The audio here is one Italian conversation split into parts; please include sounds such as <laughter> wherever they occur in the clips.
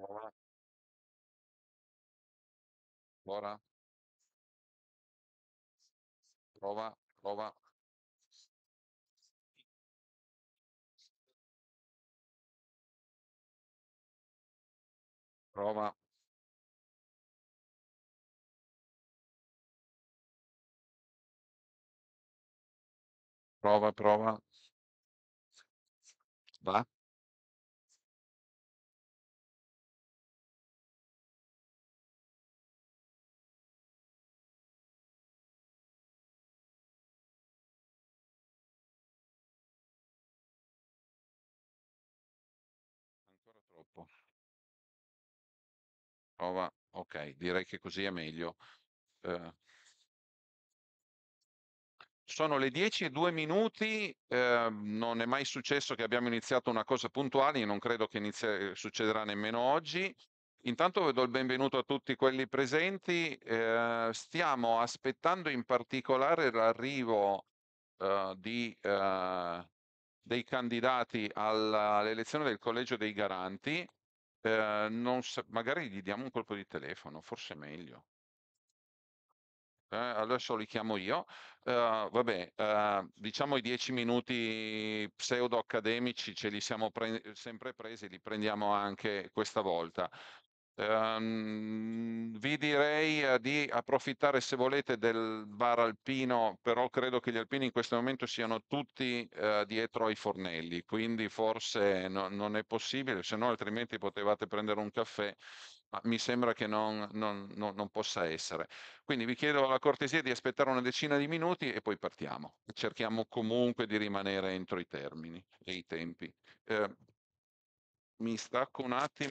Buona, buona, prova, prova. Prova. Prova, prova. Va? Prova, ok, direi che così è meglio. Eh, sono le 10 e 2 minuti, eh, non è mai successo che abbiamo iniziato una cosa puntuale, non credo che inizia, eh, succederà nemmeno oggi. Intanto vedo il benvenuto a tutti quelli presenti, eh, stiamo aspettando in particolare l'arrivo eh, di, eh, dei candidati all'elezione del Collegio dei Garanti, Ehm, non sa magari gli diamo un colpo di telefono, forse è meglio. Eh, adesso li chiamo io. Uhm, vabbè, uhm, diciamo i dieci minuti pseudo accademici ce li siamo pre sempre presi, li prendiamo anche questa volta. Um, vi direi eh, di approfittare se volete del bar alpino, però credo che gli alpini in questo momento siano tutti uh, dietro ai fornelli, quindi forse no, non è possibile, se no altrimenti potevate prendere un caffè, ma mi sembra che non, non, non, non possa essere. Quindi vi chiedo la cortesia di aspettare una decina di minuti e poi partiamo. Cerchiamo comunque di rimanere entro i termini e i tempi. Uh, mi stacco un attimo.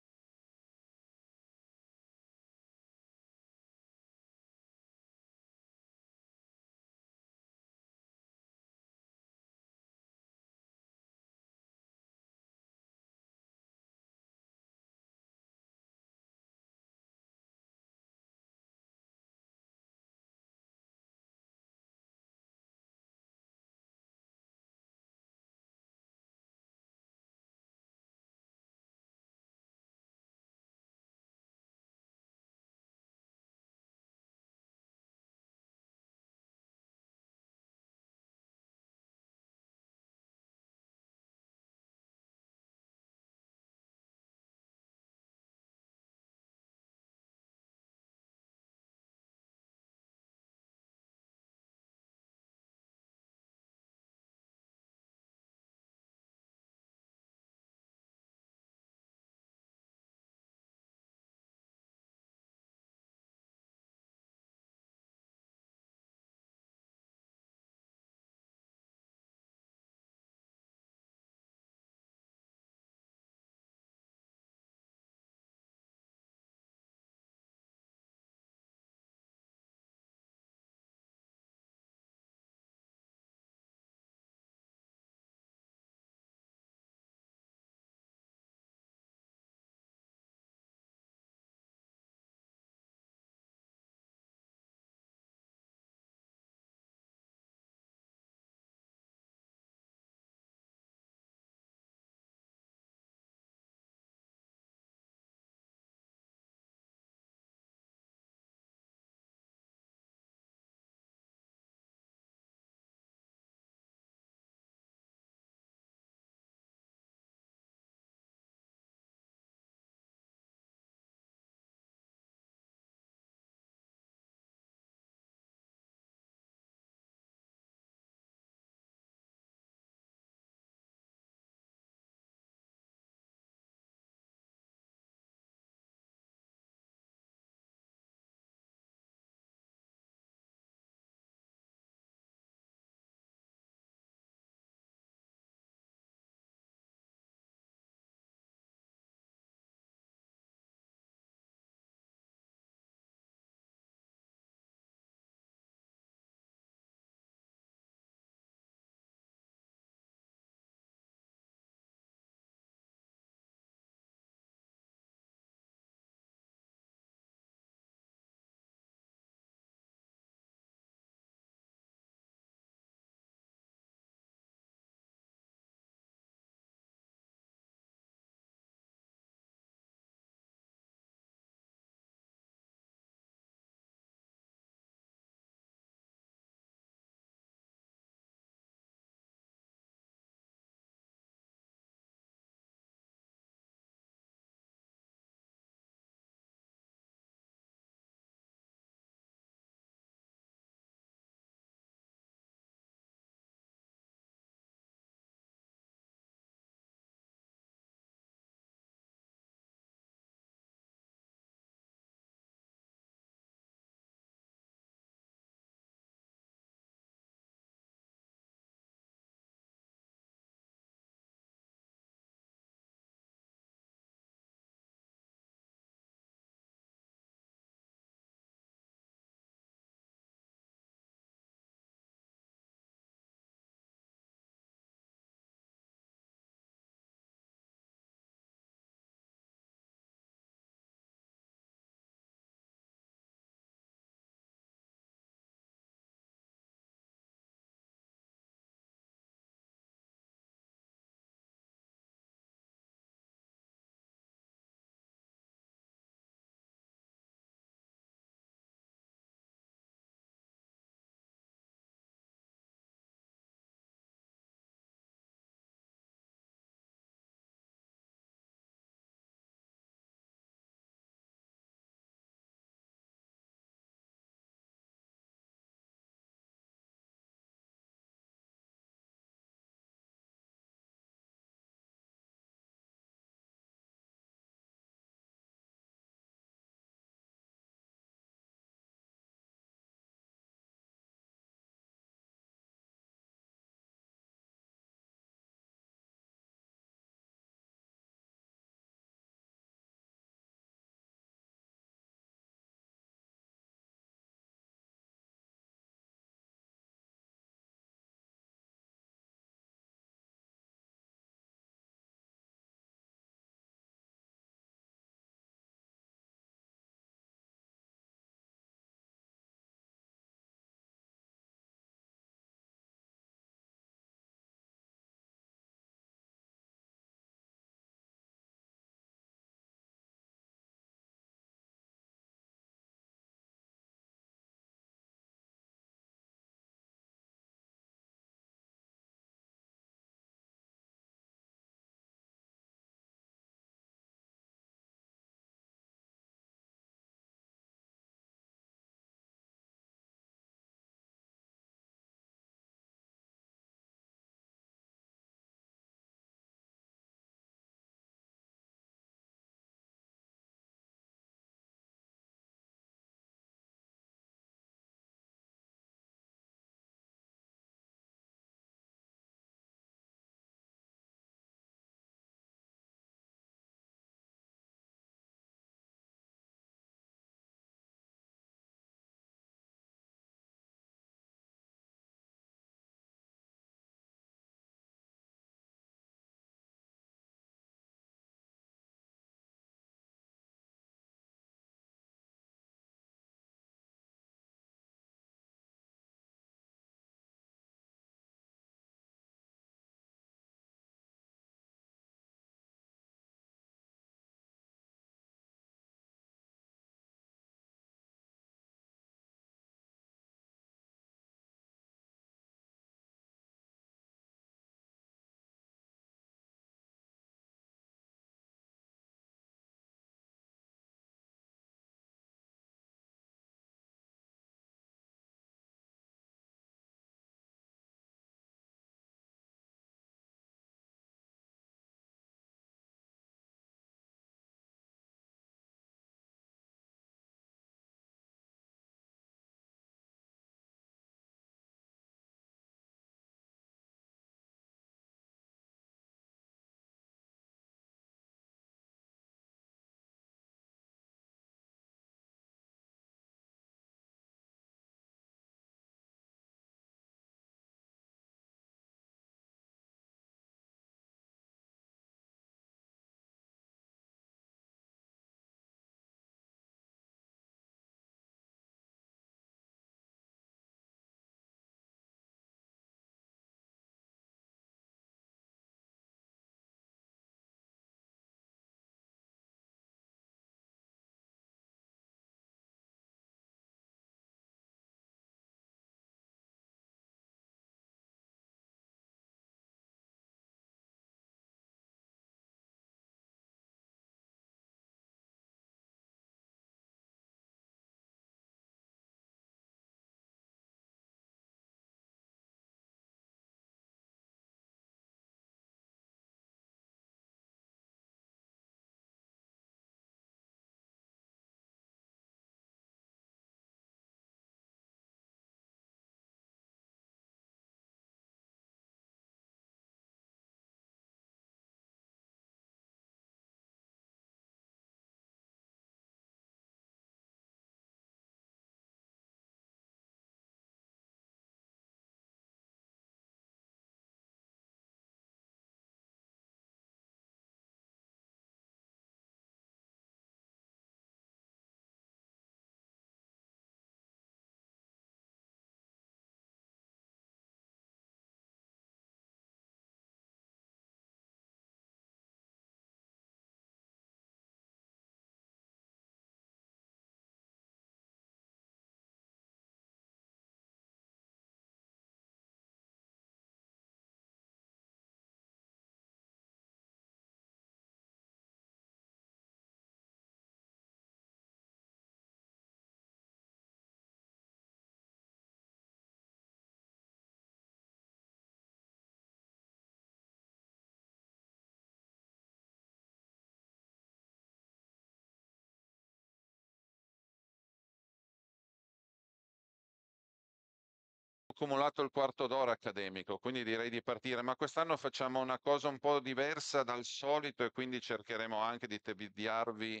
accumulato il quarto d'ora accademico, quindi direi di partire, ma quest'anno facciamo una cosa un po' diversa dal solito e quindi cercheremo anche di tediarvi,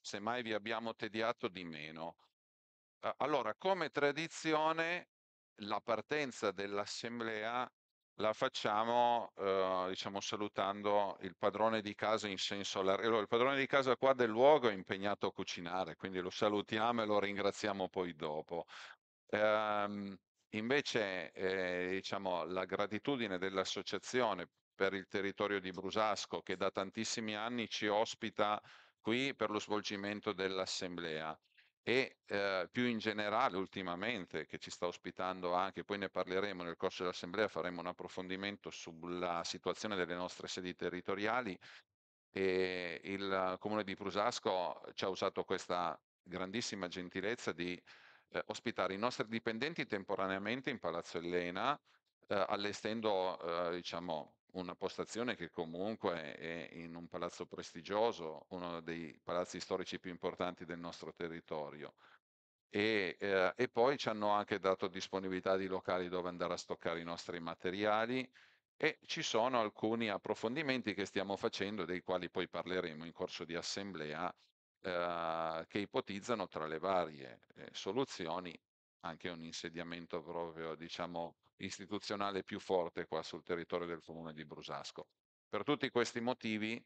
se mai vi abbiamo tediato, di meno. Allora, come tradizione, la partenza dell'assemblea la facciamo, eh, diciamo, salutando il padrone di casa in senso largo. il padrone di casa qua del luogo è impegnato a cucinare, quindi lo salutiamo e lo ringraziamo poi dopo. Um, Invece, eh, diciamo, la gratitudine dell'associazione per il territorio di Brusasco, che da tantissimi anni ci ospita qui per lo svolgimento dell'assemblea e eh, più in generale ultimamente che ci sta ospitando anche, poi ne parleremo nel corso dell'assemblea, faremo un approfondimento sulla situazione delle nostre sedi territoriali e il comune di Brusasco ci ha usato questa grandissima gentilezza di eh, ospitare i nostri dipendenti temporaneamente in Palazzo Elena, eh, allestendo eh, diciamo, una postazione che comunque è in un palazzo prestigioso, uno dei palazzi storici più importanti del nostro territorio. E, eh, e, poi ci hanno anche dato disponibilità di locali dove andare a stoccare i nostri materiali e ci sono alcuni approfondimenti che stiamo facendo, dei quali poi parleremo in corso di assemblea, eh, che ipotizzano tra le varie eh, soluzioni anche un insediamento proprio, diciamo, istituzionale più forte qua sul territorio del comune di Brusasco. Per tutti questi motivi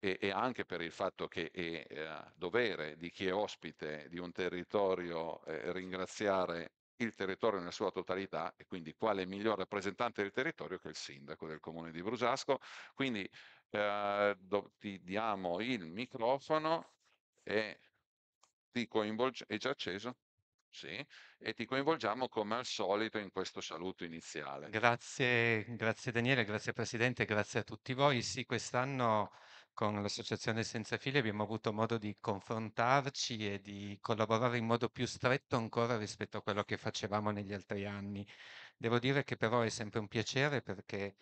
e, e anche per il fatto che è eh, dovere di chi è ospite di un territorio eh, ringraziare il territorio nella sua totalità e quindi quale miglior rappresentante del territorio che il sindaco del comune di Brusasco. Quindi eh, do, ti diamo il microfono e ti coinvolgiamo, è già acceso? Sì, e ti coinvolgiamo come al solito in questo saluto iniziale. Grazie, grazie Daniele, grazie Presidente, grazie a tutti voi. Sì, quest'anno con l'Associazione Senza Fili abbiamo avuto modo di confrontarci e di collaborare in modo più stretto ancora rispetto a quello che facevamo negli altri anni. Devo dire che però è sempre un piacere perché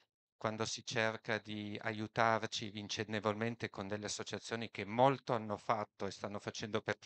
quando si cerca di aiutarci vincendevolmente con delle associazioni che molto hanno fatto e stanno facendo per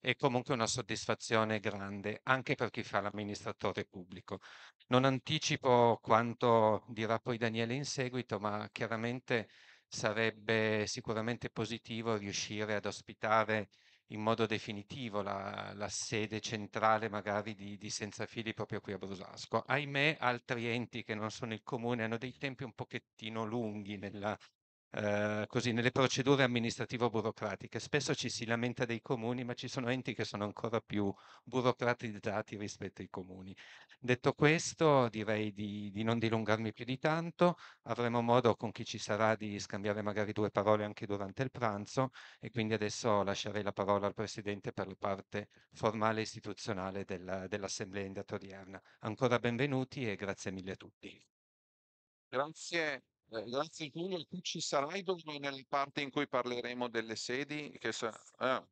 è comunque una soddisfazione grande anche per chi fa l'amministratore pubblico. Non anticipo quanto dirà poi Daniele in seguito, ma chiaramente sarebbe sicuramente positivo riuscire ad ospitare in modo definitivo la, la sede centrale magari di, di, Senza Fili proprio qui a Brusasco. Ahimè altri enti che non sono il comune hanno dei tempi un pochettino lunghi nella, eh, così, nelle procedure amministrativo-burocratiche. Spesso ci si lamenta dei comuni, ma ci sono enti che sono ancora più burocratizzati rispetto ai comuni. Detto questo, direi di, di non dilungarmi più di tanto, avremo modo con chi ci sarà di scambiare magari due parole anche durante il pranzo e quindi adesso lascerei la parola al Presidente per la parte formale e istituzionale della, dell'Assemblea in data odierna. Ancora benvenuti e grazie mille a tutti. Grazie eh, grazie Giulio, tu ci sarai domani nella parte in cui parleremo delle sedi? Che sa- ah.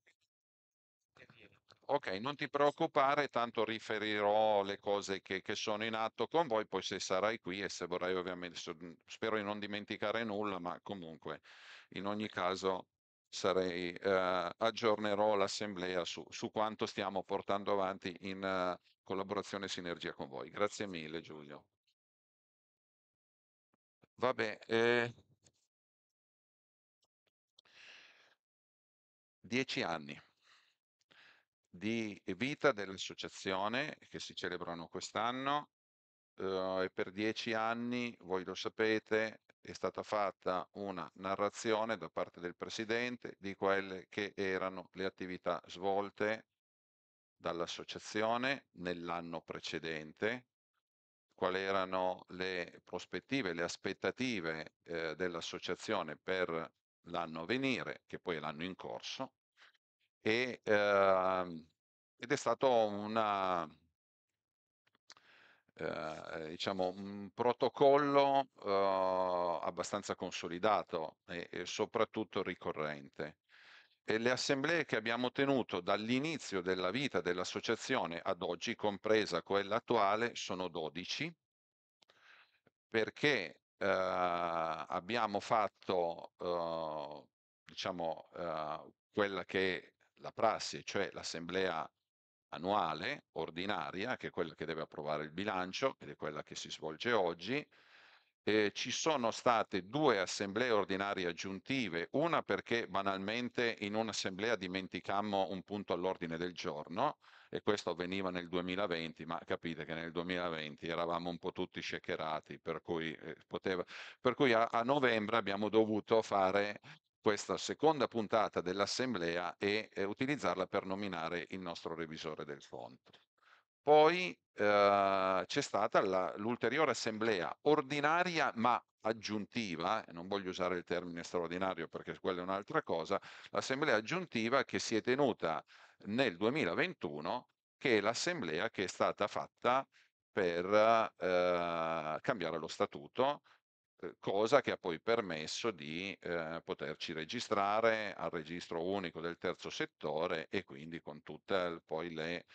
Ok, non ti preoccupare, tanto riferirò le cose che, che, sono in atto con voi, poi se sarai qui e se vorrai ovviamente, spero di non dimenticare nulla, ma comunque in ogni caso sarei, eh, aggiornerò l'assemblea su, su, quanto stiamo portando avanti in eh, collaborazione e sinergia con voi. Grazie mille Giulio. Vabbè, eh, dieci anni di vita dell'associazione che si celebrano quest'anno eh, e per dieci anni, voi lo sapete, è stata fatta una narrazione da parte del Presidente di quelle che erano le attività svolte dall'associazione nell'anno precedente quali erano le prospettive, le aspettative eh, dell'associazione per l'anno a venire, che poi è l'anno in corso, e, eh, ed è stato una, eh, diciamo, un protocollo eh, abbastanza consolidato e, e soprattutto ricorrente e le assemblee che abbiamo tenuto dall'inizio della vita dell'associazione ad oggi, compresa quella attuale, sono 12, perché eh, abbiamo fatto eh, diciamo, eh, quella che è la prassi, cioè l'assemblea annuale ordinaria, che è quella che deve approvare il bilancio ed è quella che si svolge oggi, eh, ci sono state due assemblee ordinarie aggiuntive, una perché banalmente in un'assemblea dimenticammo un punto all'ordine del giorno e questo avveniva nel 2020, ma capite che nel 2020 eravamo un po' tutti shakerati, per cui, eh, poteva... per cui a, a novembre abbiamo dovuto fare questa seconda puntata dell'assemblea e eh, utilizzarla per nominare il nostro revisore del fondo. Poi eh, c'è stata la, l'ulteriore assemblea ordinaria ma aggiuntiva, non voglio usare il termine straordinario perché quella è un'altra cosa, l'assemblea aggiuntiva che si è tenuta nel 2021, che è l'assemblea che è stata fatta per eh, cambiare lo statuto, ehm, cosa che ha poi permesso di eh, poterci registrare al registro unico del terzo settore e quindi con tutte poi le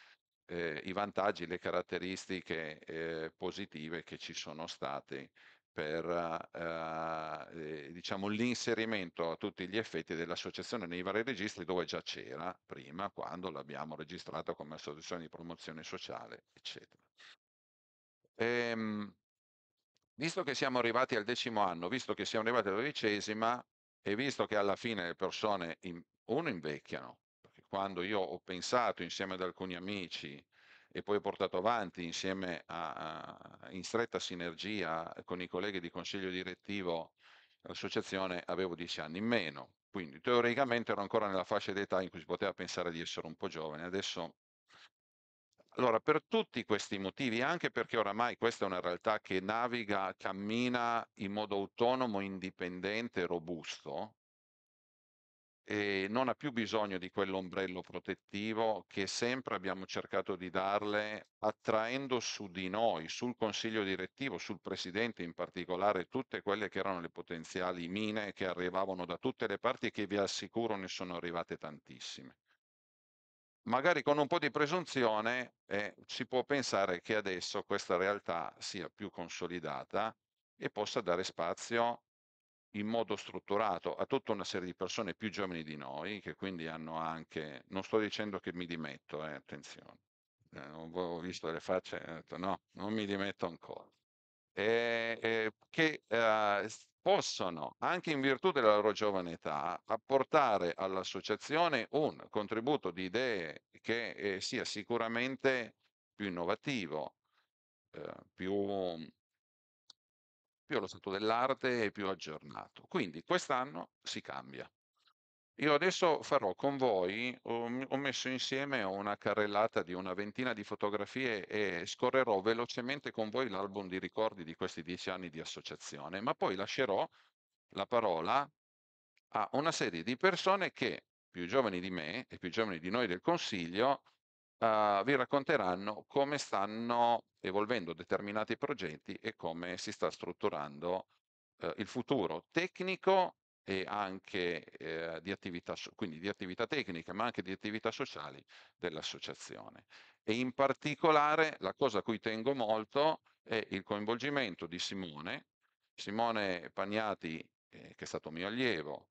eh, i vantaggi, le caratteristiche eh, positive che ci sono state per eh, eh, diciamo, l'inserimento a tutti gli effetti dell'associazione nei vari registri dove già c'era prima quando l'abbiamo registrata come associazione di promozione sociale, eccetera. Ehm, visto che siamo arrivati al decimo anno, visto che siamo arrivati alla dodicesima e visto che alla fine le persone in, uno invecchiano, quando io ho pensato insieme ad alcuni amici e poi portato avanti insieme a, a, in stretta sinergia con i colleghi di consiglio direttivo l'associazione, avevo dieci anni in meno. Quindi teoricamente ero ancora nella fascia d'età in cui si poteva pensare di essere un po' giovane. Adesso allora, per tutti questi motivi, anche perché oramai questa è una realtà che naviga, cammina in modo autonomo, indipendente, robusto, eh, non ha più bisogno di quell'ombrello protettivo che sempre abbiamo cercato di darle attraendo su di noi, sul consiglio direttivo, sul presidente in particolare, tutte quelle che erano le potenziali mine che arrivavano da tutte le parti e che vi assicuro ne sono arrivate tantissime. Magari con un po' di presunzione eh, si può pensare che adesso questa realtà sia più consolidata e possa dare spazio in modo strutturato a tutta una serie di persone più giovani di noi, che quindi hanno anche, non sto dicendo che mi dimetto, eh, attenzione, eh, ho visto le facce, ho detto no, non mi dimetto ancora, eh, eh, che possono, anche in virtù della loro giovane età, apportare all'associazione un contributo di idee che eh, sia sicuramente più innovativo, eh, più più allo stato dell'arte e più aggiornato. Quindi quest'anno si cambia. Io adesso farò con voi, ho, ho messo insieme una carrellata di una ventina di fotografie e scorrerò velocemente con voi l'album di ricordi di questi dieci anni di associazione, ma poi lascerò la parola a una serie di persone che, più giovani di me e più giovani di noi del Consiglio, eh, vi racconteranno come stanno evolvendo determinati progetti e come si sta strutturando uh, il futuro tecnico e anche eh, di attività, quindi di attività tecnica, ma anche di attività sociali dell'associazione. E in particolare la cosa a cui tengo molto è il coinvolgimento di Simone, Simone Pagnati, eh, che è stato mio allievo,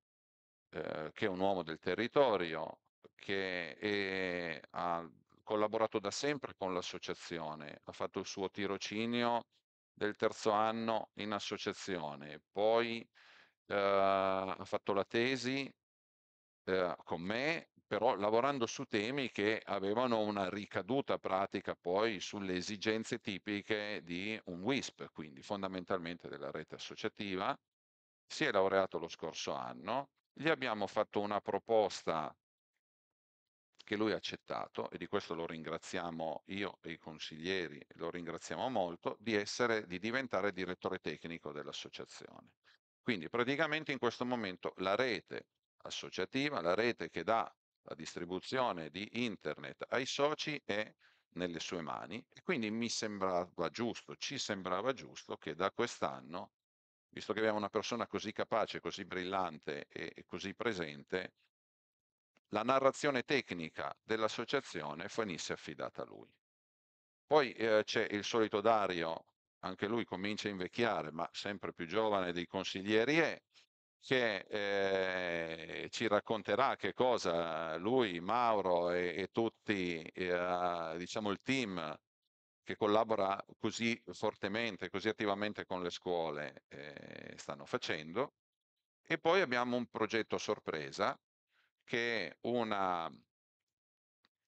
eh, che è un uomo del territorio, che è, ha collaborato da sempre con l'associazione, ha fatto il suo tirocinio del terzo anno in associazione, poi eh, ha fatto la tesi eh, con me, però lavorando su temi che avevano una ricaduta pratica poi sulle esigenze tipiche di un WISP, quindi fondamentalmente della rete associativa. Si è laureato lo scorso anno, gli abbiamo fatto una proposta che lui ha accettato, e di questo lo ringraziamo io e i consiglieri, lo ringraziamo molto, di, essere, di diventare direttore tecnico dell'associazione. Quindi praticamente in questo momento la rete associativa, la rete che dà la distribuzione di internet ai soci è nelle sue mani e quindi mi sembrava giusto, ci sembrava giusto che da quest'anno, visto che abbiamo una persona così capace, così brillante e, e così presente, la narrazione tecnica dell'associazione venisse affidata a lui. Poi eh, c'è il solito Dario, anche lui comincia a invecchiare, ma sempre più giovane dei consiglieri è, che eh, ci racconterà che cosa lui, Mauro e, e tutti, eh, diciamo il team che collabora così fortemente, così attivamente con le scuole, eh, stanno facendo. E poi abbiamo un progetto sorpresa che una,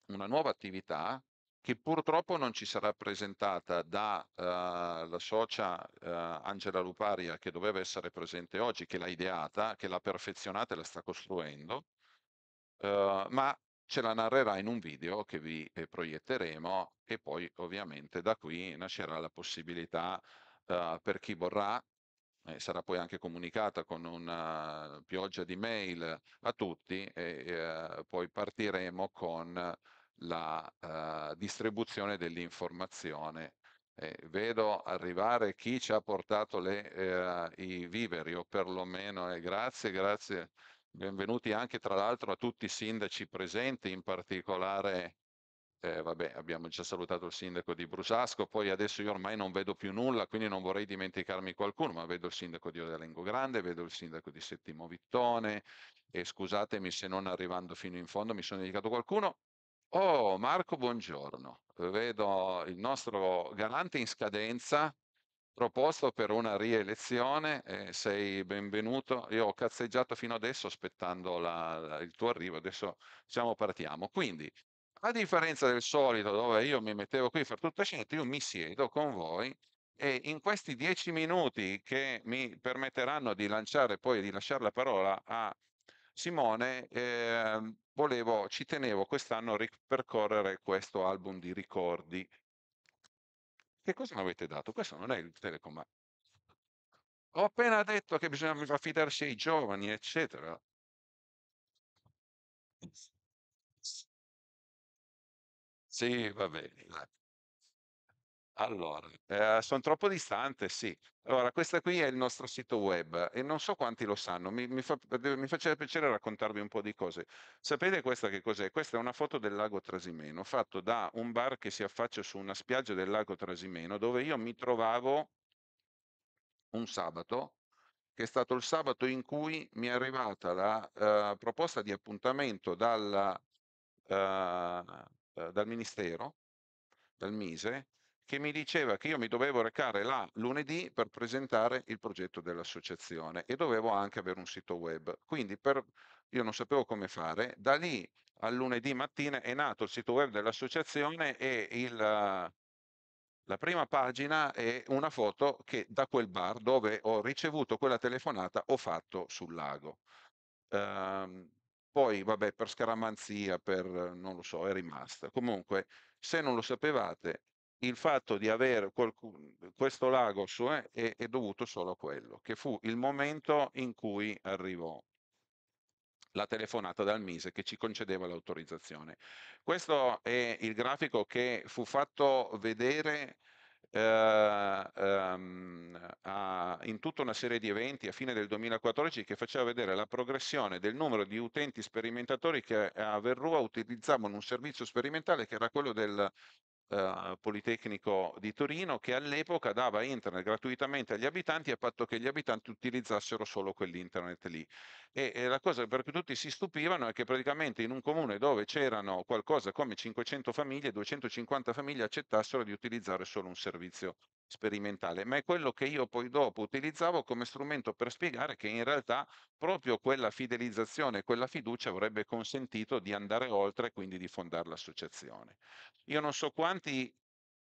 una nuova attività che purtroppo non ci sarà presentata dalla eh, uh, socia uh, Angela Luparia che doveva essere presente oggi, che l'ha ideata, che l'ha perfezionata e la sta costruendo, uh, ma ce la narrerà in un video che vi eh, proietteremo e poi ovviamente da qui nascerà la possibilità per chi vorrà eh, sarà poi anche comunicata con una pioggia di mail a tutti e eh, poi partiremo con la eh, distribuzione dell'informazione. Eh, vedo arrivare chi ci ha portato le, eh, i viveri o perlomeno eh, grazie, grazie. Benvenuti anche tra l'altro a tutti i sindaci presenti, in particolare eh, vabbè, abbiamo già salutato il sindaco di Brusasco, poi adesso io ormai non vedo più nulla, quindi non vorrei dimenticarmi qualcuno, ma vedo il sindaco di Odelengo Grande, vedo il sindaco di Settimo Vittone, e scusatemi se non arrivando fino in fondo mi sono dedicato qualcuno. Oh, Marco, buongiorno. Vedo il nostro galante in scadenza, proposto per una rielezione, eh, sei benvenuto. Io ho cazzeggiato fino adesso aspettando la, la, il tuo arrivo, adesso siamo partiamo. Quindi a differenza del solito, dove io mi mettevo qui per tutta scelta, io mi siedo con voi e in questi dieci minuti che mi permetteranno di lanciare poi di lasciare la parola a Simone, eh, volevo, ci tenevo quest'anno a ripercorrere questo album di ricordi. Che cosa mi avete dato? Questo non è il telecomando. Ho appena detto che bisogna affidarsi ai giovani, eccetera. Sì, va bene, Allora, ehm, son troppo distante, sì. Allora, questo qui è il nostro sito web e non so quanti lo sanno, mi mi fa mi faceva piacere raccontarvi un po' di cose. Sapete questa che cos'è? Questa è una foto del lago Trasimeno, fatto da un bar che si affaccia su una spiaggia del lago Trasimeno, dove io mi trovavo un sabato, che è stato il sabato in cui mi è arrivata la, ehm, proposta di appuntamento dalla, ehm eh, dal Ministero, dal Mise, che mi diceva che io mi dovevo recare là lunedì per presentare il progetto dell'associazione e dovevo anche avere un sito web. Quindi per, io non sapevo come fare. Da lì al lunedì mattina è nato il sito web dell'associazione e il, la prima pagina è una foto che da quel bar dove ho ricevuto quella telefonata ho fatto sul lago. Um, poi, vabbè, per scaramanzia, per non lo so, è rimasta. Comunque, se non lo sapevate, il fatto di avere qualcuno, questo lago cioè, eh, è, è dovuto solo a quello, che fu il momento in cui arrivò la telefonata dal Mise che ci concedeva l'autorizzazione. Questo è il grafico che fu fatto vedere eh, ehm, a, in tutta una serie di eventi a fine del 2014 che faceva vedere la progressione del numero di utenti sperimentatori che a Verrua utilizzavano un servizio sperimentale che era quello del eh, Politecnico di Torino che all'epoca dava internet gratuitamente agli abitanti a patto che gli abitanti utilizzassero solo quell'internet lì. E, e la cosa per cui tutti si stupivano è che praticamente in un comune dove c'erano qualcosa come 500 famiglie, 250 famiglie accettassero di utilizzare solo un servizio sperimentale, ma è quello che io poi dopo utilizzavo come strumento per spiegare che in realtà proprio quella fidelizzazione, quella fiducia avrebbe consentito di andare oltre e quindi di fondare l'associazione. Io non so quanti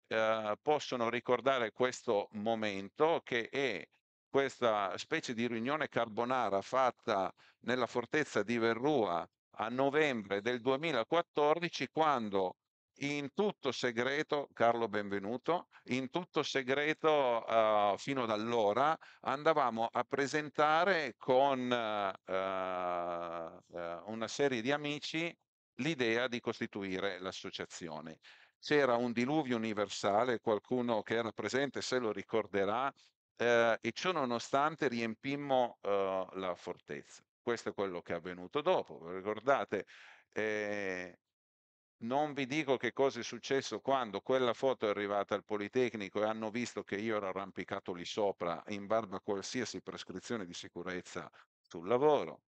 eh, possono ricordare questo momento che è questa specie di riunione carbonara fatta nella fortezza di Verrua a novembre del 2014 quando in tutto segreto Carlo Benvenuto, in tutto segreto uh, fino ad allora andavamo a presentare con uh, uh, una serie di amici l'idea di costituire l'associazione. C'era un diluvio universale, qualcuno che era presente se lo ricorderà, e ciò nonostante riempimmo la fortezza. Questo è quello che è avvenuto dopo. Ricordate, eh, non vi dico che cosa è successo quando quella foto è arrivata al Politecnico e hanno visto che io ero arrampicato lì sopra in barba a qualsiasi prescrizione di sicurezza sul lavoro.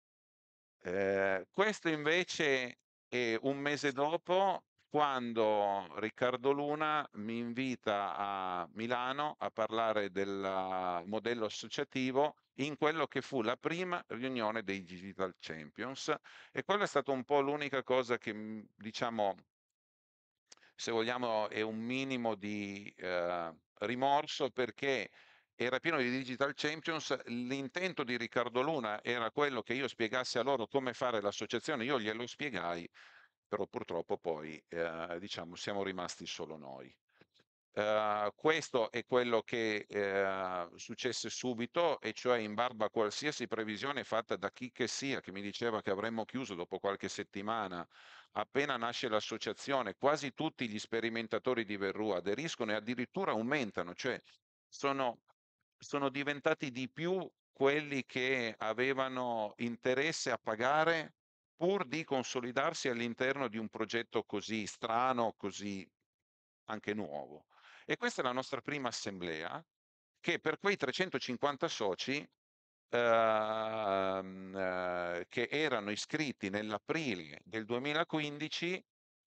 Eh, questo invece è un mese dopo quando Riccardo Luna mi invita a Milano a parlare del modello associativo in quello che fu la prima riunione dei Digital Champions e quella è stata un po' l'unica cosa che mhmm, diciamo se vogliamo è un minimo di eh, rimorso perché era pieno di Digital Champions, l'intento di Riccardo Luna era quello che io spiegassi a loro come fare l'associazione, io glielo spiegai però purtroppo poi eh, diciamo siamo rimasti solo noi. Uh, questo è quello che uh, successe subito, e cioè in barba a qualsiasi previsione fatta da chi che sia, che mi diceva che avremmo chiuso dopo qualche settimana, appena nasce l'associazione, quasi tutti gli sperimentatori di Verrù aderiscono e addirittura aumentano, cioè sono, sono diventati di più quelli che avevano interesse a pagare pur di consolidarsi all'interno di un progetto così strano, così anche nuovo. E questa è la nostra prima assemblea che per quei 350 soci ehm, eh, che erano iscritti nell'aprile del 2015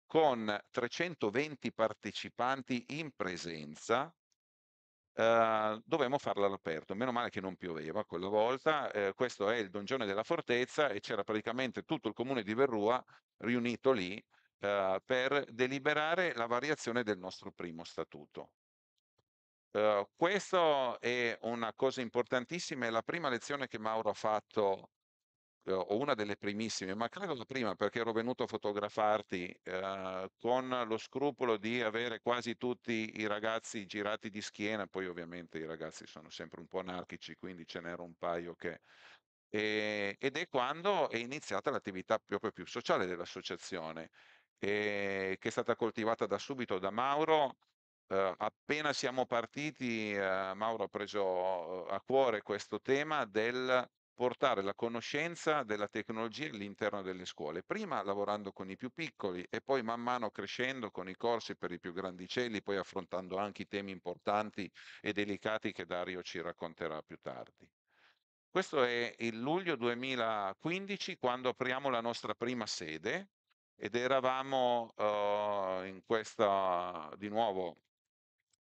con 320 partecipanti in presenza, eh, dovevamo farla all'aperto. Meno male che non pioveva quella volta. Eh, questo è il dongione della fortezza e c'era praticamente tutto il comune di Verrua riunito lì eh, per deliberare la variazione del nostro primo statuto. Uh, ehm, questa è una cosa importantissima, è la prima lezione che Mauro ha fatto o una delle primissime, ma credo la prima perché ero venuto a fotografarti eh, con lo scrupolo di avere quasi tutti i ragazzi girati di schiena, poi ovviamente i ragazzi sono sempre un po' anarchici, quindi ce n'era un paio che... E, ed è quando è iniziata l'attività proprio più sociale dell'associazione, eh, che è stata coltivata da subito da Mauro, Uh, appena siamo partiti, uh, Mauro ha preso uh, a cuore questo tema del portare la conoscenza della tecnologia all'interno delle scuole, prima lavorando con i più piccoli e poi man mano crescendo con i corsi per i più grandicelli, poi affrontando anche i temi importanti e delicati che Dario ci racconterà più tardi. Questo è il luglio 2015 quando apriamo la nostra prima sede ed eravamo uh, in questa di nuovo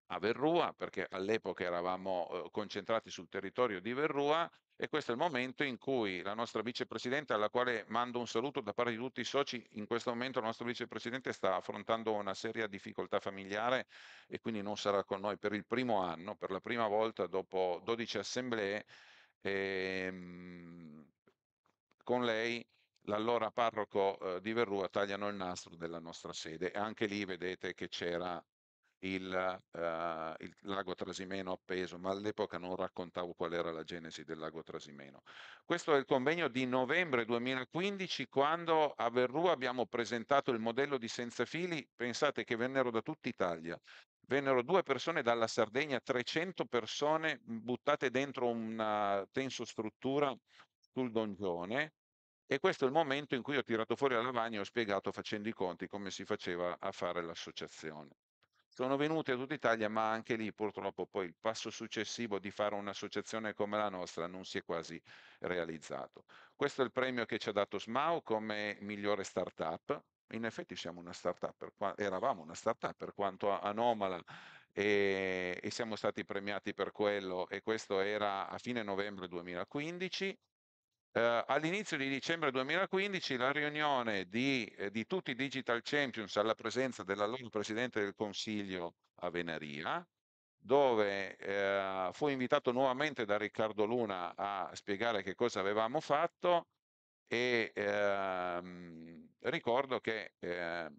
a Verrua perché all'epoca eravamo uh, concentrati sul territorio di Verrua e questo è il momento in cui la nostra vicepresidente, alla quale mando un saluto da parte di tutti i soci, in questo momento la nostra vicepresidente sta affrontando una seria difficoltà familiare e quindi non sarà con noi per il primo anno, per la prima volta dopo 12 assemblee. Ehm, con lei l'allora parroco eh, di Verrua tagliano il nastro della nostra sede. Anche lì vedete che c'era il, eh, il, lago Trasimeno appeso, ma all'epoca non raccontavo qual era la genesi del lago Trasimeno. Questo è il convegno di novembre 2015 quando a Verrua abbiamo presentato il modello di senza fili, pensate che vennero da tutta Italia, vennero due persone dalla Sardegna, 300 persone buttate dentro una tenso struttura sul dongione e questo è il momento in cui ho tirato fuori la lavagna e ho spiegato facendo i conti come si faceva a fare l'associazione sono venute a tutta Italia, ma anche lì purtroppo poi il passo successivo di fare un'associazione come la nostra non si è quasi realizzato. Questo è il premio che ci ha dato SMAU come migliore startup. In effetti siamo una startup, qua- eravamo una startup per quanto anomala e, e siamo stati premiati per quello e questo era a fine novembre 2015 eh, all'inizio di dicembre 2015 la riunione di, eh, di, tutti i Digital Champions alla presenza dell'allora Presidente del Consiglio a Venaria, dove eh, fu invitato nuovamente da Riccardo Luna a spiegare che cosa avevamo fatto e ehm, ricordo che ehm,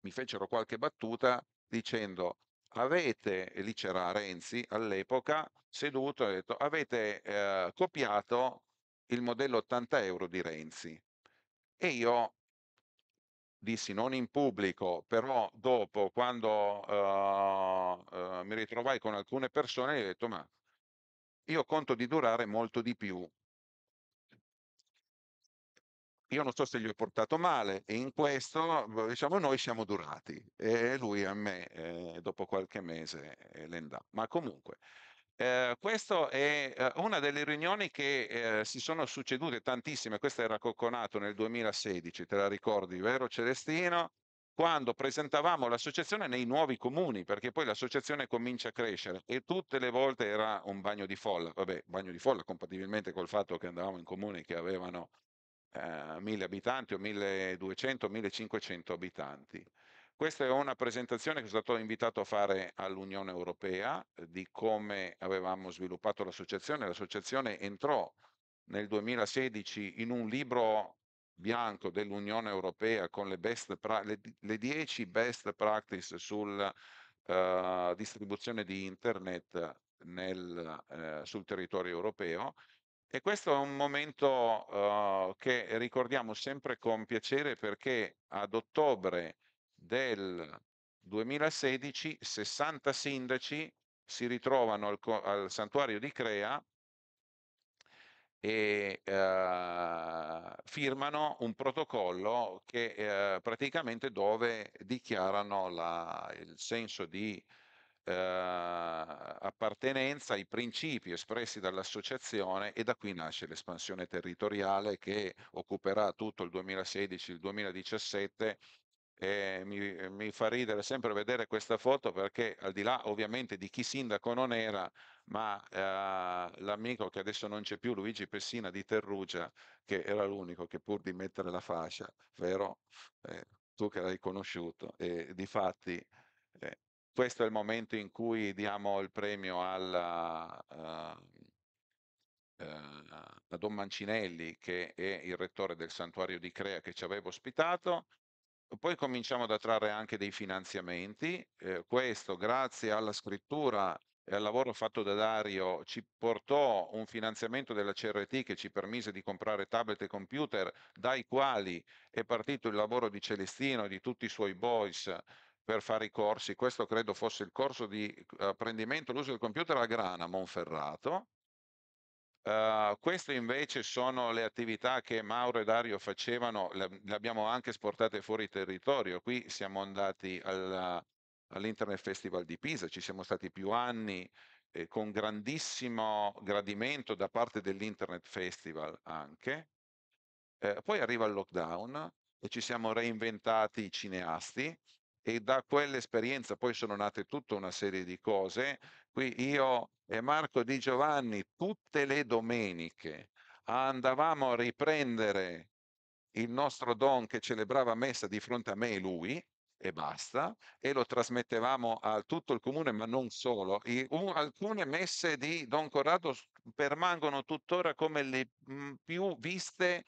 mi fecero qualche battuta dicendo avete, lì c'era Renzi all'epoca, seduto e detto avete eh, copiato il modello 80 euro di Renzi. E io dissi non in pubblico, però dopo quando uh, uh, mi ritrovai con alcune persone, ho detto ma io conto di durare molto di più. Io non so se gli ho portato male e in questo boh, diciamo noi siamo durati e lui a me eh, dopo qualche mese eh, l'endà. Ma comunque eh, questa è eh, una delle riunioni che eh, si sono succedute tantissime, questa era Cocconato nel 2016, te la ricordi, vero Celestino? Quando presentavamo l'associazione nei nuovi comuni, perché poi l'associazione comincia a crescere e tutte le volte era un bagno di folla, vabbè, bagno di folla compatibilmente col fatto che andavamo in comuni che avevano 1000 ehm, abitanti o 1200 1500 abitanti. Questa è una presentazione che sono stato invitato a fare all'Unione Europea eh, di come avevamo sviluppato l'associazione. L'associazione entrò nel 2016 in un libro bianco dell'Unione Europea con le, best pra- le, le 10 best practice sulla uh, eh, distribuzione di internet nel, uh, sul territorio europeo e questo è un momento uh, che ricordiamo sempre con piacere perché ad ottobre del 2016 60 sindaci si ritrovano al, al santuario di Crea e eh, firmano un protocollo che eh, praticamente dove dichiarano la, il senso di eh, appartenenza ai principi espressi dall'associazione e da qui nasce l'espansione territoriale che occuperà tutto il 2016, il 2017 eh, mi, mi, fa ridere sempre vedere questa foto perché al di là ovviamente di chi sindaco non era, ma eh, l'amico che adesso non c'è più, Luigi Pessina di Terrugia, che era l'unico che pur di mettere la fascia, vero? Eh, tu che l'hai conosciuto, e di fatti eh, questo è il momento in cui diamo il premio alla, uh, uh, a Don Mancinelli, che è il rettore del santuario di Crea che ci aveva ospitato, poi cominciamo ad attrarre anche dei finanziamenti, eh, questo grazie alla scrittura e al lavoro fatto da Dario ci portò un finanziamento della CRT che ci permise di comprare tablet e computer dai quali è partito il lavoro di Celestino e di tutti i suoi boys per fare i corsi. Questo credo fosse il corso di apprendimento l'uso del computer a Grana, Monferrato, Uh, queste invece sono le attività che Mauro e Dario facevano, le, le abbiamo anche esportate fuori territorio. Qui siamo andati alla, all'Internet Festival di Pisa, ci siamo stati più anni eh, con grandissimo gradimento da parte dell'Internet Festival anche. Eh, poi arriva il lockdown e ci siamo reinventati i cineasti e da quell'esperienza poi sono nate tutta una serie di cose Qui io e Marco Di Giovanni tutte le domeniche andavamo a riprendere il nostro don che celebrava messa di fronte a me e lui e basta e lo trasmettevamo a tutto il comune ma non solo I, un, alcune messe di Don Corrado permangono tuttora come le m, mm, più viste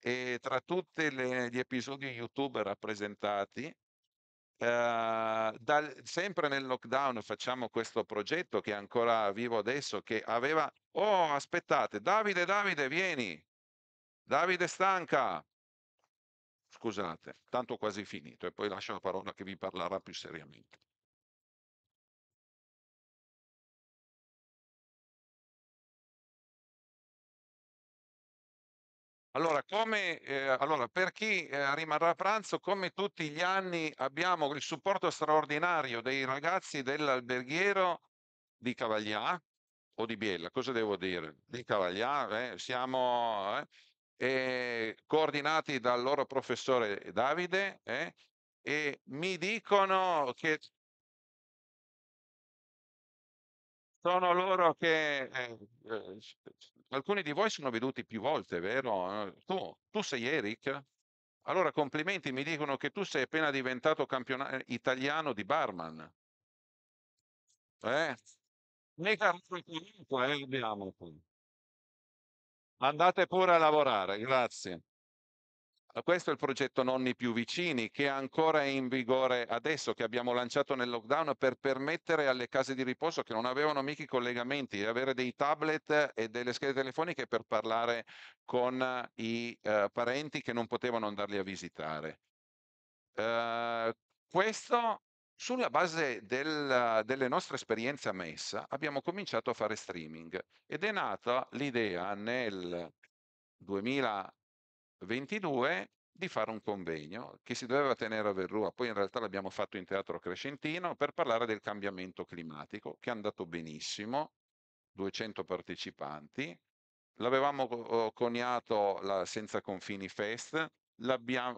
eh, tra tutti gli episodi YouTube rappresentati Ehm, dal, sempre nel lockdown facciamo questo progetto che è ancora vivo adesso, che aveva... Oh, aspettate, Davide, Davide, vieni. Davide stanca. Scusate, tanto quasi finito e poi lascio la parola che vi parlerà più seriamente. Allora, come, eh, allora, per chi eh, rimarrà a pranzo, come tutti gli anni, abbiamo il supporto straordinario dei ragazzi dell'alberghiero di Cavaglià o di Biella, cosa devo dire? Di Cavaglià, eh, siamo eh, eh, coordinati dal loro professore Davide eh, e mi dicono che sono loro che alcuni di voi sono veduti più volte, vero? Tu, tu sei Eric? Allora complimenti, mi dicono che tu sei appena diventato campionato eh, italiano di barman. Eh? Né carro eh, abbiamo. Andate pure a lavorare, grazie. Questo è il progetto Nonni più vicini che è ancora in vigore adesso, che abbiamo lanciato nel lockdown per permettere alle case di riposo che non avevano mica i collegamenti di avere dei tablet e delle schede telefoniche per parlare con eh, i eh, parenti che non potevano andarli a visitare. Eh, questo sulla base del, delle nostre esperienze a Messa abbiamo cominciato a fare streaming ed è nata l'idea nel 2000 22 di fare un convegno che si doveva tenere a Verrua, poi in realtà l'abbiamo fatto in Teatro Crescentino per parlare del cambiamento climatico, che è andato benissimo, 200 partecipanti. L'avevamo coniato la Senza Confini Fest,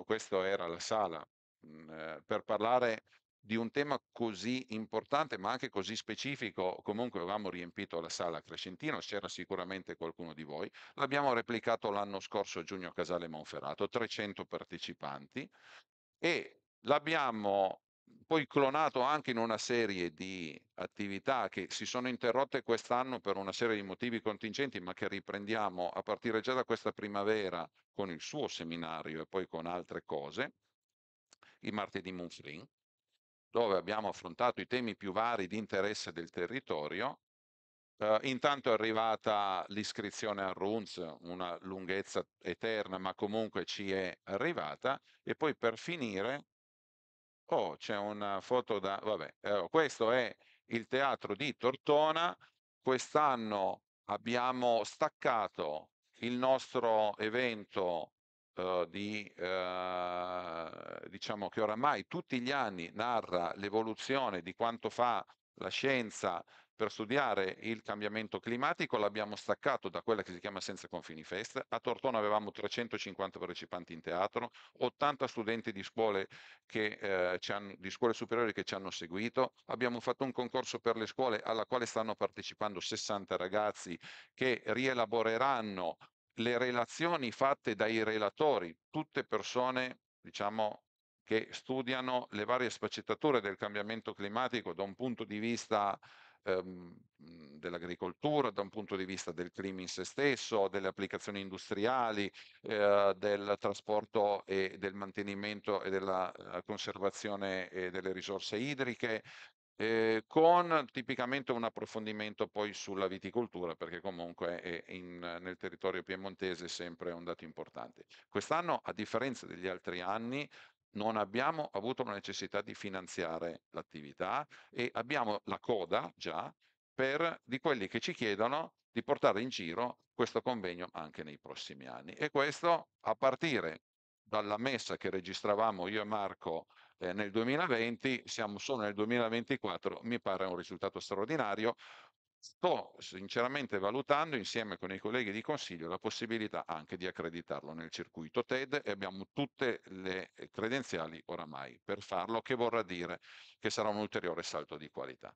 questa era la sala mh, mm, eh, per parlare di un tema così importante ma anche così specifico, comunque avevamo riempito la sala Crescentino, c'era sicuramente qualcuno di voi, l'abbiamo replicato l'anno scorso a Giugno Casale Monferrato, 300 partecipanti e l'abbiamo poi clonato anche in una serie di attività che si sono interrotte quest'anno per una serie di motivi contingenti, ma che riprendiamo a partire già da questa primavera con il suo seminario e poi con altre cose, i martedì Moonfling dove abbiamo affrontato i temi più vari di interesse del territorio. Eh, intanto è arrivata l'iscrizione al RUNS, una lunghezza eterna, ma comunque ci è arrivata. E poi per finire, oh, c'è una foto da... Vabbè, eh, questo è il teatro di Tortona. Quest'anno abbiamo staccato il nostro evento eh, di, uh, diciamo che oramai tutti gli anni narra l'evoluzione di quanto fa la scienza per studiare il cambiamento climatico l'abbiamo staccato da quella che si chiama Senza Confini Fest. A Tortona avevamo 350 partecipanti in teatro, 80 studenti di scuole, che, eh, hanno, di scuole superiori che ci hanno seguito. Abbiamo fatto un concorso per le scuole alla quale stanno partecipando 60 ragazzi che rielaboreranno le relazioni fatte dai relatori, tutte persone diciamo, che studiano le varie sfaccettature del cambiamento climatico da un punto di vista ehm, mhmm, dell'agricoltura, da un punto di vista del clima in se stesso, delle applicazioni industriali, eh, del trasporto e del mantenimento e della eh, conservazione e eh, delle risorse idriche, eh, con tipicamente un approfondimento poi sulla viticoltura, perché comunque è in, nel territorio piemontese sempre un dato importante. Quest'anno, a differenza degli altri anni, non abbiamo avuto la necessità di finanziare l'attività e abbiamo la coda già per di quelli che ci chiedono di portare in giro questo convegno anche nei prossimi anni. E questo a partire dalla messa che registravamo io e Marco eh, nel 2020, siamo solo nel 2024, mi pare un risultato straordinario. Sto sinceramente valutando insieme con i colleghi di consiglio la possibilità anche di accreditarlo nel circuito TED e abbiamo tutte le credenziali oramai per farlo, che vorrà dire che sarà un ulteriore salto di qualità.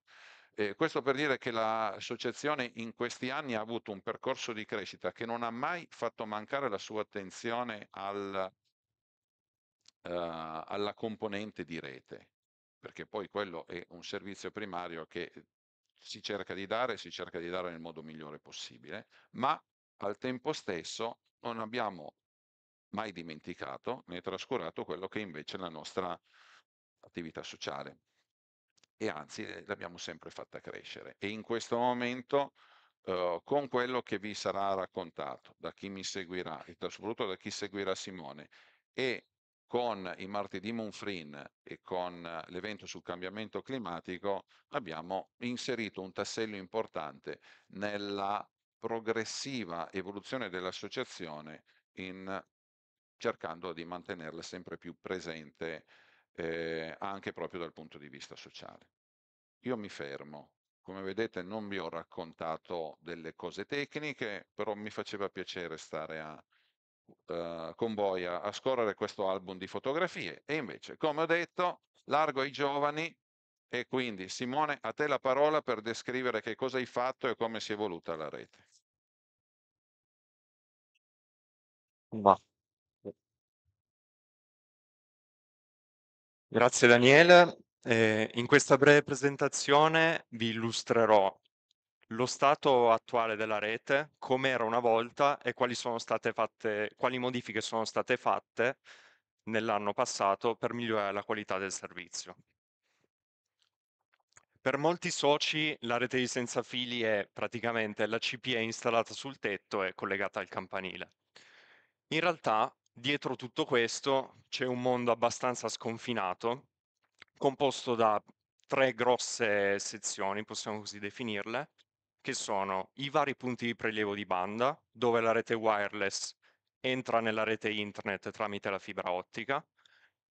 Eh, questo per dire che l'associazione in questi anni ha avuto un percorso di crescita che non ha mai fatto mancare la sua attenzione al Uhm, alla componente di rete, perché poi quello è un servizio primario che eh, si cerca di dare, si cerca di dare nel modo migliore possibile, ma al tempo stesso non abbiamo mai dimenticato né trascurato quello che invece è la nostra attività sociale e anzi eh, l'abbiamo sempre fatta crescere e in questo momento eh, con quello che vi sarà raccontato da chi mi seguirà e soprattutto da chi seguirà Simone e con i martedì Munfrin e con eh, l'evento sul cambiamento climatico abbiamo inserito un tassello importante nella progressiva evoluzione dell'associazione in, cercando di mantenerla sempre più presente eh, anche proprio dal punto di vista sociale. Io mi fermo. Come vedete non vi ho raccontato delle cose tecniche, però mi faceva piacere stare a, eh, uhm, Convoia a scorrere questo album di fotografie e invece, come ho detto, largo ai giovani e quindi Simone, a te la parola per descrivere che cosa hai fatto e come si è evoluta la rete. Ma. Eh. Grazie Daniele. Eh, in questa breve presentazione vi illustrerò lo stato attuale della rete, come era una volta e quali, sono state fatte, quali modifiche sono state fatte nell'anno passato per migliorare la qualità del servizio. Per molti soci la rete di senza fili è praticamente la CPE installata sul tetto e collegata al campanile. In realtà, dietro tutto questo c'è un mondo abbastanza sconfinato, composto da tre grosse sezioni, possiamo così definirle, che sono i vari punti di prelievo di banda, dove la rete wireless entra nella rete internet tramite la fibra ottica.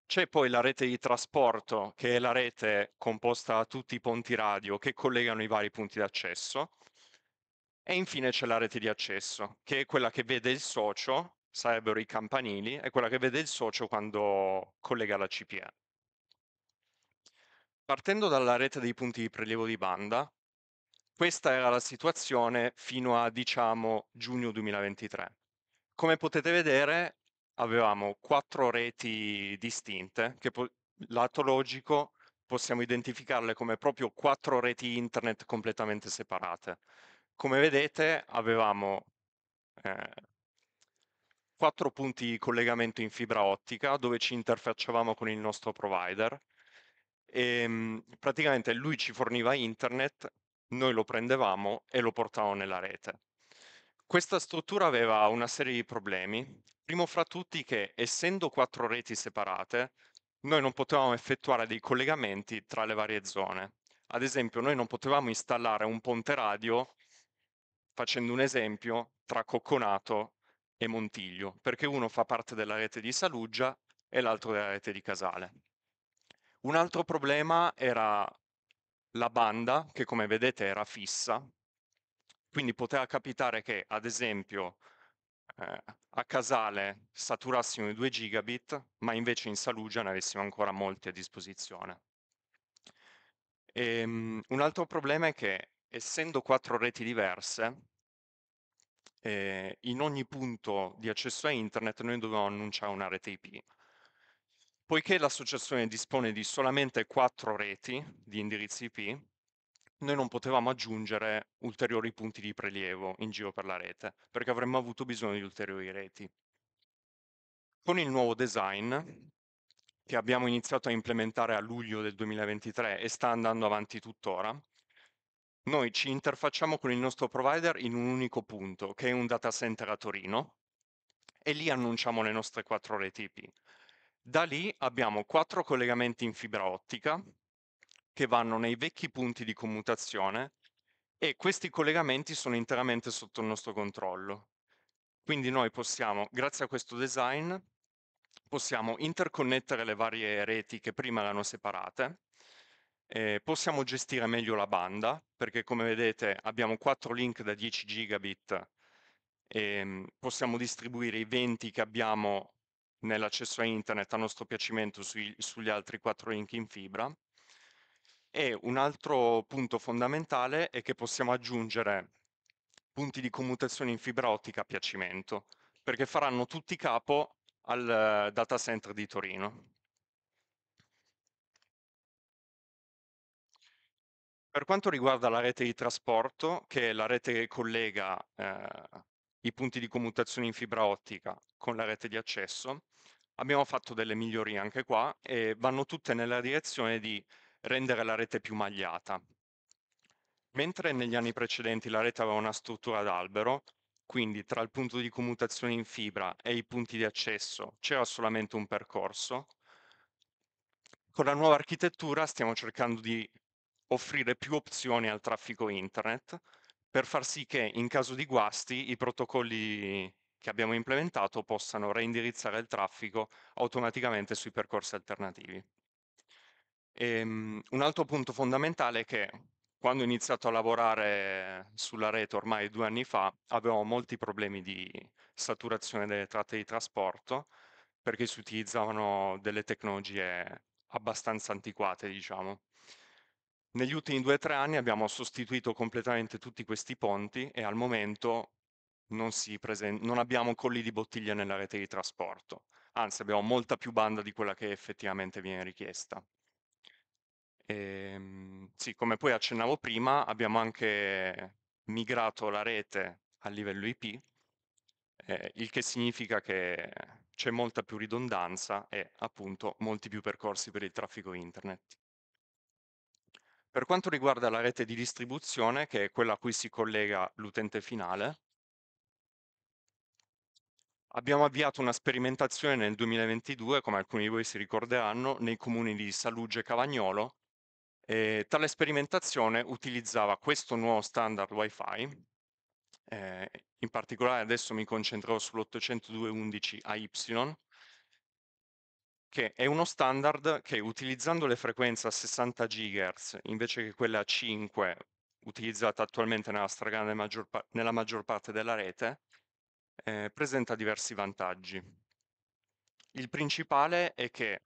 C'è poi la rete di trasporto, che è la rete composta da tutti i ponti radio che collegano i vari punti d'accesso. E infine c'è la rete di accesso, che è quella che vede il socio, sarebbero i campanili, è quella che vede il socio quando collega la CPN. Partendo dalla rete dei punti di prelievo di banda, questa era la situazione fino a, diciamo, giugno 2023. Come potete vedere, avevamo quattro reti distinte, che po- lato logico possiamo identificarle come proprio quattro reti internet completamente separate. Come vedete, avevamo eh, quattro punti di collegamento in fibra ottica dove ci interfacciavamo con il nostro provider. E, ehm, praticamente lui ci forniva internet, noi lo prendevamo e lo portavamo nella rete. Questa struttura aveva una serie di problemi, primo fra tutti che essendo quattro reti separate, noi non potevamo effettuare dei collegamenti tra le varie zone. Ad esempio, noi non potevamo installare un ponte radio, facendo un esempio, tra Cocconato e Montiglio, perché uno fa parte della rete di Saluggia e l'altro della rete di Casale. Un altro problema era la banda, che come vedete era fissa, quindi poteva capitare che, ad esempio, eh, a Casale saturassimo i 2 gigabit, ma invece in salugia ne avessimo ancora molti a disposizione. E, um, un altro problema è che, essendo quattro reti diverse, eh, in ogni punto di accesso a internet noi dovevamo annunciare una rete IP Poiché l'associazione dispone di solamente quattro reti di indirizzi IP, noi non potevamo aggiungere ulteriori punti di prelievo in giro per la rete, perché avremmo avuto bisogno di ulteriori reti. Con il nuovo design, che abbiamo iniziato a implementare a luglio del 2023 e sta andando avanti tuttora, noi ci interfacciamo con il nostro provider in un unico punto, che è un data center a Torino, e lì annunciamo le nostre quattro reti IP. Da lì abbiamo quattro collegamenti in fibra ottica che vanno nei vecchi punti di commutazione e questi collegamenti sono interamente sotto il nostro controllo. Quindi noi possiamo, grazie a questo design, possiamo interconnettere le varie reti che prima erano separate, eh, possiamo gestire meglio la banda, perché come vedete abbiamo quattro link da 10 gigabit, e ehm, possiamo distribuire i 20 che abbiamo nell'accesso a internet a nostro piacimento sui, sugli altri quattro link in fibra. E un altro punto fondamentale è che possiamo aggiungere punti di commutazione in fibra ottica a piacimento, perché faranno tutti capo al eh, data center di Torino. Per quanto riguarda la rete di trasporto, che è la rete che collega eh, i punti di commutazione in fibra ottica con la rete di accesso. Abbiamo fatto delle migliorie anche qua e vanno tutte nella direzione di rendere la rete più magliata. Mentre negli anni precedenti la rete aveva una struttura d'albero, quindi tra il punto di commutazione in fibra e i punti di accesso c'era solamente un percorso, con la nuova architettura stiamo cercando di offrire più opzioni al traffico internet, per far sì che in caso di guasti i protocolli che abbiamo implementato possano reindirizzare il traffico automaticamente sui percorsi alternativi. Ehm, un altro punto fondamentale è che quando ho iniziato a lavorare sulla rete ormai due anni fa avevo molti problemi di saturazione delle tratte di trasporto perché si utilizzavano delle tecnologie abbastanza antiquate, diciamo. Negli ultimi due o tre anni abbiamo sostituito completamente tutti questi ponti e al momento non, presenta, non abbiamo colli di bottiglia nella rete di trasporto, anzi abbiamo molta più banda di quella che effettivamente viene richiesta. E, ehm, sì, come poi accennavo prima, abbiamo anche migrato la rete a livello IP, eh, il che significa che c'è molta più ridondanza e appunto molti più percorsi per il traffico internet. Per quanto riguarda la rete di distribuzione, che è quella a cui si collega l'utente finale, abbiamo avviato una sperimentazione nel 2022, come alcuni di voi si ricorderanno, nei comuni di Salugge e Cavagnolo. E tale sperimentazione utilizzava questo nuovo standard Wi-Fi, eh, in particolare adesso mi concentrerò sull'802.11 AY, che è uno standard che utilizzando le frequenze a 60 GHz invece che quelle a 5 utilizzata attualmente nella stragrande maggior, nella maggior parte della rete, eh, presenta diversi vantaggi. Il principale è che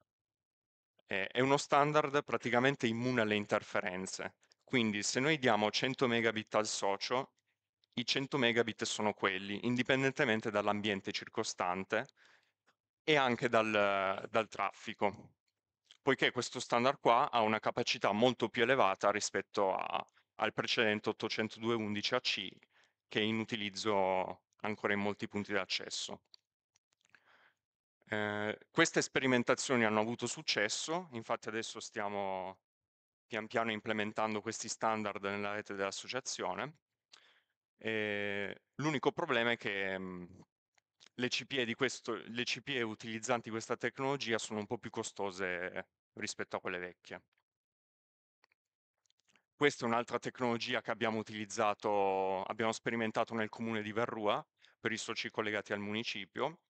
eh, è uno standard praticamente immune alle interferenze, quindi se noi diamo 100 megabit al socio, i 100 megabit sono quelli, indipendentemente dall'ambiente circostante, e anche dal, dal traffico, poiché questo standard qua ha una capacità molto più elevata rispetto a, al precedente 802.11 AC che è in utilizzo ancora in molti punti d'accesso. Eh, queste sperimentazioni hanno avuto successo, infatti adesso stiamo pian piano implementando questi standard nella rete dell'associazione. Eh, l'unico problema è che mh, le CPE, questo, le CPE utilizzanti questa tecnologia sono un po' più costose rispetto a quelle vecchie. Questa è un'altra tecnologia che abbiamo utilizzato, abbiamo sperimentato nel comune di Verrua per i soci collegati al municipio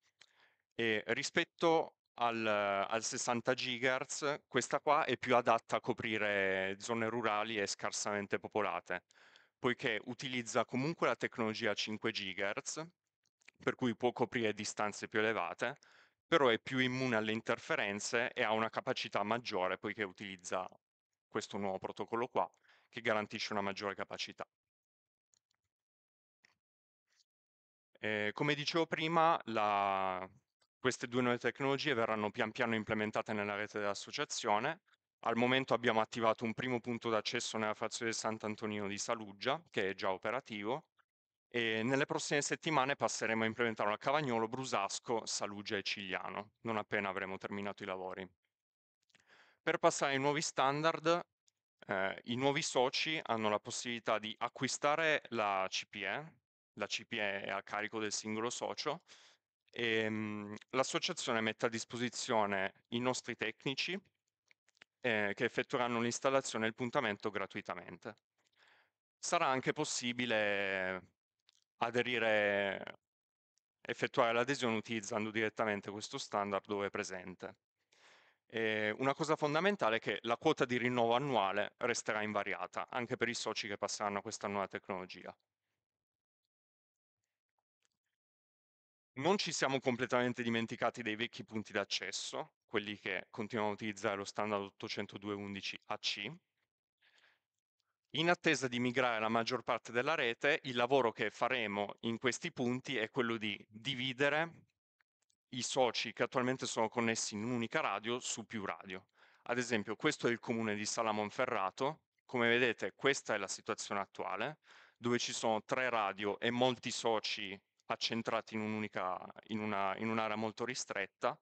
e rispetto al, al 60 GHz questa qua è più adatta a coprire zone rurali e scarsamente popolate, poiché utilizza comunque la tecnologia 5 GHz per cui può coprire distanze più elevate, però è più immune alle interferenze e ha una capacità maggiore poiché utilizza questo nuovo protocollo qua che garantisce una maggiore capacità. Eh, come dicevo prima, la... queste due nuove tecnologie verranno pian piano implementate nella rete dell'associazione. Al momento abbiamo attivato un primo punto d'accesso nella frazione di Sant'Antonino di Saluggia, che è già operativo, e nelle prossime settimane passeremo a implementarlo a Cavagnolo, Brusasco, Salugia e Cigliano, non appena avremo terminato i lavori. Per passare ai nuovi standard, eh, i nuovi soci hanno la possibilità di acquistare la CPE, la CPE è a carico del singolo socio, e, ehm, l'associazione mette a disposizione i nostri tecnici eh, che effettueranno l'installazione e il puntamento gratuitamente. Sarà anche possibile aderire, effettuare l'adesione utilizzando direttamente questo standard dove è presente. E ehm, una cosa fondamentale è che la quota di rinnovo annuale resterà invariata, anche per i soci che passeranno a questa nuova tecnologia. Non ci siamo completamente dimenticati dei vecchi punti d'accesso, quelli che continuano a utilizzare lo standard 802.11 AC, in attesa di migrare la maggior parte della rete, il lavoro che faremo in questi punti è quello di dividere i soci che attualmente sono connessi in un'unica radio su più radio. Ad esempio, questo è il comune di Salamonferrato, come vedete questa è la situazione attuale, dove ci sono tre radio e molti soci accentrati in, un'area molto ristretta.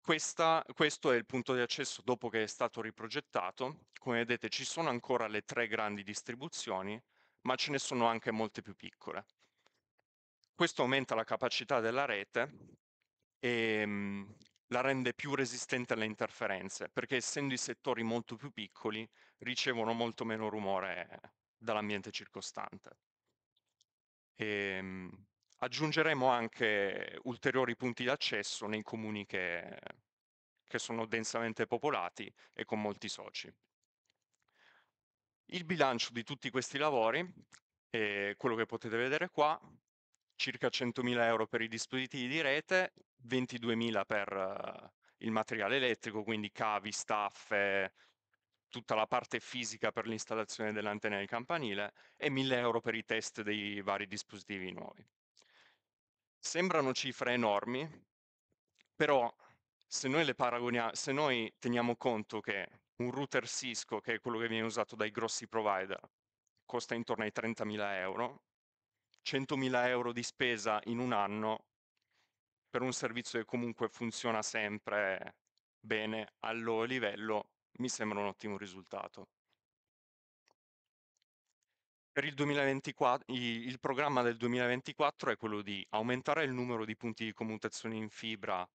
Questa, questo è il punto di accesso dopo che è stato riprogettato. Come vedete ci sono ancora le tre grandi distribuzioni, ma ce ne sono anche molte più piccole. Questo aumenta la capacità della rete e ehm, la rende più resistente alle interferenze, perché essendo i settori molto più piccoli ricevono molto meno rumore dall'ambiente circostante. E, ehm, Aggiungeremo anche ulteriori punti d'accesso nei comuni che, che sono densamente popolati e con molti soci. Il bilancio di tutti questi lavori è quello che potete vedere qua, circa 100.000 euro per i dispositivi di rete, 22.000 per eh, il materiale elettrico, quindi cavi, staffe, tutta la parte fisica per l'installazione dell'antenna del campanile e 1.000 euro per i test dei vari dispositivi nuovi. Sembrano cifre enormi, però se noi le paragoniamo, se noi teniamo conto che un router Cisco, che è quello che viene usato dai grossi provider, costa intorno ai 30.000 euro, 100.000 euro di spesa in un anno per un servizio che comunque funziona sempre bene, al loro livello, mi sembra un ottimo risultato. Per il 2024, il programma del 2024 è quello di aumentare il numero di punti di commutazione in fibra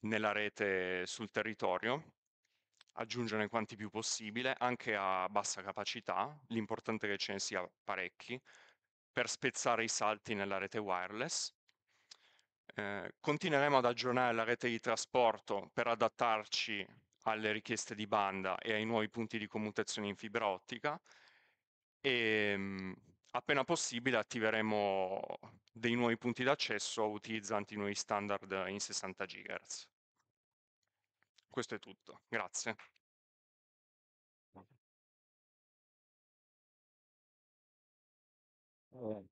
nella rete sul territorio, aggiungerne quanti più possibile, anche a bassa capacità, l'importante è che ce ne sia parecchi, per spezzare i salti nella rete wireless. Eh, continueremo ad aggiornare la rete di trasporto per adattarci alle richieste di banda e ai nuovi punti di commutazione in fibra ottica e ehm, appena possibile attiveremo dei nuovi punti d'accesso utilizzanti i nuovi standard in 60 GHz. Questo è tutto, grazie. Eh,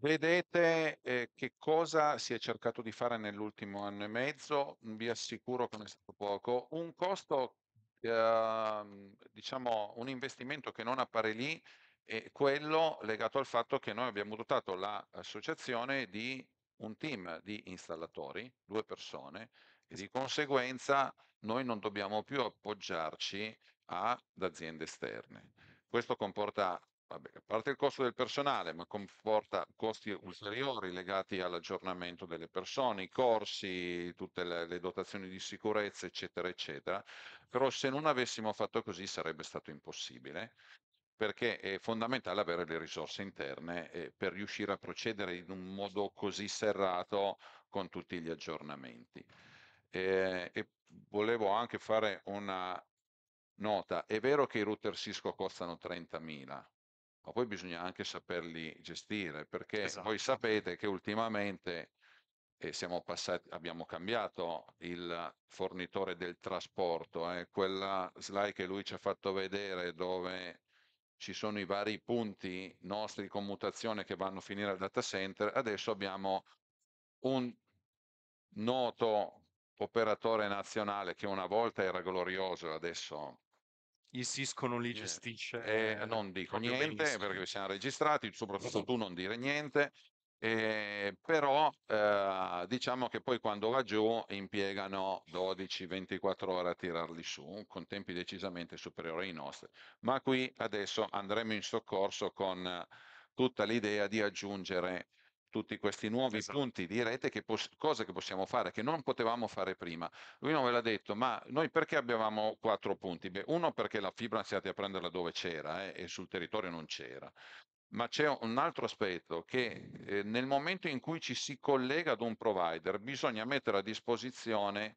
vedete eh, che cosa si è cercato di fare nell'ultimo anno e mezzo, vi assicuro che non è stato poco, un costo Ehm, diciamo, un investimento che non appare lì è quello legato al fatto che noi abbiamo dotato l'associazione di un team di installatori, due persone, e di conseguenza noi non dobbiamo più appoggiarci ad aziende esterne. Questo comporta Vabbè, a parte il costo del personale, ma comporta costi ulteriori legati all'aggiornamento delle persone, i corsi, tutte le, le dotazioni di sicurezza, eccetera, eccetera. Però se non avessimo fatto così sarebbe stato impossibile perché è fondamentale avere le risorse interne eh, per riuscire a procedere in un modo così serrato con tutti gli aggiornamenti. Eh, e volevo anche fare una nota, è vero che i router Cisco costano 30.000, ma poi bisogna anche saperli gestire, perché esatto. voi sapete che ultimamente eh, passati, abbiamo cambiato il fornitore del trasporto, eh, quella slide che lui ci ha fatto vedere dove ci sono i vari punti nostri di commutazione che vanno a finire al data center, adesso abbiamo un noto operatore nazionale che una volta era glorioso, adesso il Cisco non li gestisce. Eh, eh, non dico niente benissimo. perché siamo registrati, soprattutto tu non dire niente, eh, però eh, diciamo che poi quando va giù impiegano 12-24 ore a tirarli su con tempi decisamente superiori ai nostri. Ma qui adesso andremo in soccorso con tutta l'idea di aggiungere tutti questi nuovi esatto. punti di rete, che pos- cose che possiamo fare, che non potevamo fare prima. Lui non ve l'ha detto, ma noi perché abbiamo quattro punti? Beh, uno perché la fibra si è andata a prenderla dove c'era eh, e sul territorio non c'era. Ma c'è un altro aspetto che eh, nel momento in cui ci si collega ad un provider bisogna mettere a disposizione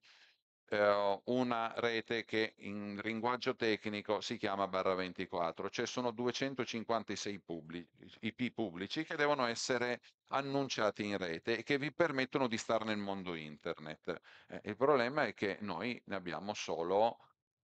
eh, una rete che in linguaggio tecnico si chiama barra 24, cioè sono 256 pubblici, IP pubblici che devono essere annunciati in rete e che vi permettono di stare nel mondo internet. Eh, il problema è che noi ne abbiamo solo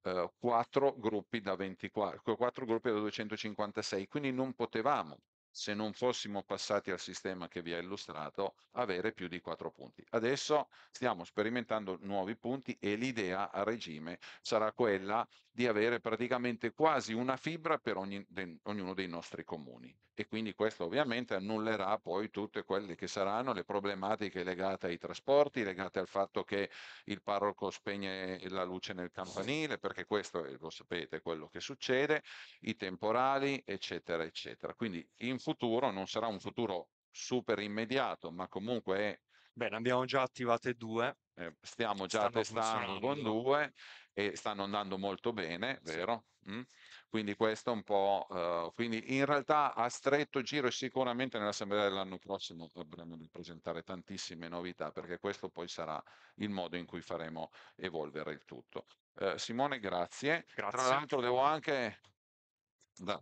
eh, 4 gruppi da 24, 4 gruppi da 256, quindi non potevamo se non fossimo passati al sistema che vi ho illustrato, avere più di quattro punti. Adesso stiamo sperimentando nuovi punti e l'idea a regime sarà quella di avere praticamente quasi una fibra per ogni, de, ognuno dei nostri comuni e quindi questo ovviamente annullerà poi tutte quelle che saranno le problematiche legate ai trasporti, legate al fatto che il parroco spegne la luce nel campanile, perché questo lo sapete quello che succede, i temporali, eccetera, eccetera. Quindi in futuro, non sarà un futuro super immediato, ma comunque è... Beh, ne abbiamo già attivate due. Eh, stiamo già testando con due e stanno andando molto bene, sì. vero? Mm? Quindi questo è un po'... Uh, quindi in realtà a stretto giro sicuramente nell'assemblea dell'anno prossimo dovremo presentare tantissime novità perché questo poi sarà il modo in cui faremo evolvere il tutto. Uh, Simone, grazie. grazie. Tra l'altro devo anche... Da.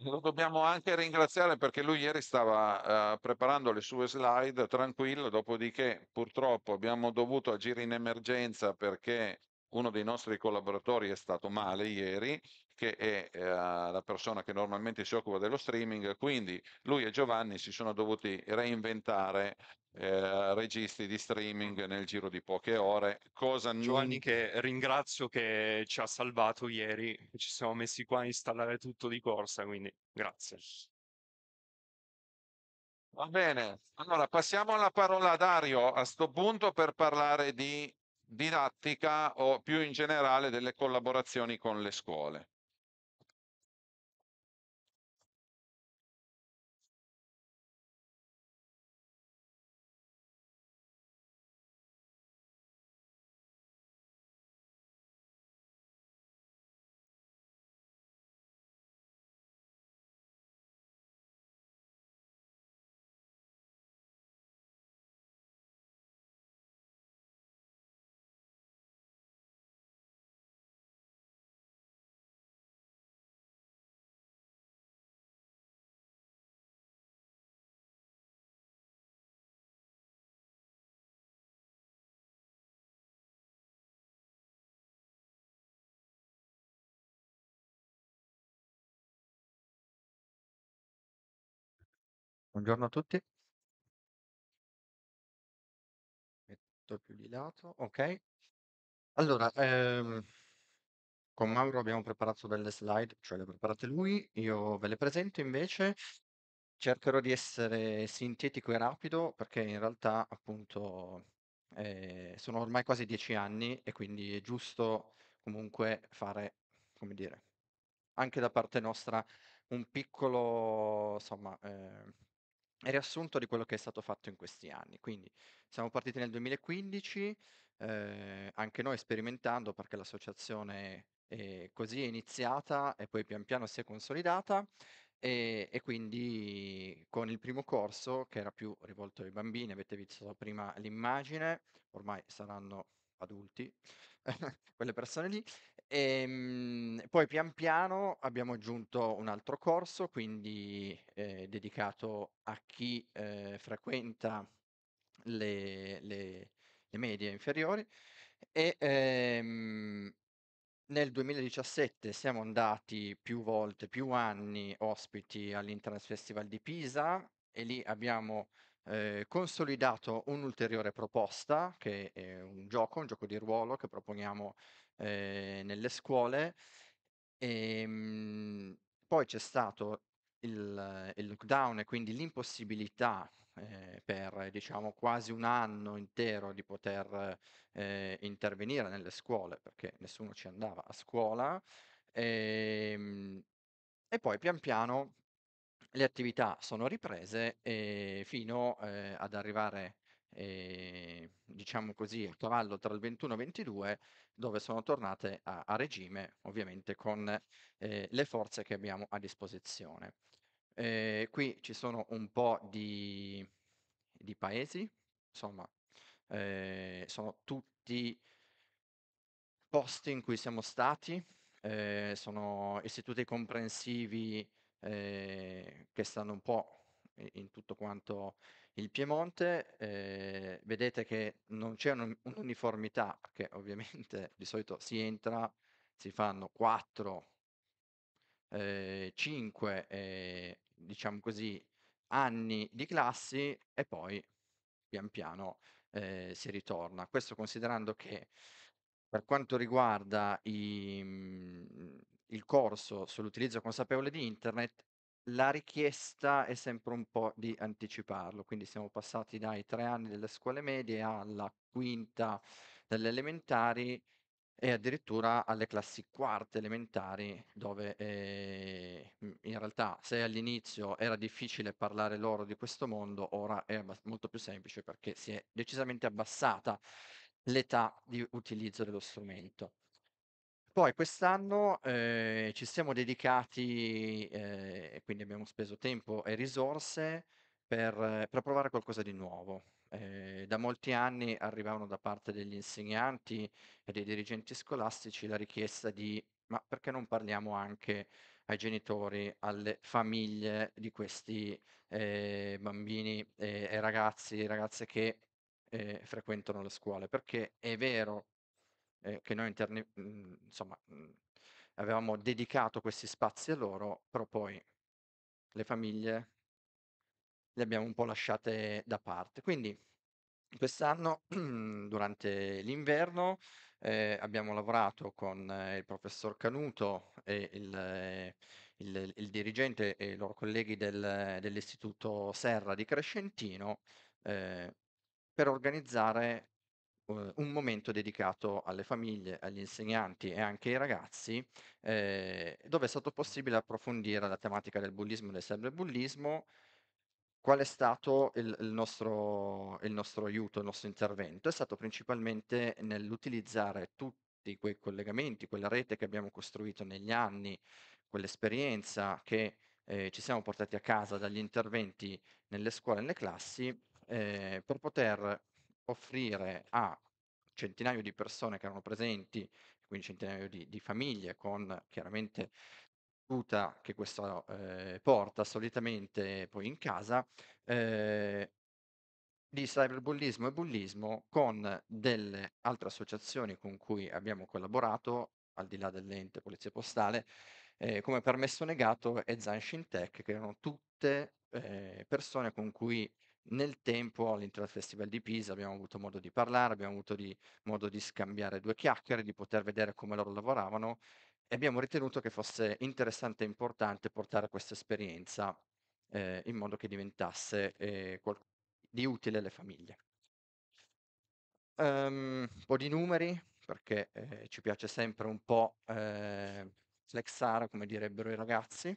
Lo dobbiamo anche ringraziare perché lui ieri stava eh, preparando le sue slide tranquillo, dopodiché purtroppo abbiamo dovuto agire in emergenza perché uno dei nostri collaboratori è stato male ieri che è eh, la persona che normalmente si occupa dello streaming, quindi lui e Giovanni si sono dovuti reinventare eh, registi di streaming nel giro di poche ore. Cosa Giovanni non... che ringrazio che ci ha salvato ieri, ci siamo messi qua a installare tutto di corsa, quindi grazie. Va bene, allora passiamo la parola a Dario a sto punto per parlare di didattica o più in generale delle collaborazioni con le scuole. Buongiorno a tutti. Metto più di lato, ok. Allora, ehm, con Mauro abbiamo preparato delle slide, cioè le preparate lui, io ve le presento invece. Cercherò di essere sintetico e rapido perché in realtà appunto eh, sono ormai quasi dieci anni e quindi è giusto comunque fare, come dire, anche da parte nostra un piccolo, insomma, eh, riassunto di quello che è stato fatto in questi anni. Quindi siamo partiti nel 2015, ehm, anche noi sperimentando perché l'associazione, ehm, così è iniziata e poi pian piano si è consolidata, e e quindi con il primo corso che era più rivolto ai bambini, avete visto prima l'immagine, ormai saranno adulti <laughs> quelle persone lì. E ehm, poi pian piano abbiamo aggiunto un altro corso, quindi eh, dedicato a chi eh, frequenta le, le- le medie inferiori e ehm, nel 2017 siamo andati più volte, più anni ospiti all'Internet Festival di Pisa e lì abbiamo eh, consolidato un'ulteriore proposta, che è un gioco, un gioco di ruolo che proponiamo eh, nelle scuole. E, ehm, mh, poi c'è stato il, il, lockdown e quindi l'impossibilità eh, per diciamo quasi un anno intero di poter eh, intervenire nelle scuole perché nessuno ci andava a scuola e, ehm, e poi pian piano le attività sono riprese e fino eh, ad arrivare, eh, diciamo così, al cavallo tra il 21 e il 22, dove sono tornate a, a regime, ovviamente con eh, le forze che abbiamo a disposizione. Ehm, qui ci sono un po' di, di paesi, insomma, ehm, sono tutti posti in cui siamo stati, ehm, sono istituti comprensivi ehm, che stanno un po' in tutto quanto il Piemonte. Ehm, vedete che non c'è un- un'uniformità, perché ovviamente di solito si entra, si fanno 4, eh, cinque, eh, diciamo così, anni di classi e poi pian piano eh, si ritorna. Questo considerando che per quanto riguarda i, mhmm, il corso sull'utilizzo consapevole di internet, la richiesta è sempre un po' di anticiparlo, quindi siamo passati dai tre anni delle scuole medie alla quinta delle elementari e addirittura alle classi quarte elementari, dove eh, in realtà se all'inizio era difficile parlare loro di questo mondo, ora è abbast- molto più semplice perché si è decisamente abbassata l'età di utilizzo dello strumento. Poi quest'anno, ehm, ci siamo dedicati, ehm, quindi abbiamo speso tempo e risorse per per provare qualcosa di nuovo. Ehm, da molti anni arrivavano da parte degli insegnanti e dei dirigenti scolastici la richiesta di: "Ma perché non parliamo anche ai genitori, alle famiglie di questi, ehm, bambini e e ragazzi e ragazze che, ehm, frequentano le scuole?" Perché è vero eh, che noi interni, mm, insomma, mm, avevamo dedicato questi spazi a loro, però poi le famiglie le abbiamo un po' lasciate da parte. Quindi quest'anno, <clears throat> durante l'inverno, eh, abbiamo lavorato con eh, il professor Canuto e il, il, il, dirigente e i loro colleghi del, dell'Istituto Serra di Crescentino eh, per organizzare eh, un momento dedicato alle famiglie, agli insegnanti e anche ai ragazzi, eh, dove è stato possibile approfondire la tematica del bullismo e del cyberbullismo, qual è stato il, il nostro, il nostro aiuto, il nostro intervento? È stato principalmente nell'utilizzare tutti quei collegamenti, quella rete che abbiamo costruito negli anni, quell'esperienza che eh, ci siamo portati a casa dagli interventi nelle scuole e nelle classi, eh, per poter offrire a centinaio di persone che erano presenti, quindi centinaio di, di famiglie con chiaramente tuta che questo eh, porta solitamente poi in casa, eh, di cyberbullismo e bullismo con delle altre associazioni con cui abbiamo collaborato, al di là dell'ente Polizia Postale, eh, come Permesso Negato e Zanshin Tech, che erano tutte eh, persone con cui nel tempo all'interno del Festival di Pisa abbiamo avuto modo di parlare, abbiamo avuto di, modo di scambiare due chiacchiere, di poter vedere come loro lavoravano e abbiamo ritenuto che fosse interessante e importante portare questa esperienza eh, in modo che diventasse eh, qual- di utile alle famiglie. Um, un po' di numeri, perché eh, ci piace sempre un po' eh, flexare, come direbbero i ragazzi.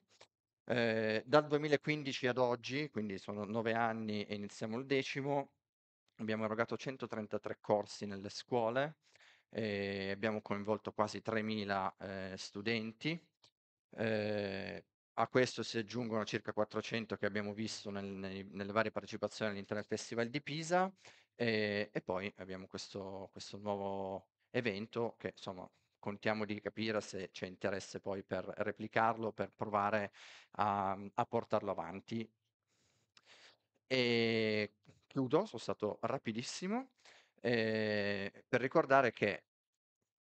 Ehm, dal 2015 ad oggi, quindi sono nove anni e iniziamo il decimo, abbiamo erogato 133 corsi nelle scuole, eh, abbiamo coinvolto quasi 3.000 eh, studenti. Ehm, a questo si aggiungono circa 400 che abbiamo visto nel, nei, nelle varie partecipazioni all'interno del Festival di Pisa ehm, e poi abbiamo questo, questo nuovo evento che insomma contiamo di capire se c'è interesse poi per replicarlo, per provare a, a portarlo avanti. E chiudo, sono stato rapidissimo, eh, per ricordare che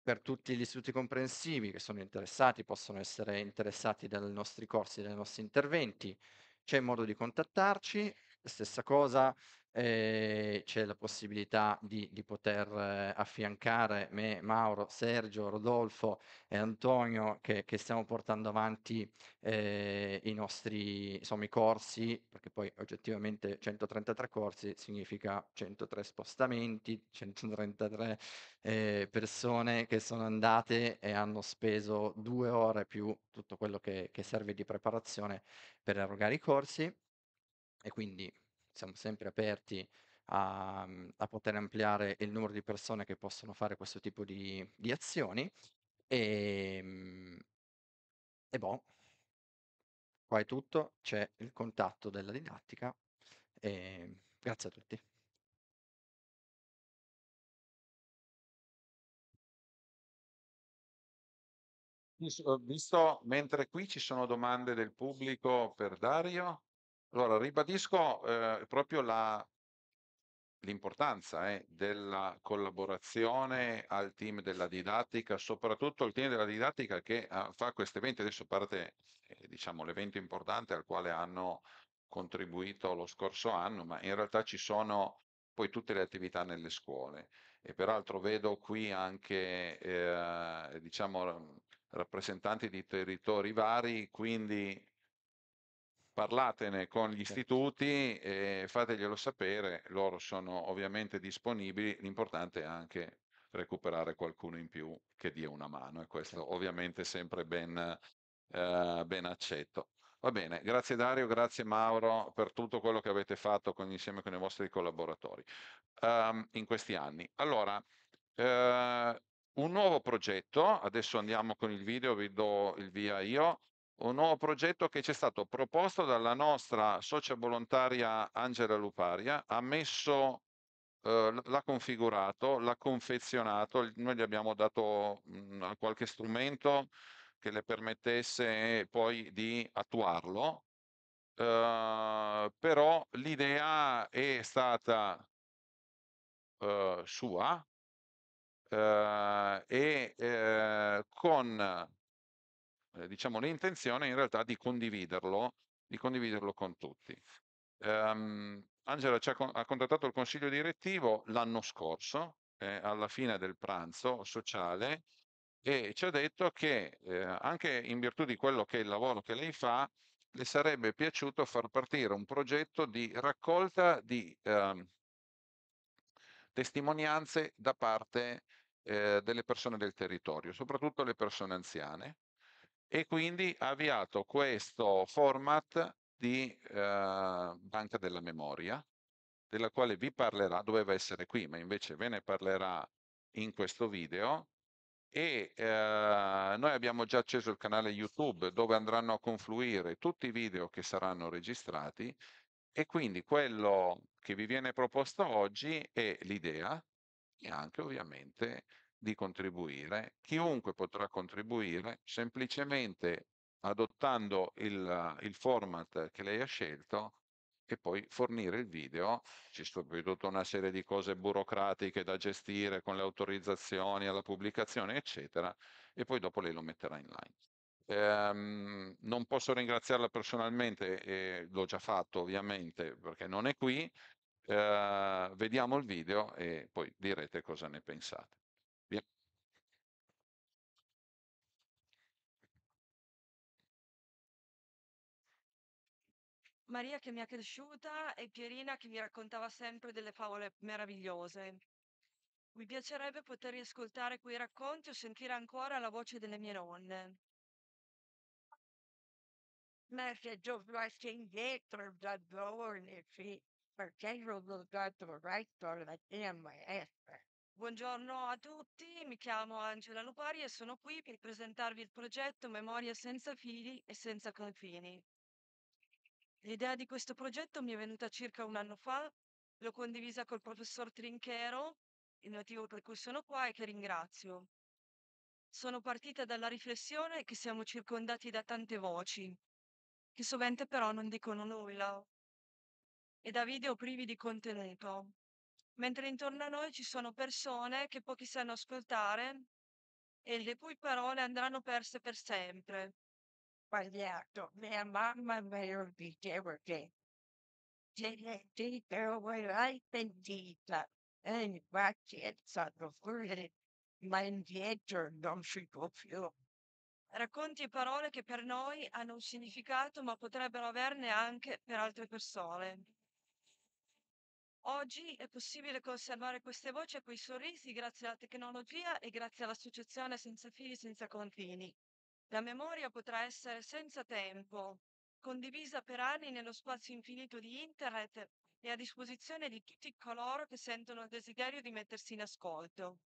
per tutti gli istituti comprensivi che sono interessati, possono essere interessati dai nostri corsi, dai nostri interventi, c'è modo di contattarci, stessa cosa Ehm, c'è la possibilità di di poter eh, affiancare me, Mauro, Sergio, Rodolfo e Antonio che che stiamo portando avanti, ehm, i nostri insomma i corsi, perché poi oggettivamente 133 corsi significa 103 spostamenti, 133, <laughs> ehm, persone che sono andate e hanno speso due ore più tutto quello che che serve di preparazione per erogare i corsi e quindi siamo sempre aperti a, mhmm, a poter ampliare il numero di persone che possono fare questo tipo di, di azioni. E, ehm, e boh, qua è tutto, c'è il contatto della didattica e ehm, grazie a tutti. Visto, mentre qui ci sono domande del pubblico per Dario, allora, ribadisco eh, proprio la, l'importanza eh, della collaborazione al team della didattica, soprattutto al team della didattica che uh, fa questo evento, adesso parte eh, diciamo, l'evento importante al quale hanno contribuito lo scorso anno, ma in realtà ci sono poi tutte le attività nelle scuole e peraltro vedo qui anche eh, diciamo, rappresentanti di territori vari, quindi parlatene con gli certo. istituti e fateglielo sapere, loro sono ovviamente disponibili, l'importante è anche recuperare qualcuno in più che dia una mano e questo certo. ovviamente sempre ben, eh, ben accetto. Va bene, grazie Dario, grazie Mauro per tutto quello che avete fatto con, insieme con i vostri collaboratori um, in questi anni. Allora, eh, un nuovo progetto, adesso andiamo con il video, vi do il via io, un nuovo progetto che ci è stato proposto dalla nostra socia volontaria Angela Luparia, ha messo, eh, l'ha configurato, l'ha confezionato, noi gli abbiamo dato mh, mm, qualche strumento che le permettesse eh, poi di attuarlo, eh, però l'idea è stata eh, sua eh, e eh, con eh, diciamo, l'intenzione in realtà di condividerlo, di condividerlo con tutti. Um, Angela ha, con- ha, contattato il consiglio direttivo l'anno scorso, eh, alla fine del pranzo sociale, e ci ha detto che eh, anche in virtù di quello che è il lavoro che lei fa, le sarebbe piaciuto far partire un progetto di raccolta di eh, testimonianze da parte eh, delle persone del territorio, soprattutto le persone anziane, e quindi ha avviato questo format di eh, banca della memoria, della quale vi parlerà, doveva essere qui, ma invece ve ne parlerà in questo video. E eh, noi abbiamo già acceso il canale YouTube dove andranno a confluire tutti i video che saranno registrati e quindi quello che vi viene proposto oggi è l'idea e anche ovviamente di contribuire, chiunque potrà contribuire semplicemente adottando il, il format che lei ha scelto e poi fornire il video. Ci sono poi tutta una serie di cose burocratiche da gestire con le autorizzazioni alla pubblicazione, eccetera, e poi dopo lei lo metterà in line. Ehm, non posso ringraziarla personalmente, eh, l'ho già fatto ovviamente perché non è qui. Ehm, vediamo il video e poi direte cosa ne pensate. Maria che mi ha cresciuta e Pierina che mi raccontava sempre delle favole meravigliose. Mi piacerebbe poter riascoltare quei racconti o sentire ancora la voce delle mie nonne. Ma se tornassi indietro da giovane, sì, perché non ho dato retto mia maestra. Buongiorno a tutti, mi chiamo Angela Lupari e sono qui per presentarvi il progetto Memoria senza fili e senza confini. L'idea di questo progetto mi è venuta circa un anno fa, l'ho condivisa col professor Trinchero, il motivo per cui sono qua e che ringrazio. Sono partita dalla riflessione che siamo circondati da tante voci, che sovente però non dicono nulla, e da video privi di contenuto, mentre intorno a noi ci sono persone che pochi sanno ascoltare e le cui parole andranno perse per sempre sbagliato. Mia mamma me lo diceva che se ne troverai pentita. E infatti è stato ma indietro non si può più. Racconti parole che per noi hanno un significato, ma potrebbero averne anche per altre persone. Oggi è possibile conservare queste voci e quei sorrisi grazie alla tecnologia e grazie all'associazione Senza Fili Senza Confini. La memoria potrà essere senza tempo, condivisa per anni nello spazio infinito di Internet e a disposizione di tutti coloro che sentono il desiderio di mettersi in ascolto.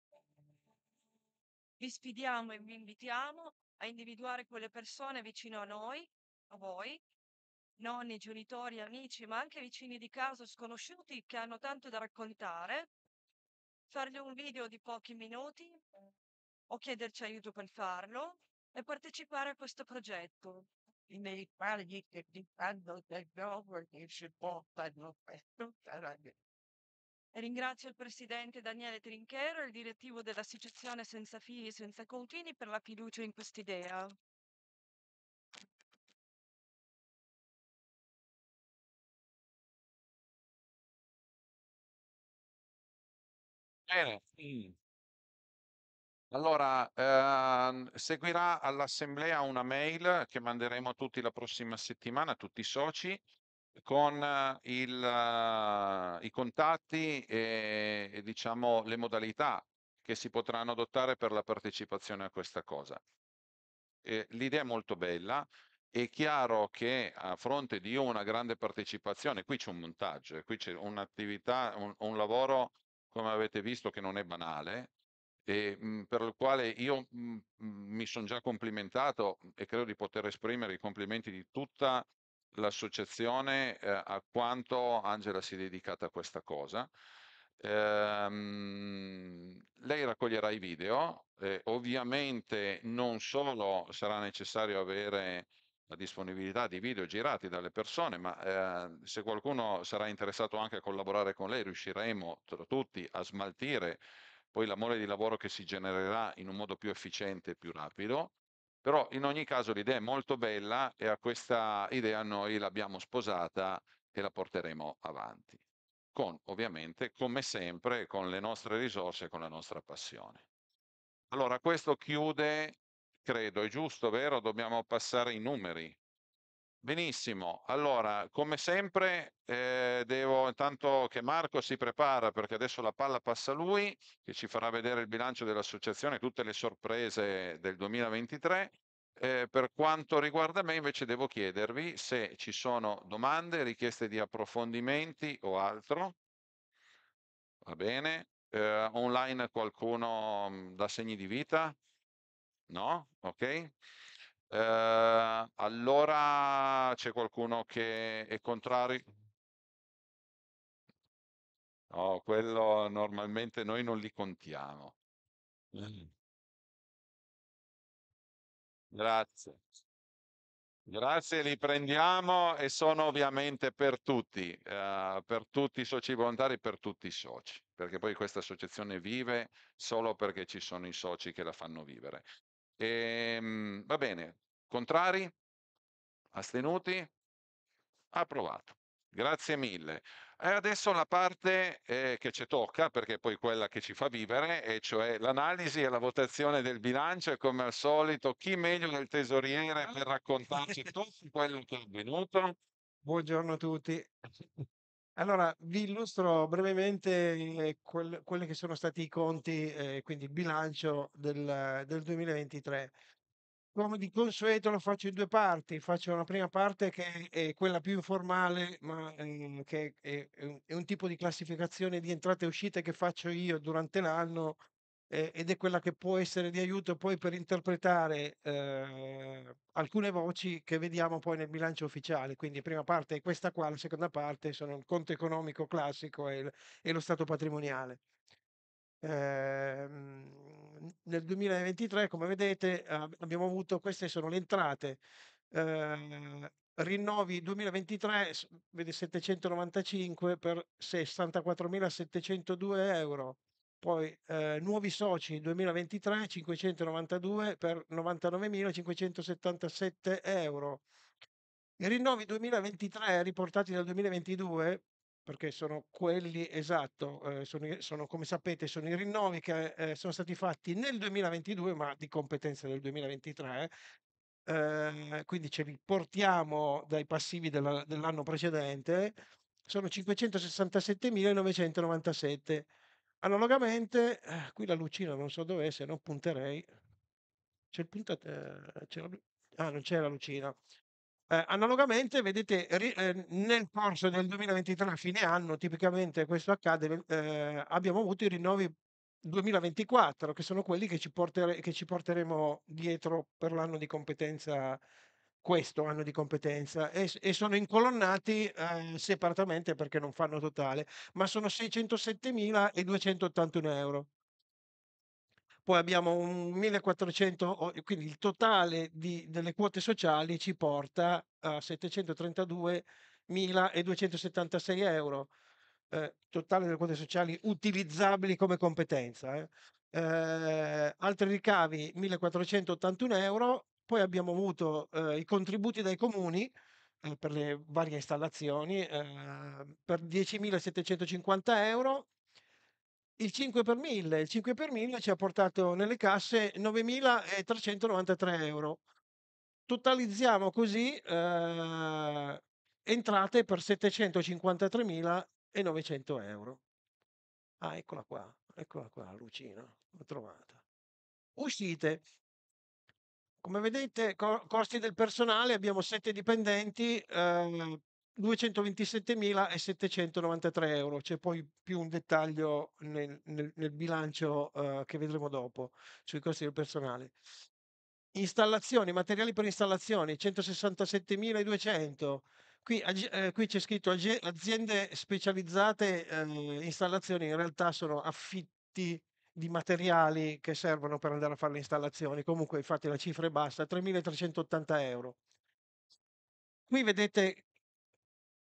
Vi sfidiamo e vi invitiamo a individuare quelle persone vicino a noi, a voi, nonni, genitori, amici, ma anche vicini di casa sconosciuti che hanno tanto da raccontare, fargli un video di pochi minuti o chiederci aiuto per farlo e partecipare a questo progetto. I militari che ti fanno del nuovo che si portano per tutta la vita. Ringrazio il presidente Daniele Trinchero e il direttivo dell'Associazione Senza Fili e Senza Confini per la fiducia in quest'idea. Bene. Allora, ehm, seguirà all'assemblea una mail che manderemo a tutti la prossima settimana, a tutti i soci, con eh, il, eh, i contatti e, e diciamo le modalità che si potranno adottare per la partecipazione a questa cosa. Eh, l'idea è molto bella, è chiaro che a fronte di una grande partecipazione, qui c'è un montaggio, eh, qui c'è un'attività, un, un lavoro, come avete visto, che non è banale, eh, per il quale io mh, mhmm, mhmm, mi sono già complimentato e credo di poter esprimere i complimenti di tutta l'associazione eh, a quanto Angela si è dedicata a questa cosa. Ehm, lei raccoglierà i video, eh, ovviamente non solo sarà necessario avere la disponibilità di video girati dalle persone, ma eh, se qualcuno sarà interessato anche a collaborare con lei, riusciremo tra tutti a smaltire poi l'amore di lavoro che si genererà in un modo più efficiente e più rapido. Però in ogni caso l'idea è molto bella e a questa idea noi l'abbiamo sposata e la porteremo avanti, con ovviamente, come sempre, con le nostre risorse e con la nostra passione. Allora, questo chiude, credo, è giusto, vero? Dobbiamo passare i numeri. Benissimo, allora come sempre eh, devo intanto che Marco si prepara perché adesso la palla passa a lui che ci farà vedere il bilancio dell'associazione, tutte le sorprese del 2023. Eh, per quanto riguarda me invece devo chiedervi se ci sono domande, richieste di approfondimenti o altro. Va bene, eh, online qualcuno dà segni di vita? No? Ok. Eh, allora c'è qualcuno che è contrario? No, quello normalmente noi non li contiamo. Mm. Grazie. Grazie, li prendiamo e sono ovviamente per tutti, eh, per tutti i soci volontari, per tutti i soci, perché poi questa associazione vive solo perché ci sono i soci che la fanno vivere. Ehm, va bene, contrari? Astenuti? Approvato. Grazie mille. E adesso la parte eh, che ci tocca, perché è poi quella che ci fa vivere, e cioè l'analisi e la votazione del bilancio e come al solito chi meglio del tesoriere per raccontarci <laughs> tutto quello che è avvenuto? Buongiorno a tutti. Allora, vi illustro brevemente, eh, quel quelli che sono stati i conti, ehm, quindi il bilancio del del 2023. Come di consueto lo faccio in due parti, faccio una prima parte che è quella più informale, ma, eh, che è un tipo di classificazione di entrate e uscite che faccio io durante l'anno eh, ed è quella che può essere di aiuto poi per interpretare eh, alcune voci che vediamo poi nel bilancio ufficiale. Quindi prima parte è questa qua, la seconda parte sono il conto economico classico e, il, e lo stato patrimoniale. Eh, nel 2023, come vedete, abbiamo avuto queste sono le entrate. Eh, rinnovi 2023 vede 795 per 64.702 euro poi eh, nuovi soci 2023 592 per 99.577 euro. I rinnovi 2023 riportati dal 2022, perché sono quelli esatto, eh, sono, sono, come sapete sono i rinnovi che eh, sono stati fatti nel 2022 ma di competenza del 2023, eh, quindi ce li portiamo dai passivi della, dell'anno precedente, sono 567.997 Analogamente, eh, qui la lucina non so dov'è, se no punterei. C'è il puntate eh, ah, non c'è la lucina. Eh, analogamente vedete ri ehm, nel corso del 2023 a fine anno, tipicamente questo accade, ve eh, abbiamo avuto i rinnovi 2024, che sono quelli che ci portere che ci porteremo dietro per l'anno di competenza questo hanno di competenza e, e sono incolonnati eh, separatamente perché non fanno totale, ma sono 607.281 euro. Poi abbiamo un 1400, quindi il totale di, delle quote sociali ci porta a 732.276 euro. Eh, totale delle quote sociali utilizzabili come competenza. Eh. Eh, altri ricavi 1481 euro poi abbiamo avuto eh, i contributi dai comuni eh, per le varie installazioni eh, per 10.750 euro. Il 5 per 1000, il 5 per 1000 ci ha portato nelle casse 9.393 euro. Totalizziamo così ehm, entrate per 753.900 euro. Ah, eccola qua, eccola qua, Lucina, l'ho trovata. Uscite come vedete, co- costi del personale, abbiamo 7 dipendenti, eh, 227.793 euro, c'è poi più un dettaglio nel, nel, nel bilancio eh, che vedremo dopo sui costi del personale. Installazioni, materiali per installazioni, 167.200. Qui, eh, qui c'è scritto aziende specializzate eh, installazioni, in realtà sono affitti di materiali che servono per andare a fare le installazioni. Comunque, infatti, la cifra è bassa, 3.380 euro. Qui vedete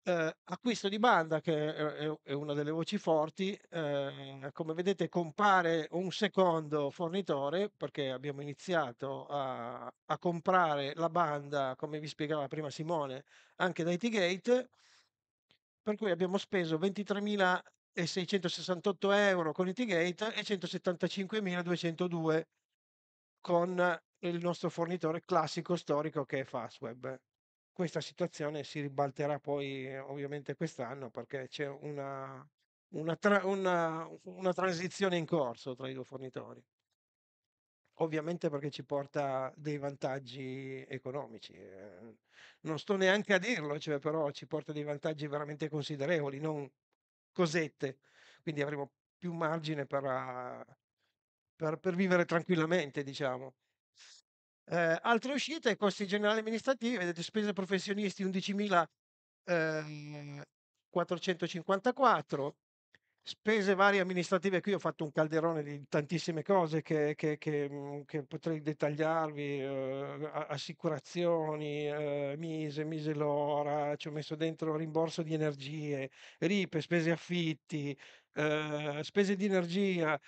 eh, acquisto di banda, che è, è, una delle voci forti. Eh, come vedete, compare un secondo fornitore, perché abbiamo iniziato a, a comprare la banda, come vi spiegava prima Simone, anche da IT Gate per cui abbiamo speso 23.000 e 668 euro con Itigate e 175.202 con il nostro fornitore classico storico che è Fastweb. Questa situazione si ribalterà poi ovviamente quest'anno perché c'è una, una, tra, una, una transizione in corso tra i due fornitori. Ovviamente perché ci porta dei vantaggi economici. Eh. Non sto neanche a dirlo, cioè, però ci porta dei vantaggi veramente considerevoli, non cosette, quindi avremo più margine per, ah, per, per vivere tranquillamente, diciamo. Eh, altre uscite, costi generali amministrativi, vedete spese professionisti 11.454, spese varie amministrative, qui ho fatto un calderone di tantissime cose che, che, che, mhmm, che potrei dettagliarvi, eh, assicurazioni, eh, mise, mise l'ora, ci ho messo dentro rimborso di energie, ripe, spese affitti, eh, spese di energia,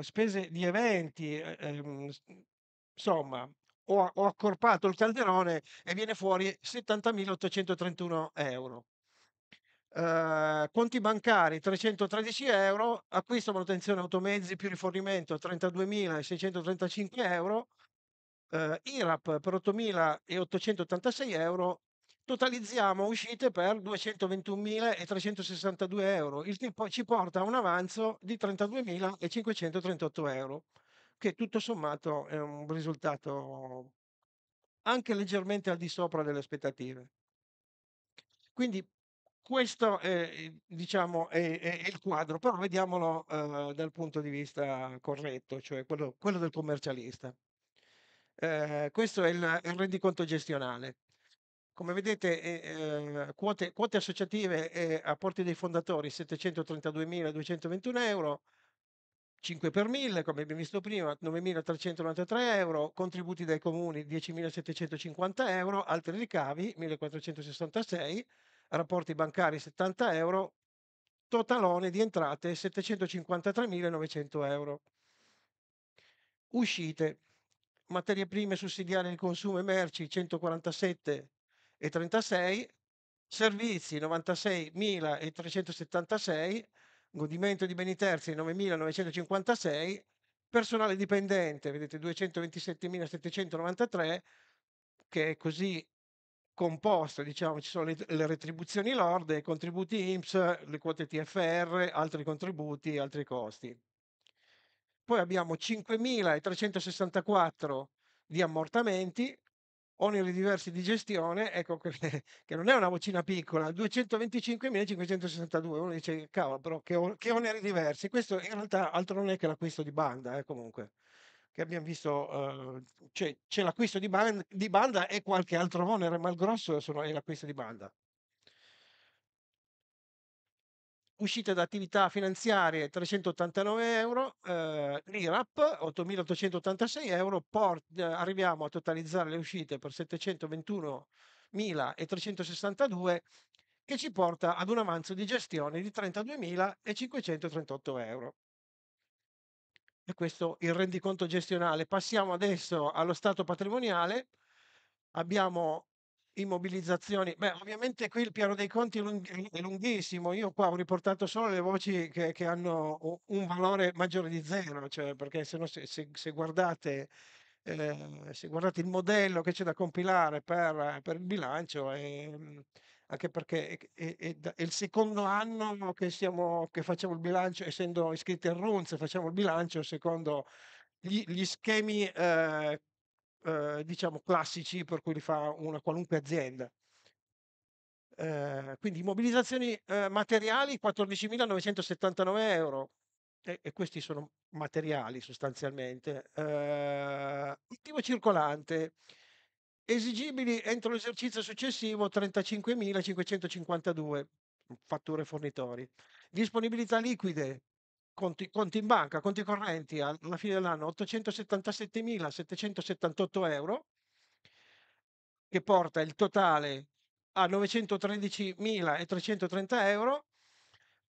spese di eventi, ehm, insomma, ho, ho accorpato il calderone e viene fuori 70.831 euro eh, conti bancari 313 euro, acquisto manutenzione automezzi più rifornimento 32.635 euro, eh, IRAP per 8.886 euro, totalizziamo uscite per 221.362 euro, il che poi ci porta a un avanzo di 32.538 euro, che tutto sommato è un risultato anche leggermente al di sopra delle aspettative. Quindi questo è, eh, diciamo, è, è, è il quadro, però vediamolo eh, dal punto di vista corretto, cioè quello, quello del commercialista. Eh, questo è il, il, rendiconto gestionale. Come vedete, eh, eh quote, quote, associative e eh, apporti dei fondatori 732.221 euro, 5 per 1000, come abbiamo visto prima, 9.393 euro, contributi dai comuni 10.750 euro, altri ricavi 1.466 rapporti bancari 70 euro, totalone di entrate 753.900 euro. Uscite, materie prime sussidiarie di consumo e merci 147,36, servizi 96.376, godimento di beni terzi 9.956, personale dipendente, vedete 227.793, che è così composto, diciamo ci sono le, le retribuzioni lorde, i contributi INPS, le quote TFR, altri contributi, altri costi. Poi abbiamo 5.364 di ammortamenti, oneri diversi di gestione, ecco che, <laughs> che non è una vocina piccola, 225.562, uno dice cavolo però che, che, oneri diversi, questo in realtà altro non è che l'acquisto di banda eh, comunque che abbiamo visto, eh, c'è, l'acquisto di, ban di, banda e qualche altro onere, ma il grosso sono, è l'acquisto di banda. Uscite da attività finanziarie 389 euro, eh, l'IRAP 8.886 euro, eh, arriviamo a totalizzare le uscite per 721.362 che ci porta ad un avanzo di gestione di 32.538 euro e questo il rendiconto gestionale. Passiamo adesso allo stato patrimoniale. Abbiamo immobilizzazioni. Beh, ovviamente qui il piano dei conti è lunghissimo. Io qua ho riportato solo le voci che, che hanno un valore maggiore di zero, cioè perché se, no, se, se, se guardate, eh, se guardate il modello che c'è da compilare per, per il bilancio è, ehm, anche perché è, è, è, è il secondo anno che, siamo, che, facciamo il bilancio, essendo iscritti al RUNZ, facciamo il bilancio secondo gli, gli schemi eh, eh, diciamo classici per cui li fa una qualunque azienda. Eh, quindi mobilizzazioni eh, materiali 14.979 euro e, e, questi sono materiali sostanzialmente. attivo eh, circolante esigibili entro l'esercizio successivo 35.552 fatture fornitori. Disponibilità liquide, conti, conti in banca, conti correnti alla fine dell'anno 877.778 euro, che porta il totale a 913.330 euro.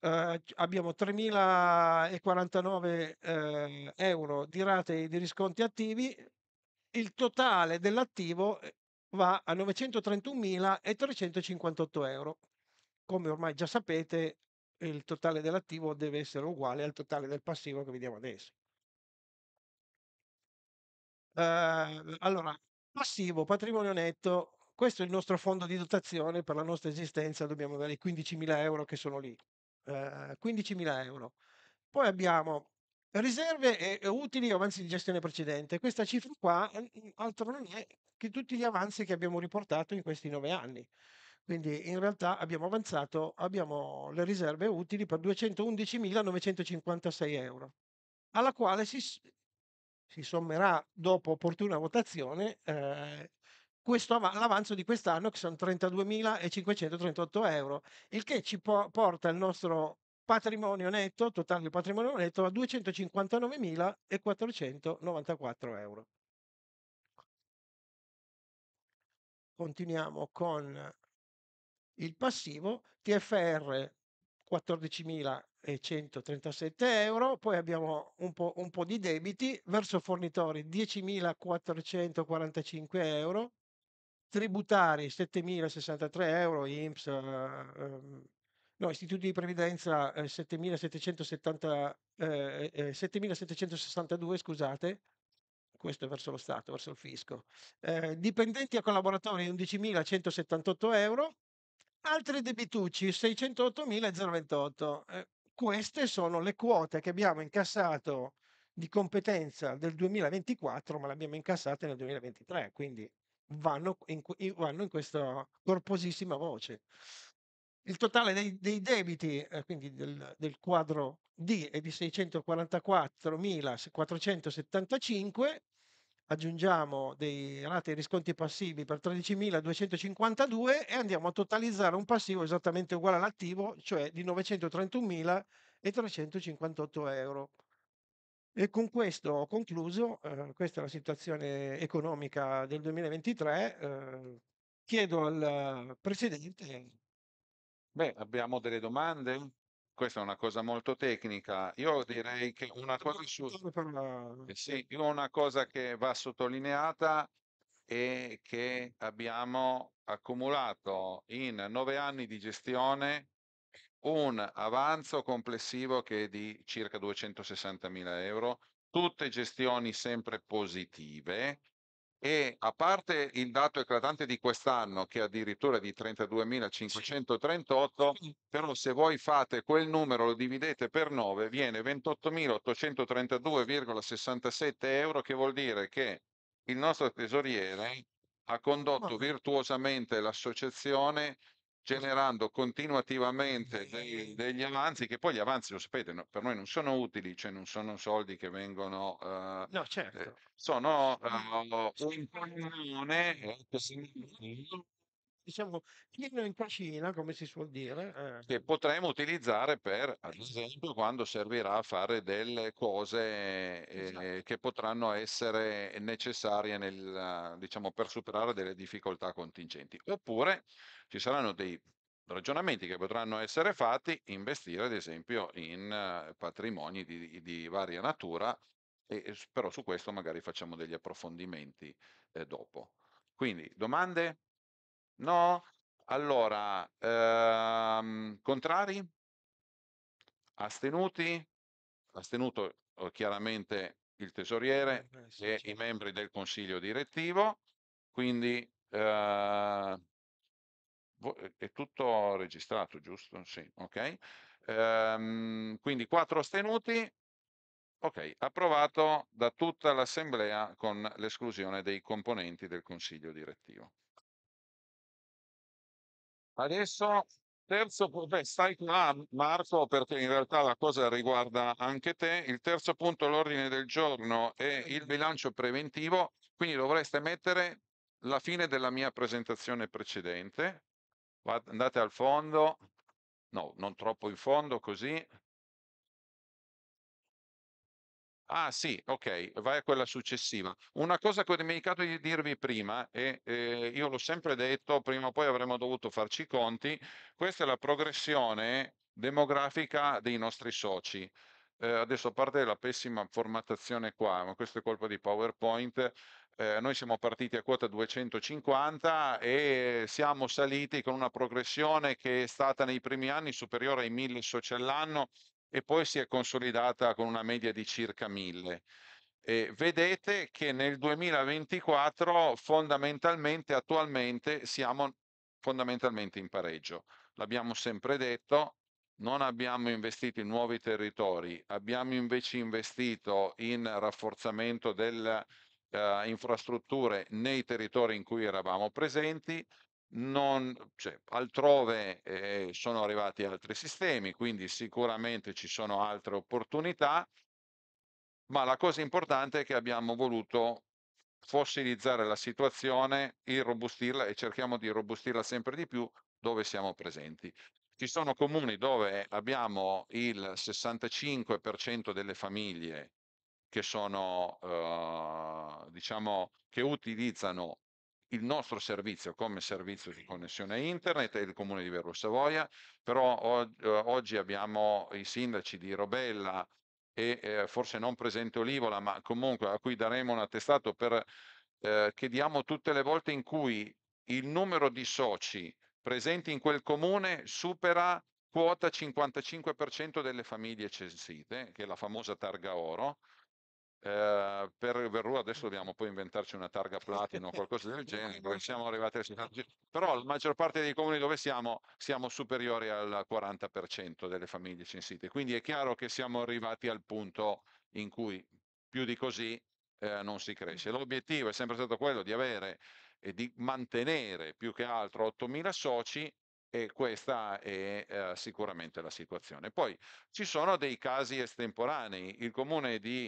Eh, abbiamo 3.049 eh, euro di rate di risconti attivi, il totale dell'attivo eh, va a 931.358 euro. Come ormai già sapete, il totale dell'attivo deve essere uguale al totale del passivo che vediamo adesso. Uh, allora, passivo, patrimonio netto, questo è il nostro fondo di dotazione per la nostra esistenza, dobbiamo avere i 15.000 euro che sono lì. Ehm, uh, 15.000 euro. Poi abbiamo Riserve eh, eh, e utili o avanzi di gestione precedente. Questa cifra qua, eh, altro non è che tutti gli avanzi che abbiamo riportato in questi nove anni. Quindi in realtà abbiamo avanzato abbiamo le riserve utili per 211.956 euro, alla quale si si sommerà, dopo opportuna votazione, ehm, questo l'avanzo di quest'anno che sono 32.538 euro, il che ci po porta il nostro patrimonio netto, totale del patrimonio netto a 259.494 euro. Continuiamo con il passivo, TFR 14.137 euro, poi abbiamo un po', un po', di debiti verso fornitori 10.445 euro, tributari 7.063 euro, IMSS, eh, ehm, No, istituti di previdenza eh, 7770, eh, 7762, eh, eh, scusate, questo è verso lo Stato, verso il fisco. Eh, dipendenti a collaboratori 11.178 euro, altri debitucci 608.028. queste sono le quote che abbiamo incassato di competenza del 2024, ma le abbiamo incassate nel 2023, quindi vanno in, vanno in questa corposissima voce. Il totale dei, dei debiti, eh, quindi del, del, quadro D, è di 644.475, aggiungiamo dei rate e risconti passivi per 13.252 e andiamo a totalizzare un passivo esattamente uguale all'attivo, cioè di 931.358 euro. E con questo ho concluso, eh, questa è la situazione economica del 2023. Eh, chiedo al eh, Presidente Beh, abbiamo delle domande? Questa è una cosa molto tecnica. Io direi che una cosa su... Eh sì, una cosa che va sottolineata è che abbiamo accumulato in nove anni di gestione un avanzo complessivo che è di circa 260 mila euro, tutte gestioni sempre positive, e a parte il dato eclatante di quest'anno che è addirittura di 32.538, però se voi fate quel numero, lo dividete per 9, viene 28.832,67 euro, che vuol dire che il nostro tesoriere ha condotto virtuosamente l'associazione generando continuativamente dei, degli avanzi che poi gli avanzi lo sapete no, per noi non sono utili cioè non sono soldi che vengono eh, no, eh, certo. eh, sono eh, un pannone eh, diciamo pieno diciamo, in cascina come si suol dire eh. che potremmo utilizzare per ad esempio quando servirà a fare delle cose esatto. che potranno essere necessarie nel, diciamo, per superare delle difficoltà contingenti oppure ci saranno dei ragionamenti che potranno essere fatti, investire ad esempio in eh, patrimoni di, di varia natura, e, però su questo magari facciamo degli approfondimenti eh, dopo. Quindi domande? No? Allora, ehm, contrari? Astenuti? Astenuto eh, chiaramente il tesoriere eh, e i membri del consiglio direttivo, quindi eh, eh, è tutto registrato, giusto? Sì, ok. Ehm, quindi 4 astenuti, ok, approvato da tutta l'Assemblea con l'esclusione dei componenti del Consiglio direttivo. Adesso terzo punto, stai qua Marco perché in realtà la cosa riguarda anche te, il terzo punto l'ordine del giorno è il bilancio preventivo, quindi dovreste mettere la fine della mia presentazione precedente, andate al fondo, no, non troppo in fondo, così. Ah sì, ok, vai a quella successiva. Una cosa che ho dimenticato di dirvi prima, e eh, io l'ho sempre detto, prima o poi avremmo dovuto farci i conti, questa è la progressione demografica dei nostri soci eh, adesso a parte la pessima formattazione qua, ma questo è colpa di PowerPoint, eh, noi siamo partiti a quota 250 e siamo saliti con una progressione che è stata nei primi anni superiore ai 1000 soci all'anno e poi si è consolidata con una media di circa 1000. E vedete che nel 2024 fondamentalmente attualmente siamo fondamentalmente in pareggio. L'abbiamo sempre detto, non abbiamo investito in nuovi territori, abbiamo invece investito in rafforzamento delle uh, infrastrutture nei territori in cui eravamo presenti, non, cioè, altrove eh, sono arrivati altri sistemi, quindi sicuramente ci sono altre opportunità, ma la cosa importante è che abbiamo voluto fossilizzare la situazione, irrobustirla e cerchiamo di irrobustirla sempre di più dove siamo presenti. Ci sono comuni dove abbiamo il 65% delle famiglie che sono, eh, diciamo, che utilizzano il nostro servizio come servizio di connessione a internet è il comune di Verro Savoia, però o, uhm, oggi abbiamo i sindaci di Robella e eh, forse non presente Olivola, ma comunque a cui daremo un attestato per eh, che diamo tutte le volte in cui il numero di soci presenti in quel comune supera quota 55% delle famiglie censite, che è la famosa targa oro. Eh, per Verrua adesso dobbiamo poi inventarci una targa platino o qualcosa del genere, perché siamo arrivati al però la maggior parte dei comuni dove siamo siamo superiori al 40% delle famiglie censite, quindi è chiaro che siamo arrivati al punto in cui più di così eh, non si cresce. Mm. L'obiettivo è sempre stato quello di avere di mantenere più che altro 8.000 soci e questa è eh, sicuramente la situazione. Poi ci sono dei casi estemporanei. Il comune di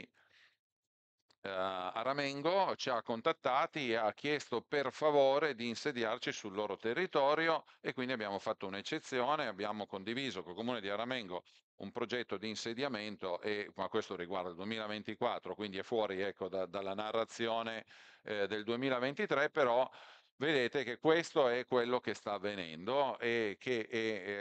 eh, Aramengo ci ha contattati e ha chiesto per favore di insediarci sul loro territorio e quindi abbiamo fatto un'eccezione, abbiamo condiviso col comune di Aramengo un progetto di insediamento e ma questo riguarda il 2024, quindi è fuori ecco, da, dalla narrazione eh, del 2023, però vedete che questo è quello che sta avvenendo e che è,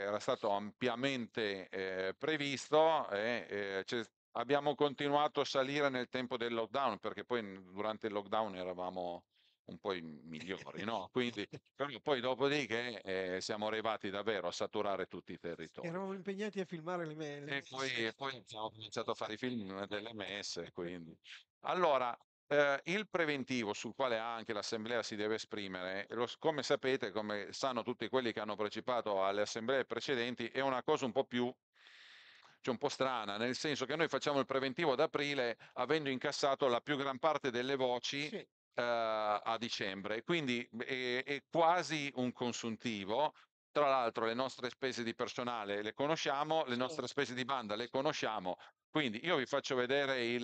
era stato ampiamente eh, previsto. E, eh, abbiamo continuato a salire nel tempo del lockdown, perché poi durante il lockdown eravamo un po' i migliori, no? <laughs> Quindi, però poi dopodiché eh, siamo arrivati davvero a saturare tutti i territori. Eravamo impegnati a filmare le messe. E poi, e poi abbiamo cominciato a fare i film delle messe, quindi. Allora, eh, il preventivo sul quale anche l'Assemblea si deve esprimere, lo, come sapete, come sanno tutti quelli che hanno partecipato alle assemblee precedenti, è una cosa un po' più cioè un po' strana, nel senso che noi facciamo il preventivo ad aprile avendo incassato la più gran parte delle voci sì. Uhm, a dicembre, quindi mhmm, è, è quasi un consuntivo, tra l'altro le nostre spese di personale le conosciamo, le nostre spese di banda le conosciamo, quindi io vi faccio vedere il,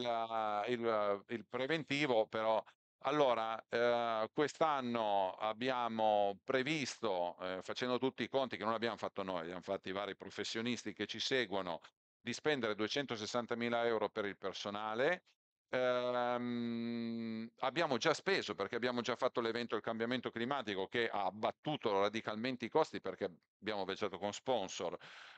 il, il preventivo, però allora eh, quest'anno abbiamo previsto, eh, facendo tutti i conti che non abbiamo fatto noi, abbiamo fatto i vari professionisti che ci seguono, di spendere 260 mila euro per il personale, ehm, abbiamo già speso perché abbiamo già fatto l'evento Il cambiamento climatico che ha abbattuto radicalmente i costi perché abbiamo viaggiato con sponsor.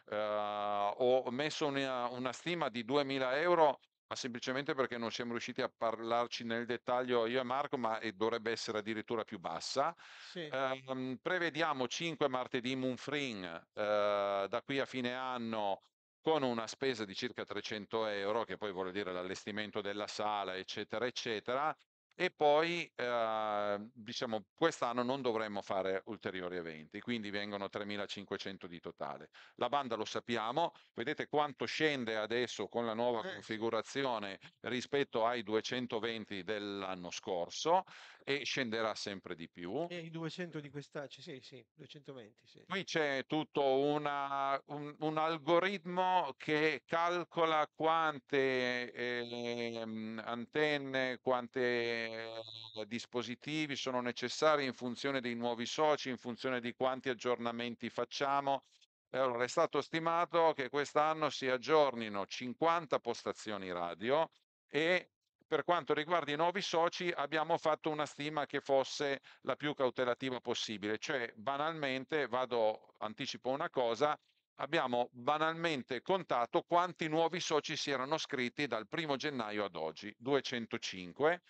Eh, ho messo una, una stima di 2.000 euro ma semplicemente perché non siamo riusciti a parlarci nel dettaglio io e Marco, ma dovrebbe essere addirittura più bassa. Sì. Eh, prevediamo 5 martedì Moonfring eh, da qui a fine anno con una spesa di circa 300 euro, che poi vuol dire l'allestimento della sala, eccetera, eccetera, e poi eh, diciamo quest'anno non dovremmo fare ulteriori eventi, quindi vengono 3.500 di totale. La banda lo sappiamo, vedete quanto scende adesso con la nuova eh. configurazione rispetto ai 220 dell'anno scorso e scenderà sempre di più. E eh, i 200 di quest'anno, sì, sì, 220. Sì. Qui c'è tutto una, un, un, algoritmo che calcola quante eh, antenne, quante eh, dispositivi sono necessari in funzione dei nuovi soci, in funzione di quanti aggiornamenti facciamo. Allora, è stato stimato che quest'anno si aggiornino 50 postazioni radio e per quanto riguarda i nuovi soci abbiamo fatto una stima che fosse la più cautelativa possibile, cioè banalmente, vado, anticipo una cosa, abbiamo banalmente contato quanti nuovi soci si erano iscritti dal 1 gennaio ad oggi, 205,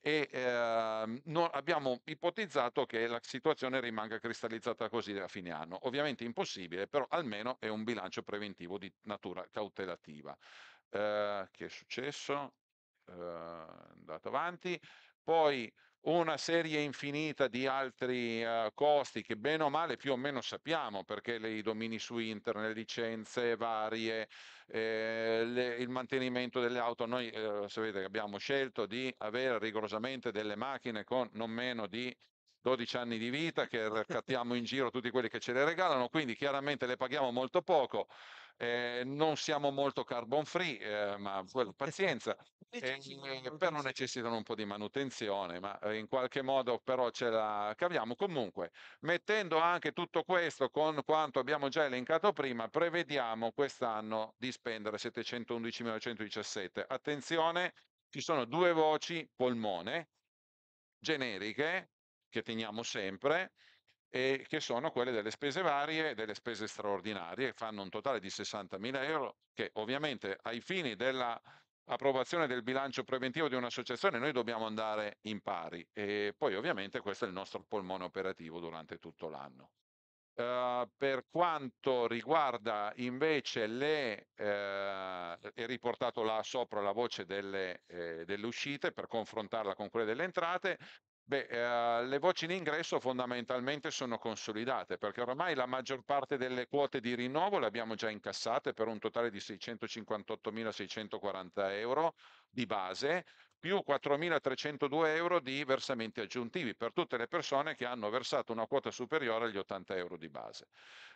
e eh, no, abbiamo ipotizzato che la situazione rimanga cristallizzata così da fine anno. Ovviamente impossibile, però almeno è un bilancio preventivo di natura cautelativa. Eh, che è successo? Eh, andato avanti. Poi una serie infinita di altri uh, costi che bene o male più o meno sappiamo perché le, i domini su internet, licenze varie, eh, le, il mantenimento delle auto, noi eh, sapete che abbiamo scelto di avere rigorosamente delle macchine con non meno di 12 anni di vita che raccattiamo <laughs> in giro tutti quelli che ce le regalano, quindi chiaramente le paghiamo molto poco, eh, non siamo molto carbon free, eh, ma well, eh, pazienza, eh, però necessitano un po' di manutenzione, ma eh, in qualche modo però ce la caviamo. Comunque, mettendo anche tutto questo con quanto abbiamo già elencato prima, prevediamo quest'anno di spendere 711.117. Attenzione, ci sono due voci polmone generiche che teniamo sempre e che sono quelle delle spese varie e delle spese straordinarie, che fanno un totale di 60.000 euro, che ovviamente ai fini della approvazione del bilancio preventivo di un'associazione noi dobbiamo andare in pari e poi ovviamente questo è il nostro polmone operativo durante tutto l'anno. Uh, per quanto riguarda invece le, uh, è riportato là sopra la voce delle, eh, delle uscite per confrontarla con quelle delle entrate, Beh, eh, le voci in ingresso fondamentalmente sono consolidate perché ormai la maggior parte delle quote di rinnovo le abbiamo già incassate per un totale di 658.640 euro di base, più 4.302 euro di versamenti aggiuntivi per tutte le persone che hanno versato una quota superiore agli 80 euro di base.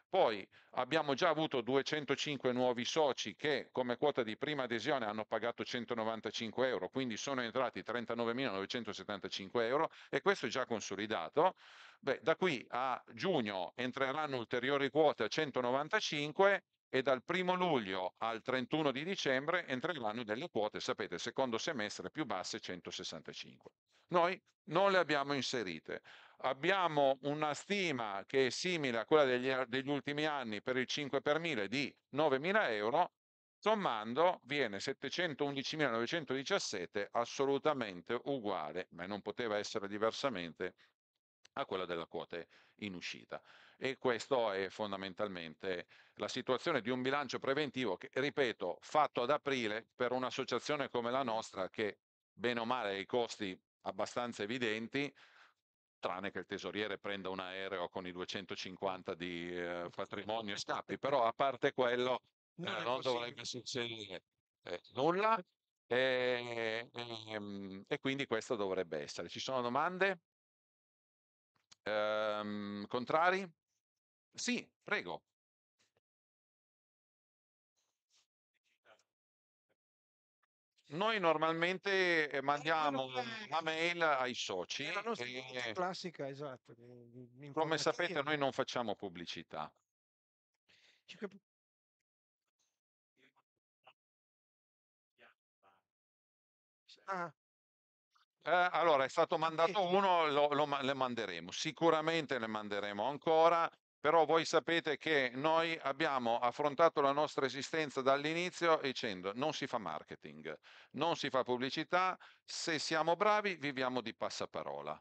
Poi abbiamo già avuto 205 nuovi soci che come quota di prima adesione hanno pagato 195 euro, quindi sono entrati 39.975 euro e questo è già consolidato. Beh, da qui a giugno entreranno ulteriori quote a 195 e dal 1 luglio al 31 di dicembre entreranno delle quote, sapete, secondo semestre più basse 165. Noi non le abbiamo inserite. Abbiamo una stima che è simile a quella degli, degli ultimi anni per il 5 per 1000 di 9.000 euro, sommando viene 711.917 assolutamente uguale, ma non poteva essere diversamente, a quella della quota in uscita e questo è fondamentalmente la situazione di un bilancio preventivo che, ripeto, fatto ad aprile per un'associazione come la nostra che bene o male ha i costi abbastanza evidenti, tranne che il tesoriere prenda un aereo con i 250 di eh, patrimonio e scappi, però a parte quello non, eh, non dovrebbe succedere eh, nulla e, eh, e, ehm, e, quindi questo dovrebbe essere. Ci sono domande? Ehm, contrari? Sì, prego. Noi normalmente, eh, mandiamo una mail ai soci è la nostra e classica, esatto, come sapete noi non facciamo pubblicità. Ah, Eh, allora, è stato mandato uno, lo, lo le manderemo. Sicuramente le manderemo ancora però voi sapete che noi abbiamo affrontato la nostra esistenza dall'inizio dicendo non si fa marketing, non si fa pubblicità, se siamo bravi viviamo di passaparola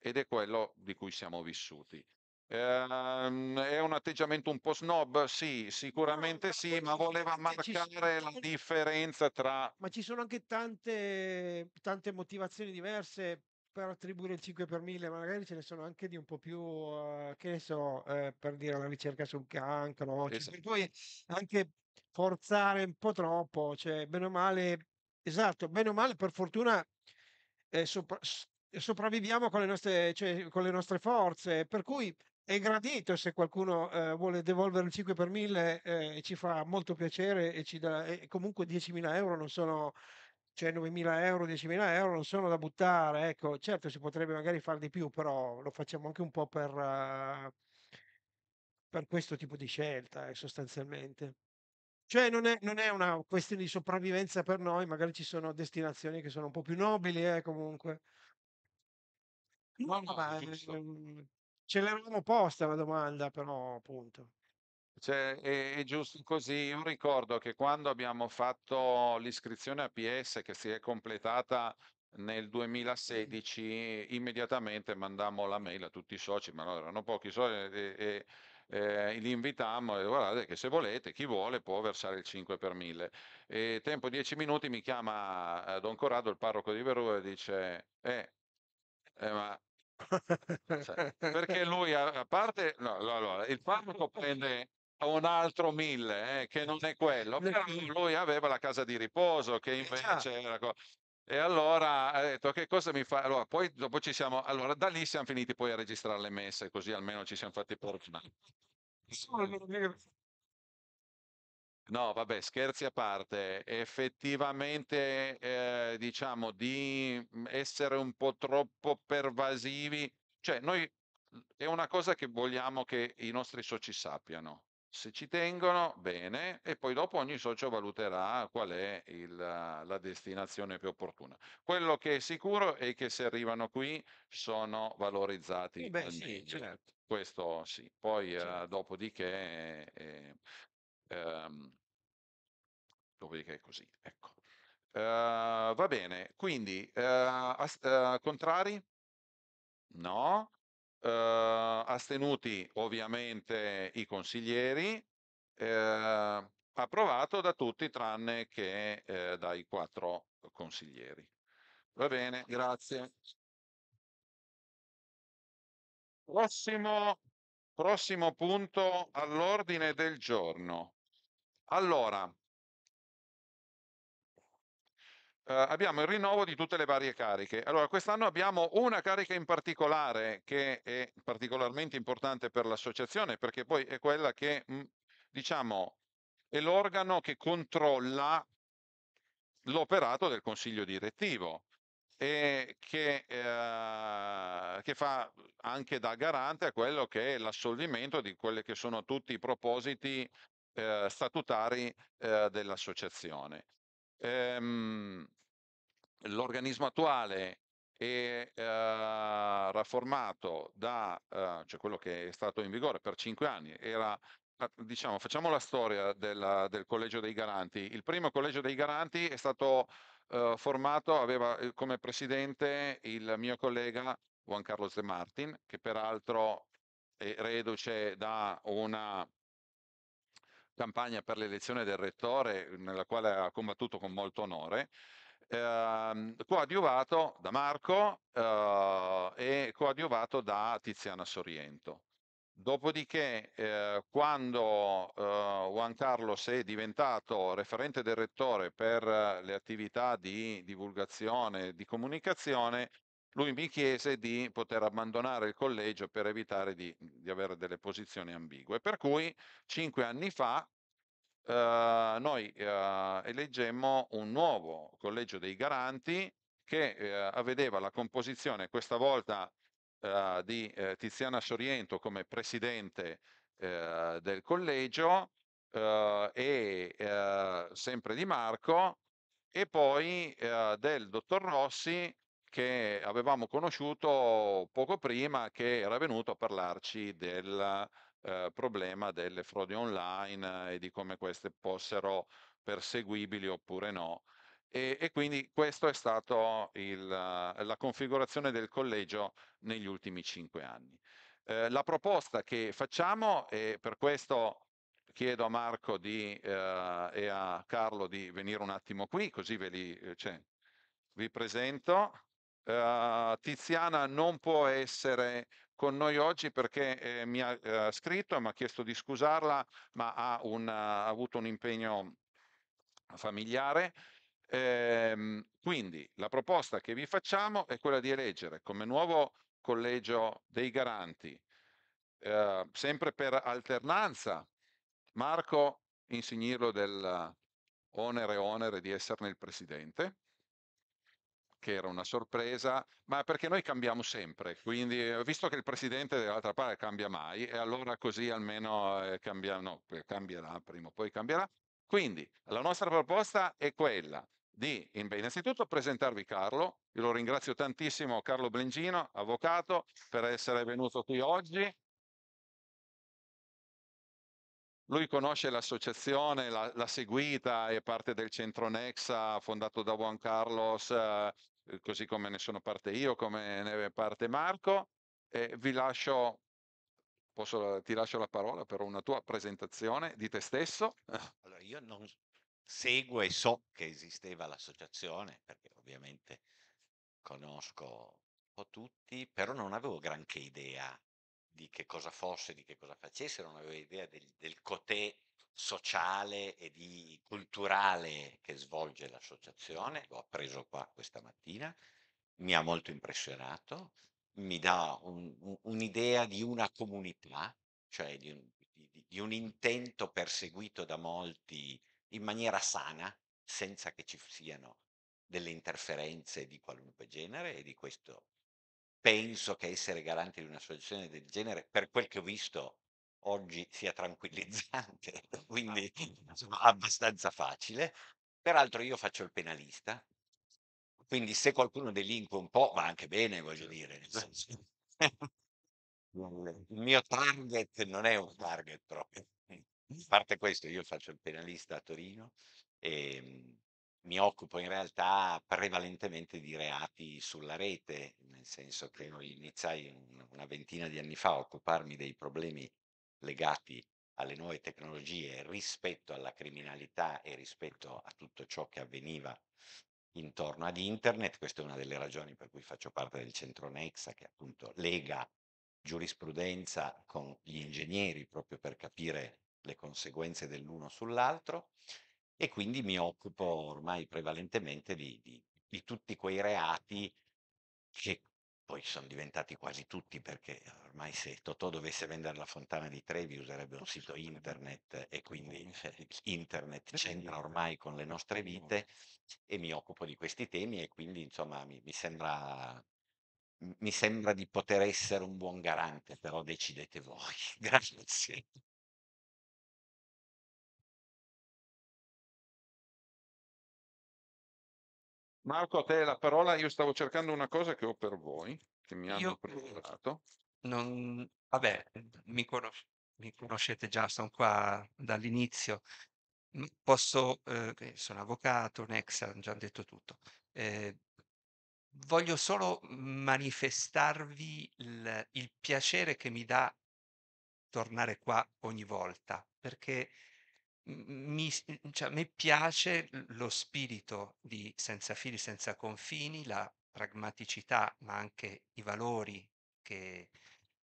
ed è quello di cui siamo vissuti. Ehm, è un atteggiamento un po' snob? Sì, sicuramente sì, ma voleva marcare la differenza tra... Ma ci sono anche tante, tante motivazioni diverse per attribuire il 5 per 1000, magari ce ne sono anche di un po' più, uh, che ne so, uh, per dire la ricerca sul cancro, esatto. cioè, poi anche forzare un po' troppo, cioè bene o male, esatto, bene o male, per fortuna eh, sopra, sopravviviamo con le, nostre, cioè, con le nostre forze, per cui è gradito se qualcuno eh, vuole devolvere il 5 per 1000 eh, ci fa molto piacere e ci dà e comunque 10.000 euro non sono cioè 9.000 euro, 10.000 euro non sono da buttare, ecco, certo si potrebbe magari fare di più, però lo facciamo anche un po' per, uh, per questo tipo di scelta, eh, sostanzialmente. Cioè non è, non è una questione di sopravvivenza per noi, magari ci sono destinazioni che sono un po' più nobili, eh, comunque. No, No, ma ehm, ce l'eravamo posta la domanda, però appunto. Cioè, è, è giusto così. Io ricordo che quando abbiamo fatto l'iscrizione a PS che si è completata nel 2016 immediatamente mandammo la mail a tutti i soci, ma no, erano pochi soci, e, e, e, eh, li invitammo e guardate che se volete, chi vuole può versare il 5 per 1000. E, tempo 10 minuti mi chiama eh, Don Corrado, il parroco di Verona, e dice, eh, eh ma <laughs> cioè, perché lui a parte no, no, no, il parroco prende un altro mille, eh, che non è quello, però lui aveva la casa di riposo che eh, invece certo. era... Co- e allora ha detto che cosa mi fa? Allora, poi dopo ci siamo, allora da lì siamo finiti poi a registrare le messe, così almeno ci siamo fatti portare No, vabbè, scherzi a parte, effettivamente eh, diciamo di mhmm, essere un po' troppo pervasivi, cioè noi è una cosa che vogliamo che i nostri soci sappiano. Se ci tengono, bene, e poi dopo ogni socio valuterà qual è il, la destinazione più opportuna. Quello che è sicuro è che se arrivano qui sono valorizzati. Eh beh, sì, certo. Questo sì. Poi certo. eh, dopodiché, eh, ehm, dopodiché è così. Ecco. Uh, va bene, quindi uh, uh, contrari? No. Uhm, astenuti ovviamente i consiglieri, ehm, approvato da tutti tranne che ehm, dai quattro consiglieri. Va bene, grazie. Prossimo, prossimo punto all'ordine del giorno. Allora, Eh, abbiamo il rinnovo di tutte le varie cariche. Allora, quest'anno abbiamo una carica in particolare che è particolarmente importante per l'associazione, perché poi è quella che, mm, diciamo, è l'organo che controlla l'operato del consiglio direttivo e che, eh, che, fa anche da garante a quello che è l'assolvimento di quelli che sono tutti i propositi eh, statutari eh, dell'associazione ehm, l'organismo attuale è eh, rafformato da, eh, cioè quello che è stato in vigore per cinque anni, era eh, diciamo, facciamo la storia del, del, Collegio dei Garanti. Il primo Collegio dei Garanti è stato eh, formato, aveva eh, come presidente il mio collega Juan Carlos De Martin, che peraltro è reduce da una campagna per l'elezione del rettore, nella quale ha combattuto con molto onore, eh, coadiuvato da Marco eh, e coadiuvato da Tiziana Soriento. Dopodiché, eh, quando eh, Juan Carlos è diventato referente del rettore per le attività di divulgazione e di comunicazione, lui mi chiese di poter abbandonare il collegio per evitare di, di avere delle posizioni ambigue. Per cui cinque anni fa eh, noi eh, eleggemmo un nuovo collegio dei garanti che eh, avvedeva la composizione questa volta eh, di eh, Tiziana Soriento come presidente eh, del collegio e sempre di Marco e poi del dottor Rossi che avevamo conosciuto poco prima, che era venuto a parlarci del eh, problema delle frodi online e di come queste fossero perseguibili oppure no. E, e quindi questa è stata la configurazione del collegio negli ultimi cinque anni. Eh, la proposta che facciamo, e per questo chiedo a Marco di, eh, e a Carlo di venire un attimo qui, così ve li, eh, cioè, vi presento. Uh, Tiziana non può essere con noi oggi perché eh, mi ha eh, scritto e mi ha chiesto di scusarla, ma ha, un, ha avuto un impegno familiare. Eh, quindi la proposta che vi facciamo è quella di eleggere come nuovo collegio dei garanti, ehm, sempre per alternanza, Marco Insignirlo del onere onere di esserne il presidente, che era una sorpresa, ma perché noi cambiamo sempre, quindi visto che il presidente dall'altra parte cambia mai, e allora così almeno eh, cambia, no, eh, cambierà prima o poi cambierà. Quindi la nostra proposta è quella di innanzitutto presentarvi Carlo, io lo ringrazio tantissimo Carlo Blengino, avvocato, per essere venuto qui oggi, lui conosce l'associazione, l'ha, l'ha seguita, è parte del centro Nexa fondato da Juan Carlos eh, eh, così come ne sono parte io, come ne parte Marco. E vi lascio, posso, ti lascio la parola per una tua presentazione di te stesso. <laughs> Allora, io non seguo e so che esisteva l'associazione, perché ovviamente conosco un po' tutti, però non avevo granché idea di che cosa fosse, di che cosa facessero, non avevo idea del, del cotè sociale e di culturale che svolge l'associazione, l'ho appreso qua questa mattina, mi ha molto impressionato, mi dà un, un'idea di una comunità, cioè di un, di, di un, intento perseguito da molti in maniera sana, senza che ci siano delle interferenze di qualunque genere e di questo penso che essere garante di un'associazione del genere, per quel che ho visto, oggi sia tranquillizzante, <laughs> quindi certo. insomma, abbastanza facile. Peraltro io faccio il penalista, quindi se qualcuno delinque un po' va anche bene, voglio certo. dire. nel senso. <laughs> Il mio target non è un target proprio. A parte questo, io faccio il penalista a Torino e ehm, mi occupo in realtà prevalentemente di reati sulla rete, nel senso che io iniziai una ventina di anni fa a occuparmi dei problemi legati alle nuove tecnologie rispetto alla criminalità e rispetto a tutto ciò che avveniva intorno ad internet. Questa è una delle ragioni per cui faccio parte del centro Nexa che appunto lega giurisprudenza con gli ingegneri proprio per capire le conseguenze dell'uno sull'altro e quindi mi occupo ormai prevalentemente di, di, di tutti quei reati che poi sono diventati quasi tutti perché eh, ormai se Totò dovesse vendere la fontana di Trevi userebbe un sito internet e quindi internet c'entra ormai con le nostre vite e mi occupo di questi temi e quindi insomma mi, mi, sembra, mi sembra di poter essere un buon garante, però decidete voi. <laughs> Grazie. Marco, a te la parola, io stavo cercando una cosa che ho per voi, che mi hanno io... preparato. Non... Vabbè, mi, conos- mi, conoscete già, sono qua dall'inizio. Posso, eh, sono avvocato, un ex, hanno già detto tutto. Eh, voglio solo manifestarvi il, il piacere che mi dà tornare qua ogni volta, perché mi cioè a piace lo spirito di Senza fili, senza confini, la pragmaticità, ma anche i valori che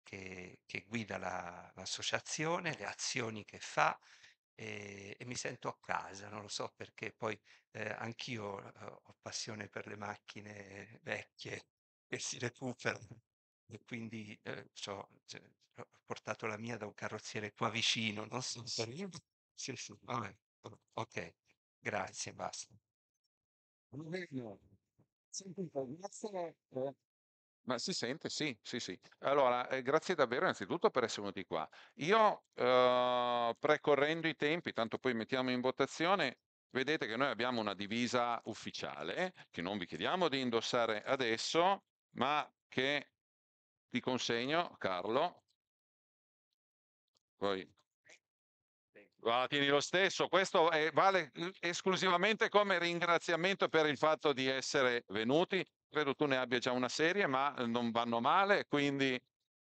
che che guida la l'associazione, le azioni che fa, ehm, e mi sento a casa, non lo so perché poi, ehm, anch'io, eh, ho passione per le macchine vecchie che si recuperano e quindi, uhm, cioè ho portato la mia da un carrozziere qua vicino, non so se... Sì, sì, vabbè. Ok, grazie, basta. Governo, senti, grazie, eh, Ma si sente? Sì, sì, sì. Allora, eh, grazie davvero innanzitutto per essere venuti qua. Io, eh, precorrendo i tempi, tanto poi mettiamo in votazione, vedete che noi abbiamo una divisa ufficiale, che non vi chiediamo di indossare adesso, ma che ti consegno, Carlo. Poi la ah, tieni lo stesso. Questo è, vale mm, esclusivamente come ringraziamento per il fatto di essere venuti. Credo tu ne abbia già una serie, ma eh, non vanno male. Quindi,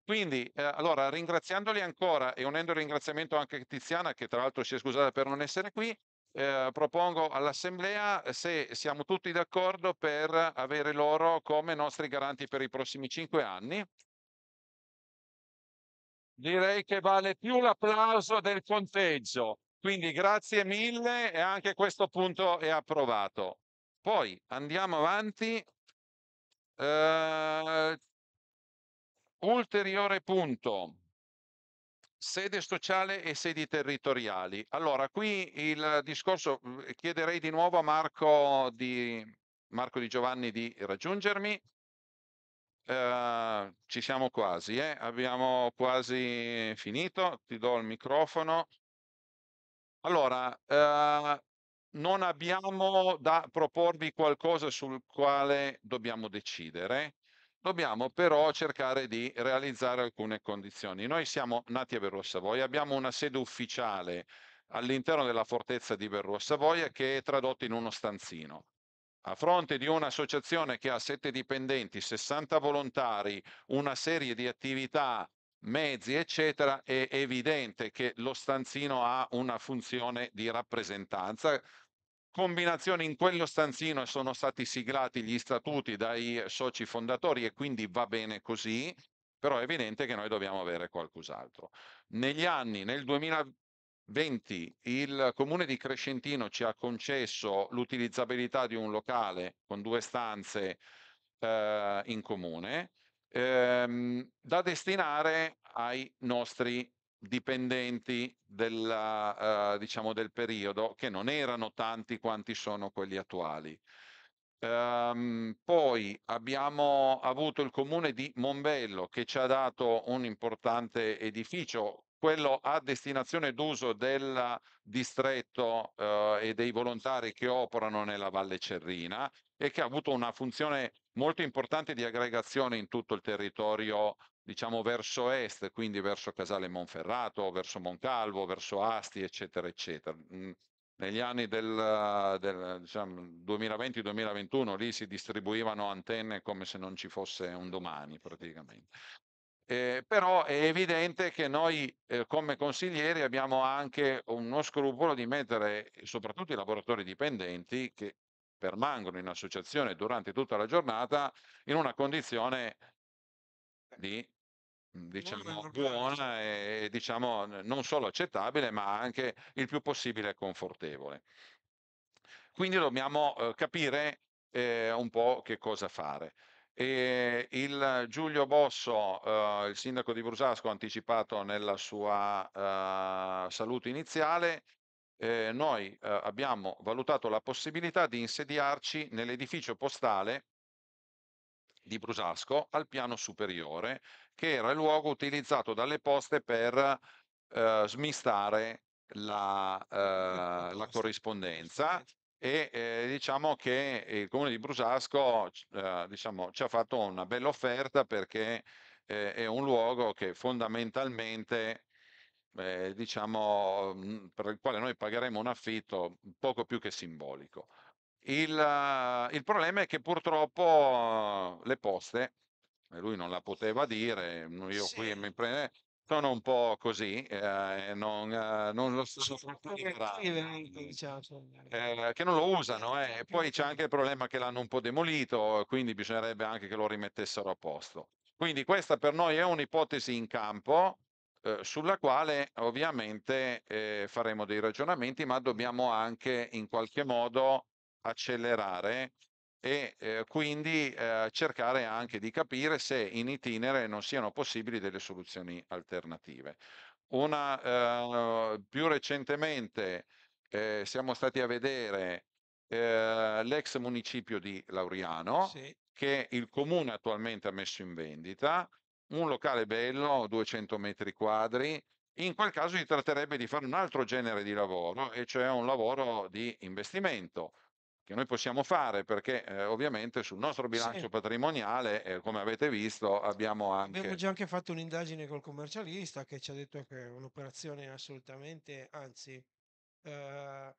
quindi eh, allora, ringraziandoli ancora e unendo il ringraziamento anche a Tiziana, che tra l'altro si è scusata per non essere qui, eh, propongo all'Assemblea eh, se siamo tutti d'accordo per avere loro come nostri garanti per i prossimi cinque anni direi che vale più l'applauso del conteggio. Quindi grazie mille e anche questo punto è approvato. Poi andiamo avanti. Eh, ulteriore punto. Sede sociale e sedi territoriali. Allora, qui il discorso, eh, chiederei di nuovo a Marco di, Marco di Giovanni di raggiungermi eh, ci siamo quasi, eh? abbiamo quasi finito, ti do il microfono. Allora, eh, non abbiamo da proporvi qualcosa sul quale dobbiamo decidere, dobbiamo però cercare di realizzare alcune condizioni. Noi siamo nati a Verro Savoia, abbiamo una sede ufficiale all'interno della fortezza di Verro Savoia che è tradotta in uno stanzino a fronte di un'associazione che ha 7 dipendenti, 60 volontari, una serie di attività, mezzi, eccetera, è evidente che lo stanzino ha una funzione di rappresentanza. Combinazione in quello stanzino sono stati siglati gli statuti dai soci fondatori e quindi va bene così però è evidente che noi dobbiamo avere qualcos'altro. Negli anni, nel 2000, 20. Il comune di Crescentino ci ha concesso l'utilizzabilità di un locale con due stanze eh, in comune ehm, da destinare ai nostri dipendenti della, eh, diciamo del periodo, che non erano tanti quanti sono quelli attuali. Ehm, poi abbiamo avuto il comune di Mombello che ci ha dato un importante edificio quello a destinazione d'uso del distretto eh, e dei volontari che operano nella Valle Cerrina e che ha avuto una funzione molto importante di aggregazione in tutto il territorio, diciamo verso est, quindi verso Casale Monferrato, verso Moncalvo, verso Asti, eccetera, eccetera. Mm, negli anni del, del diciamo, 2020-2021 lì si distribuivano antenne come se non ci fosse un domani praticamente. Eh, però è evidente che noi eh, come consiglieri abbiamo anche uno scrupolo di mettere eh, soprattutto i lavoratori dipendenti che permangono in associazione durante tutta la giornata in una condizione di mhmm, diciamo buona e diciamo non solo accettabile ma anche il più possibile confortevole. Quindi dobbiamo eh, capire eh, un po' che cosa fare. E il Giulio Bosso, eh, il sindaco di Brusasco, ha anticipato nella sua eh, salute iniziale, eh, noi eh, abbiamo valutato la possibilità di insediarci nell'edificio postale di Brusasco al piano superiore, che era il luogo utilizzato dalle poste per eh, smistare la, la eh, corrispondenza e eh, diciamo che il comune di Brusasco eh, diciamo, ci ha fatto una bella offerta perché eh, è un luogo che fondamentalmente eh, diciamo, mm, per il quale noi pagheremo un affitto poco più che simbolico. Il, eh, il problema è che purtroppo eh, le poste, lui non la poteva dire, io sì. qui mi prende, sono un po' così, eh, non, eh, non lo so eh, che non lo usano. Eh. Poi c'è anche il problema che l'hanno un po' demolito, quindi bisognerebbe anche che lo rimettessero a posto. Quindi questa per noi è un'ipotesi in campo eh, sulla quale ovviamente eh, faremo dei ragionamenti, ma dobbiamo anche in qualche modo accelerare e eh, quindi eh, cercare anche di capire se in itinere non siano possibili delle soluzioni alternative. Una, eh, più recentemente eh, siamo stati a vedere eh, l'ex municipio di Lauriano, sì. che il comune attualmente ha messo in vendita, un locale bello, 200 metri quadri, in quel caso si tratterebbe di fare un altro genere di lavoro, e cioè un lavoro di investimento, che noi possiamo fare perché eh, ovviamente sul nostro bilancio sì. patrimoniale, eh, come avete visto, abbiamo anche... Abbiamo già anche fatto un'indagine col commercialista che ci ha detto che è un'operazione assolutamente, anzi, eh,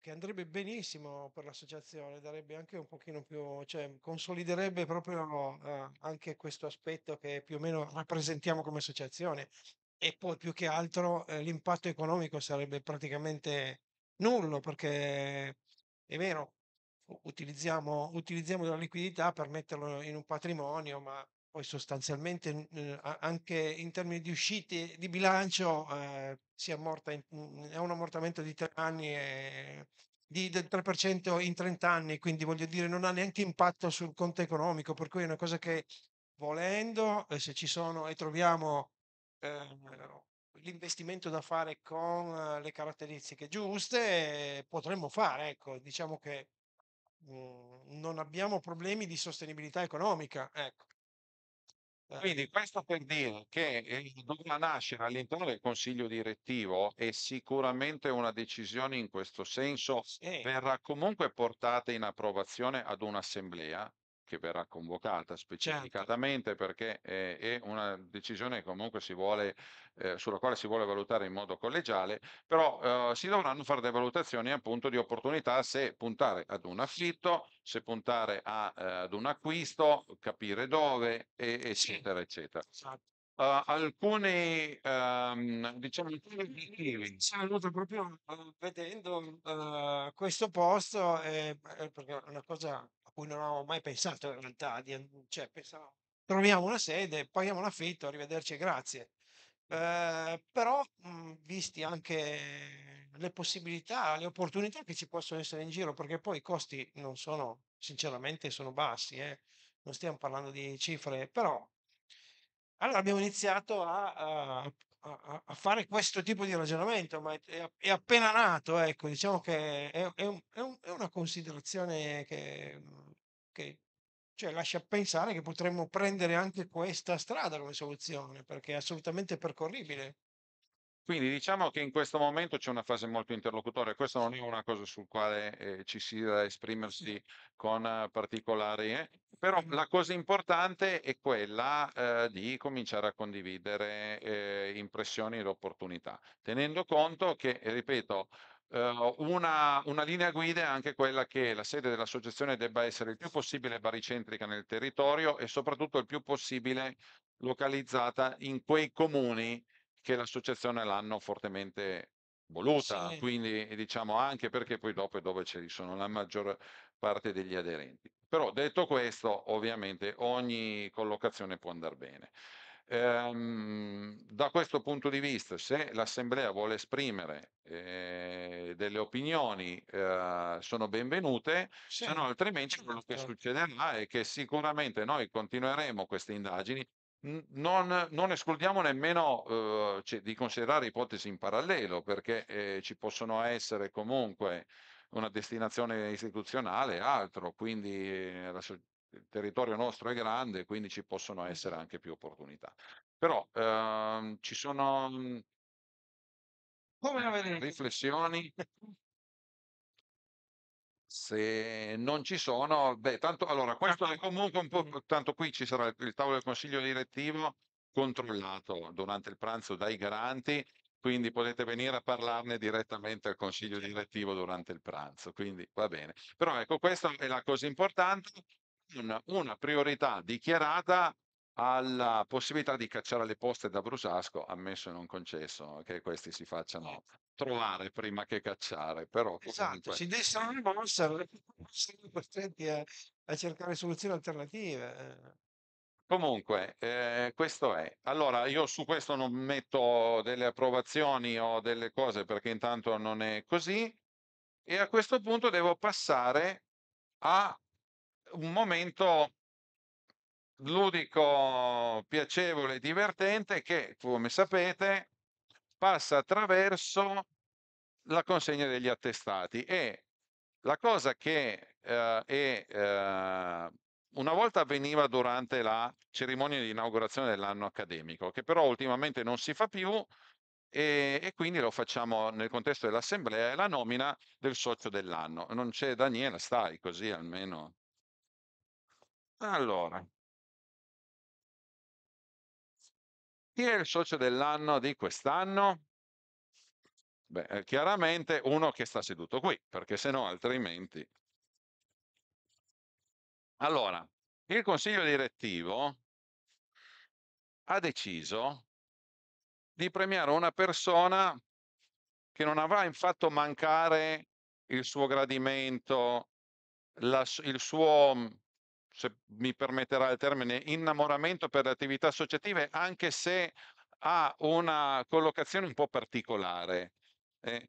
che andrebbe benissimo per l'associazione, darebbe anche un pochino più, cioè consoliderebbe proprio eh, anche questo aspetto che più o meno rappresentiamo come associazione e poi più che altro eh, l'impatto economico sarebbe praticamente nullo perché è vero, utilizziamo, utilizziamo la liquidità per metterlo in un patrimonio, ma poi sostanzialmente eh, anche in termini di uscite di bilancio eh, si ammorta in, è un ammortamento di tre anni e, di, del 3% in 30 anni, quindi voglio dire non ha neanche impatto sul conto economico, per cui è una cosa che volendo, eh, se ci sono e troviamo eh, l'investimento da fare con eh, le caratteristiche giuste, eh, potremmo fare, ecco, diciamo che mm, non abbiamo problemi di sostenibilità economica, ecco. Eh. Quindi questo per dire che eh, dovrà nascere all'interno del consiglio direttivo e sicuramente una decisione in questo senso Sì, verrà comunque portata in approvazione ad un'assemblea che verrà convocata certo. specificatamente certo. perché eh, è una decisione comunque si vuole, eh, sulla quale si vuole valutare in modo collegiale, però eh, si dovranno fare delle valutazioni appunto di opportunità se puntare ad un affitto, se puntare a, eh, ad un acquisto, capire dove, e, eccetera, eccetera. Esatto. Uh, alcuni um, diciamo obiettivi sono venuto proprio eh, vedendo uh, questo posto eh, perché è una cosa cui non avevo mai pensato in realtà, di, cioè pensavo troviamo una sede, paghiamo l'affitto, arrivederci e grazie. Eh, però mh, mhmm, visti anche le possibilità, le opportunità che ci possono essere in giro, perché poi i costi non sono, sinceramente, sono bassi, eh? non stiamo parlando di cifre, però allora abbiamo iniziato a, a a, a, fare questo tipo di ragionamento, ma è, è appena nato, ecco, diciamo che è, è, un, un, è una considerazione che, che cioè, lascia pensare che potremmo prendere anche questa strada come soluzione, perché è assolutamente percorribile. Quindi diciamo che in questo momento c'è una fase molto interlocutoria, questa non è una cosa sul quale eh, ci si da esprimersi con uh, particolari, eh. però la cosa importante è quella eh, di cominciare a condividere eh, impressioni ed opportunità, tenendo conto che, ripeto, eh, una, una, linea guida è anche quella che la sede dell'associazione debba essere il più possibile baricentrica nel territorio e soprattutto il più possibile localizzata in quei comuni che l'associazione l'hanno fortemente voluta, sì. quindi diciamo anche perché poi dopo è dove ci sono la maggior parte degli aderenti. Però detto questo, ovviamente ogni collocazione può andare bene. Ehm, da questo punto di vista, se l'Assemblea vuole esprimere eh, delle opinioni, eh, sono benvenute, sì. se no altrimenti quello che certo. succederà è che sicuramente noi continueremo queste indagini non, non, escludiamo nemmeno eh, di considerare ipotesi in parallelo, perché eh, ci possono essere comunque una destinazione istituzionale e altro, quindi eh, la, il territorio nostro è grande, quindi ci possono essere anche più opportunità. Però ehm, ci sono mhmm, Come riflessioni <laughs> se non ci sono, beh, tanto allora ah, questo è comunque un po', tanto qui ci sarà il tavolo del consiglio direttivo controllato durante il pranzo dai garanti, quindi potete venire a parlarne direttamente al consiglio direttivo durante il pranzo, quindi va bene. Però ecco, questa è la cosa importante, una, una priorità dichiarata alla possibilità di cacciare le poste da Brusasco, ammesso e non concesso che questi si facciano trovare prima che cacciare, però esatto, si dessero le mosse, siamo costretti a, a, cercare soluzioni alternative. Eh. Comunque, eh, questo è. Allora, io su questo non metto delle approvazioni o delle cose perché intanto non è così. E a questo punto devo passare a un momento ludico, piacevole e divertente che, come sapete, passa attraverso la consegna degli attestati e la cosa che eh, è, eh, una volta avveniva durante la cerimonia di inaugurazione dell'anno accademico, che però ultimamente non si fa più e, e quindi lo facciamo nel contesto dell'assemblea, è la nomina del socio dell'anno. Non c'è Daniela, stai così almeno. Allora, Chi è il socio dell'anno di quest'anno? Beh, eh, chiaramente uno che sta seduto qui, perché se no altrimenti... Allora, il consiglio direttivo ha deciso di premiare una persona che non avrà infatti mancare il suo gradimento, la, il suo mhmm, se mi permetterà il termine, innamoramento per le attività associative, anche se ha una collocazione un po' particolare eh,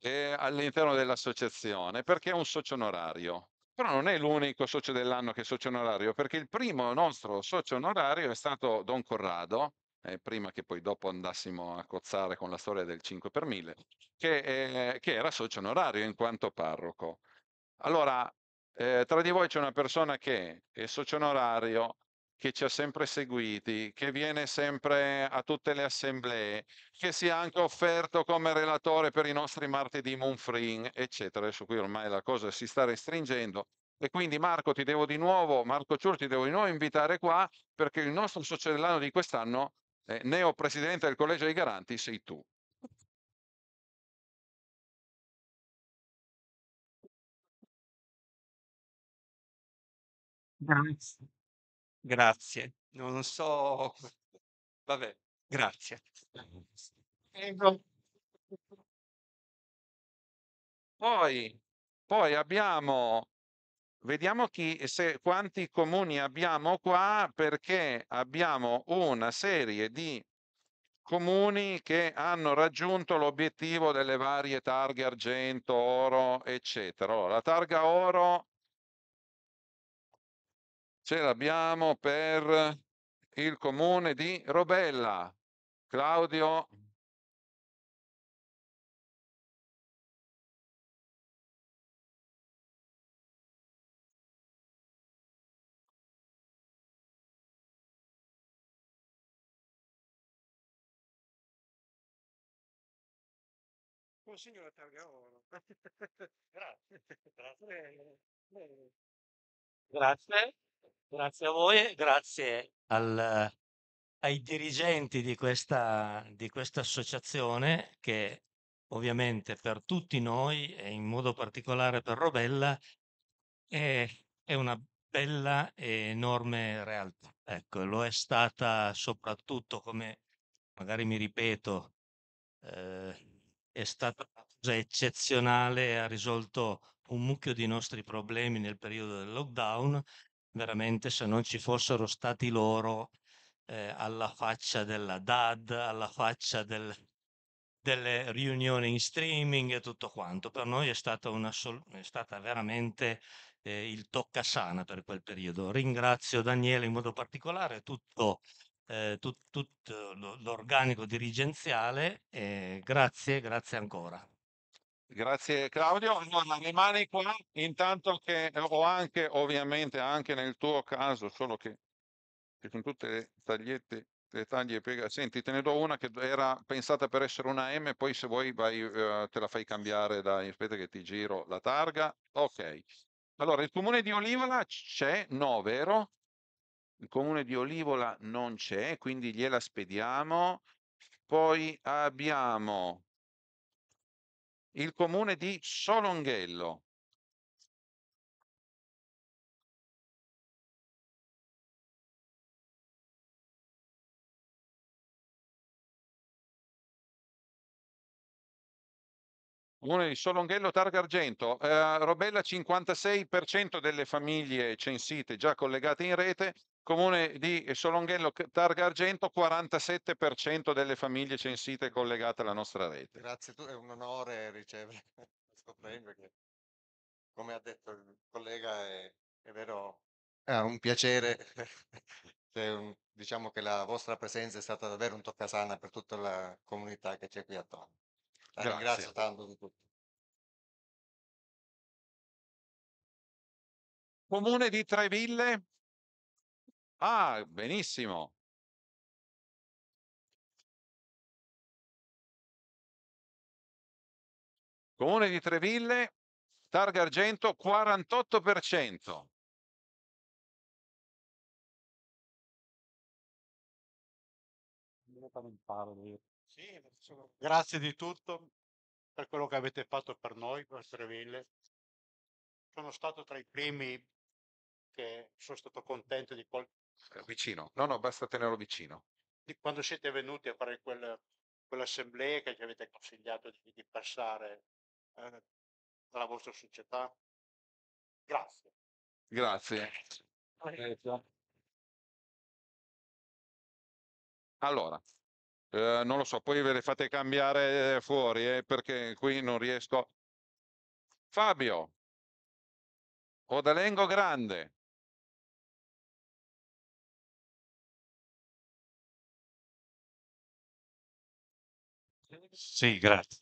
eh, all'interno dell'associazione, perché è un socio onorario. Però non è l'unico socio dell'anno che è socio onorario, perché il primo nostro socio onorario è stato Don Corrado, eh, prima che poi dopo andassimo a cozzare con la storia del 5 per 1000, che, eh, che era socio onorario in quanto parroco. Allora, eh, tra di voi c'è una persona che è socio onorario, che ci ha sempre seguiti, che viene sempre a tutte le assemblee, che si è anche offerto come relatore per i nostri martedì Moonfring, eccetera. Adesso qui ormai la cosa si sta restringendo. E quindi Marco ti devo di nuovo, Marco Ciur ti devo di nuovo invitare qua perché il nostro socio dell'anno di quest'anno, eh, neo presidente del Collegio dei Garanti, sei tu. Grazie. Grazie. non so vabbè, grazie. Poi poi abbiamo vediamo chi se quanti comuni abbiamo qua perché abbiamo una serie di comuni che hanno raggiunto l'obiettivo delle varie targhe argento, oro, eccetera. Allora, la targa oro ce l'abbiamo per il comune di Robella. Claudio. Consiglio la targa oro. <laughs> Grazie. Grazie. Grazie. Grazie a voi grazie al ai dirigenti di questa di questa associazione che ovviamente per tutti noi e in modo particolare per Robella è è una bella e enorme realtà. Ecco, lo è stata soprattutto come magari mi ripeto, ehm, è stata una cosa eccezionale, ha risolto un mucchio di nostri problemi nel periodo del lockdown veramente se non ci fossero stati loro eh, alla faccia della DAD, alla faccia del, delle riunioni in streaming e tutto quanto. Per noi è stata, una sol- è stata veramente eh, il toccasana per quel periodo. Ringrazio Daniele in modo particolare, tutto, eh, tut- tutto l'organico dirigenziale. E grazie, grazie ancora. Grazie Claudio. Allora, rimani qua intanto che ho eh, anche, ovviamente, anche nel tuo caso, solo che, che con tutte le tagliette, le taglie e piega. Senti, te ne do una che era pensata per essere una M, poi se vuoi vai, eh, te la fai cambiare dai, aspetta che ti giro la targa. Ok. Allora, il comune di Olivola c'è? No, vero? Il comune di Olivola non c'è, quindi gliela spediamo. Poi abbiamo il comune di Solonghello. Comune di Solonghello, targa argento. Eh, Robella, 56% delle famiglie censite già collegate in rete, Comune di Solonghello, targa argento, 47% delle famiglie censite collegate alla nostra rete. Grazie, è un onore ricevere <laughs> questo premio perché, come ha detto il collega, è, è vero, è un piacere. <laughs> un, diciamo che la vostra presenza è stata davvero un toccasana per tutta la comunità che c'è qui attorno. La Grazie. ringrazio tanto di tutto. Comune di Treville, Ah, benissimo. Comune di Treville, targa argento 48%. grazie di tutto per quello che avete fatto per noi, per Treville. Sono stato tra i primi che sono stato contento di, qual- cioè, vicino. No, no, basta tenerlo vicino. E quando siete venuti a fare quel, quell'assemblea che ci avete consigliato di, di passare eh, dalla vostra società? Grazie. Grazie. Allora, eh, non lo so, poi ve le fate cambiare fuori eh, perché qui non riesco. Fabio, Odalengo Grande, Sì, grazie.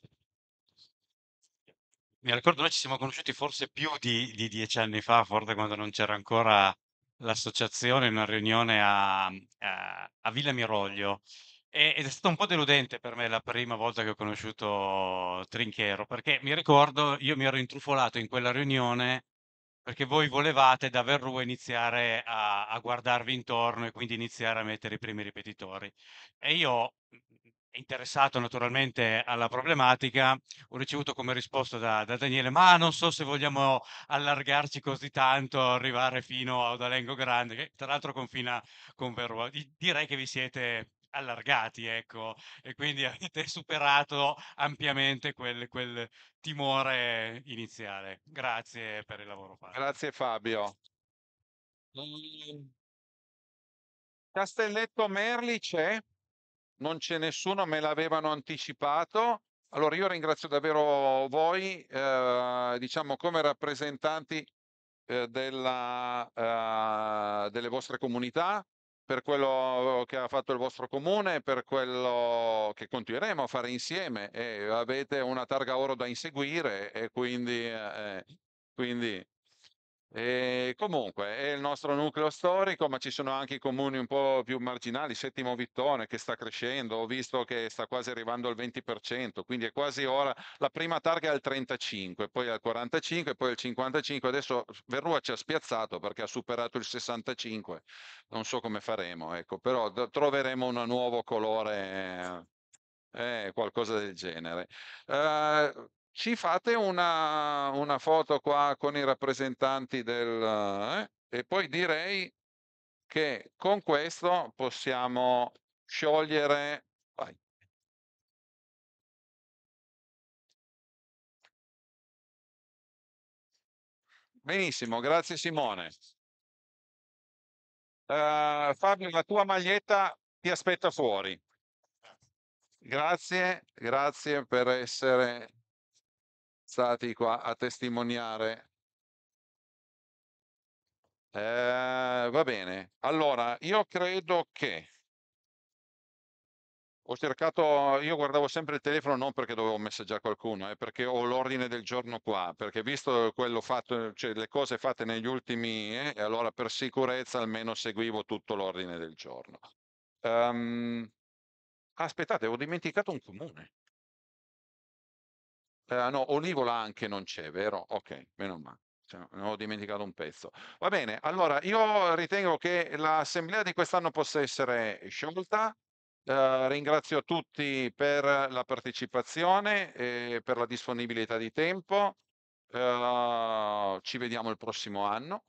Mi ricordo noi ci siamo conosciuti forse più di di 10 anni fa, forse quando non c'era ancora l'associazione, in una riunione a mm, a a Villa Miroglio, e ed è stato un po' deludente per me la prima volta che ho conosciuto Trinchero, perché mi ricordo io mi ero intrufolato in quella riunione, perché voi volevate da Verrù iniziare a a guardarvi intorno e quindi iniziare a mettere i primi ripetitori. E io, interessato naturalmente alla problematica, ho ricevuto come risposta da, da, Daniele, ma non so se vogliamo allargarci così tanto, arrivare fino ad Alengo Grande, che tra l'altro confina con Verona. Direi che vi siete allargati, ecco, e quindi <laughs> avete superato ampiamente quel, quel timore iniziale. Grazie per il lavoro fatto. Grazie Fabio. Ehm, Castelletto Merli c'è? non c'è nessuno, me l'avevano anticipato. Allora io ringrazio davvero voi, eh, diciamo come rappresentanti eh, della, eh, delle vostre comunità, per quello che ha fatto il vostro comune, per quello che continueremo a fare insieme. E avete una targa oro da inseguire e quindi, eh, eh, quindi e ehm, comunque è il nostro nucleo storico, ma ci sono anche i comuni un po' più marginali, Settimo Vittone che sta crescendo, ho visto che sta quasi arrivando al 20%, quindi è quasi ora, la prima targa è al 35, poi al 45, poi al 55, adesso Verrua ci ha spiazzato perché ha superato il 65, non so come faremo, ecco, però troveremo un nuovo colore. Eh, qualcosa del genere. Uh, ci fate una, una foto qua con i rappresentanti del... Eh? E poi direi che con questo possiamo sciogliere... Vai. Benissimo, grazie Simone. Uh, Fabio, la tua maglietta ti aspetta fuori. Grazie, grazie per essere stati qua a testimoniare. Eh, va bene, allora io credo che ho cercato, io guardavo sempre il telefono non perché dovevo messaggiare qualcuno, è eh, perché ho l'ordine del giorno qua, perché visto quello fatto, cioè le cose fatte negli ultimi, eh, allora per sicurezza almeno seguivo tutto l'ordine del giorno. Um, aspettate, ho dimenticato un comune. Eh, no, Olivola anche non c'è, vero? Ok, meno male. Cioè, ne ho dimenticato un pezzo. Va bene, allora io ritengo che l'assemblea di quest'anno possa essere sciolta. Eh, ringrazio tutti per la partecipazione e per la disponibilità di tempo. Eh, ci vediamo il prossimo anno,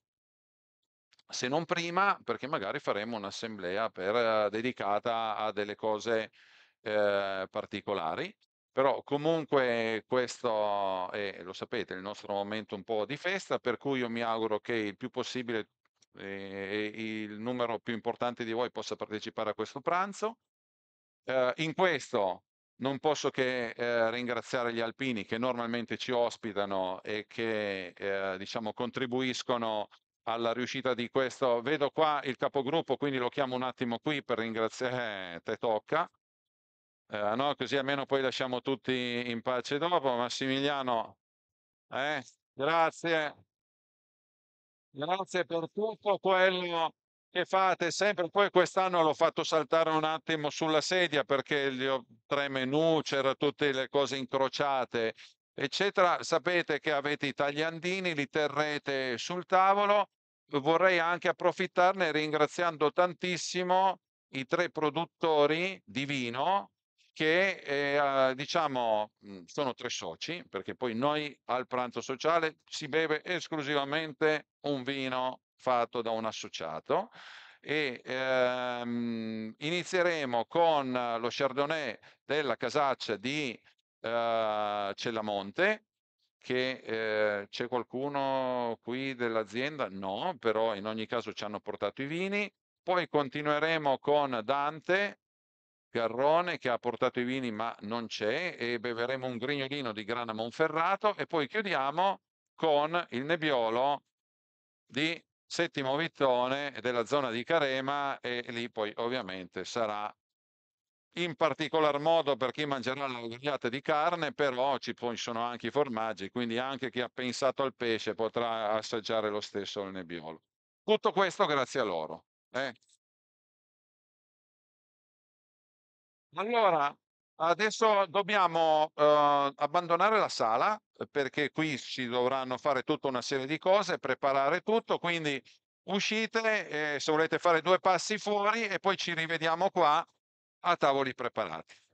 se non prima, perché magari faremo un'assemblea per, eh, dedicata a delle cose eh, particolari. Però comunque questo è, lo sapete, il nostro momento un po' di festa, per cui io mi auguro che il più possibile eh, il numero più importante di voi possa partecipare a questo pranzo. Eh, in questo non posso che eh, ringraziare gli alpini che normalmente ci ospitano e che eh, diciamo contribuiscono alla riuscita di questo. Vedo qua il capogruppo, quindi lo chiamo un attimo qui per ringraziare eh, te tocca. Eh, no? Così almeno poi lasciamo tutti in pace dopo. Massimiliano, eh, grazie. Grazie per tutto quello che fate sempre. Poi quest'anno l'ho fatto saltare un attimo sulla sedia perché gli ho tre menu, c'erano tutte le cose incrociate, eccetera. Sapete che avete i tagliandini, li terrete sul tavolo. Vorrei anche approfittarne ringraziando tantissimo i tre produttori di vino che eh, diciamo sono tre soci, perché poi noi al pranzo sociale si beve esclusivamente un vino fatto da un associato e ehm, inizieremo con lo Chardonnay della casaccia di eh, Cellamonte che eh, c'è qualcuno qui dell'azienda? No, però in ogni caso ci hanno portato i vini. Poi continueremo con Dante Garrone che ha portato i vini ma non c'è e beveremo un grignolino di grana Monferrato e poi chiudiamo con il nebbiolo di Settimo Vittone della zona di Carema e lì poi ovviamente sarà in particolar modo per chi mangerà la grigliata di carne, però ci sono anche i formaggi, quindi anche chi ha pensato al pesce potrà assaggiare lo stesso il nebbiolo. Tutto questo grazie a loro. Eh? Allora, adesso dobbiamo eh, abbandonare la sala uhm, perché qui ci dovranno fare tutta una serie di cose, preparare tutto, quindi uscite, eh, se volete fare due passi fuori e poi ci rivediamo qua a tavoli preparati.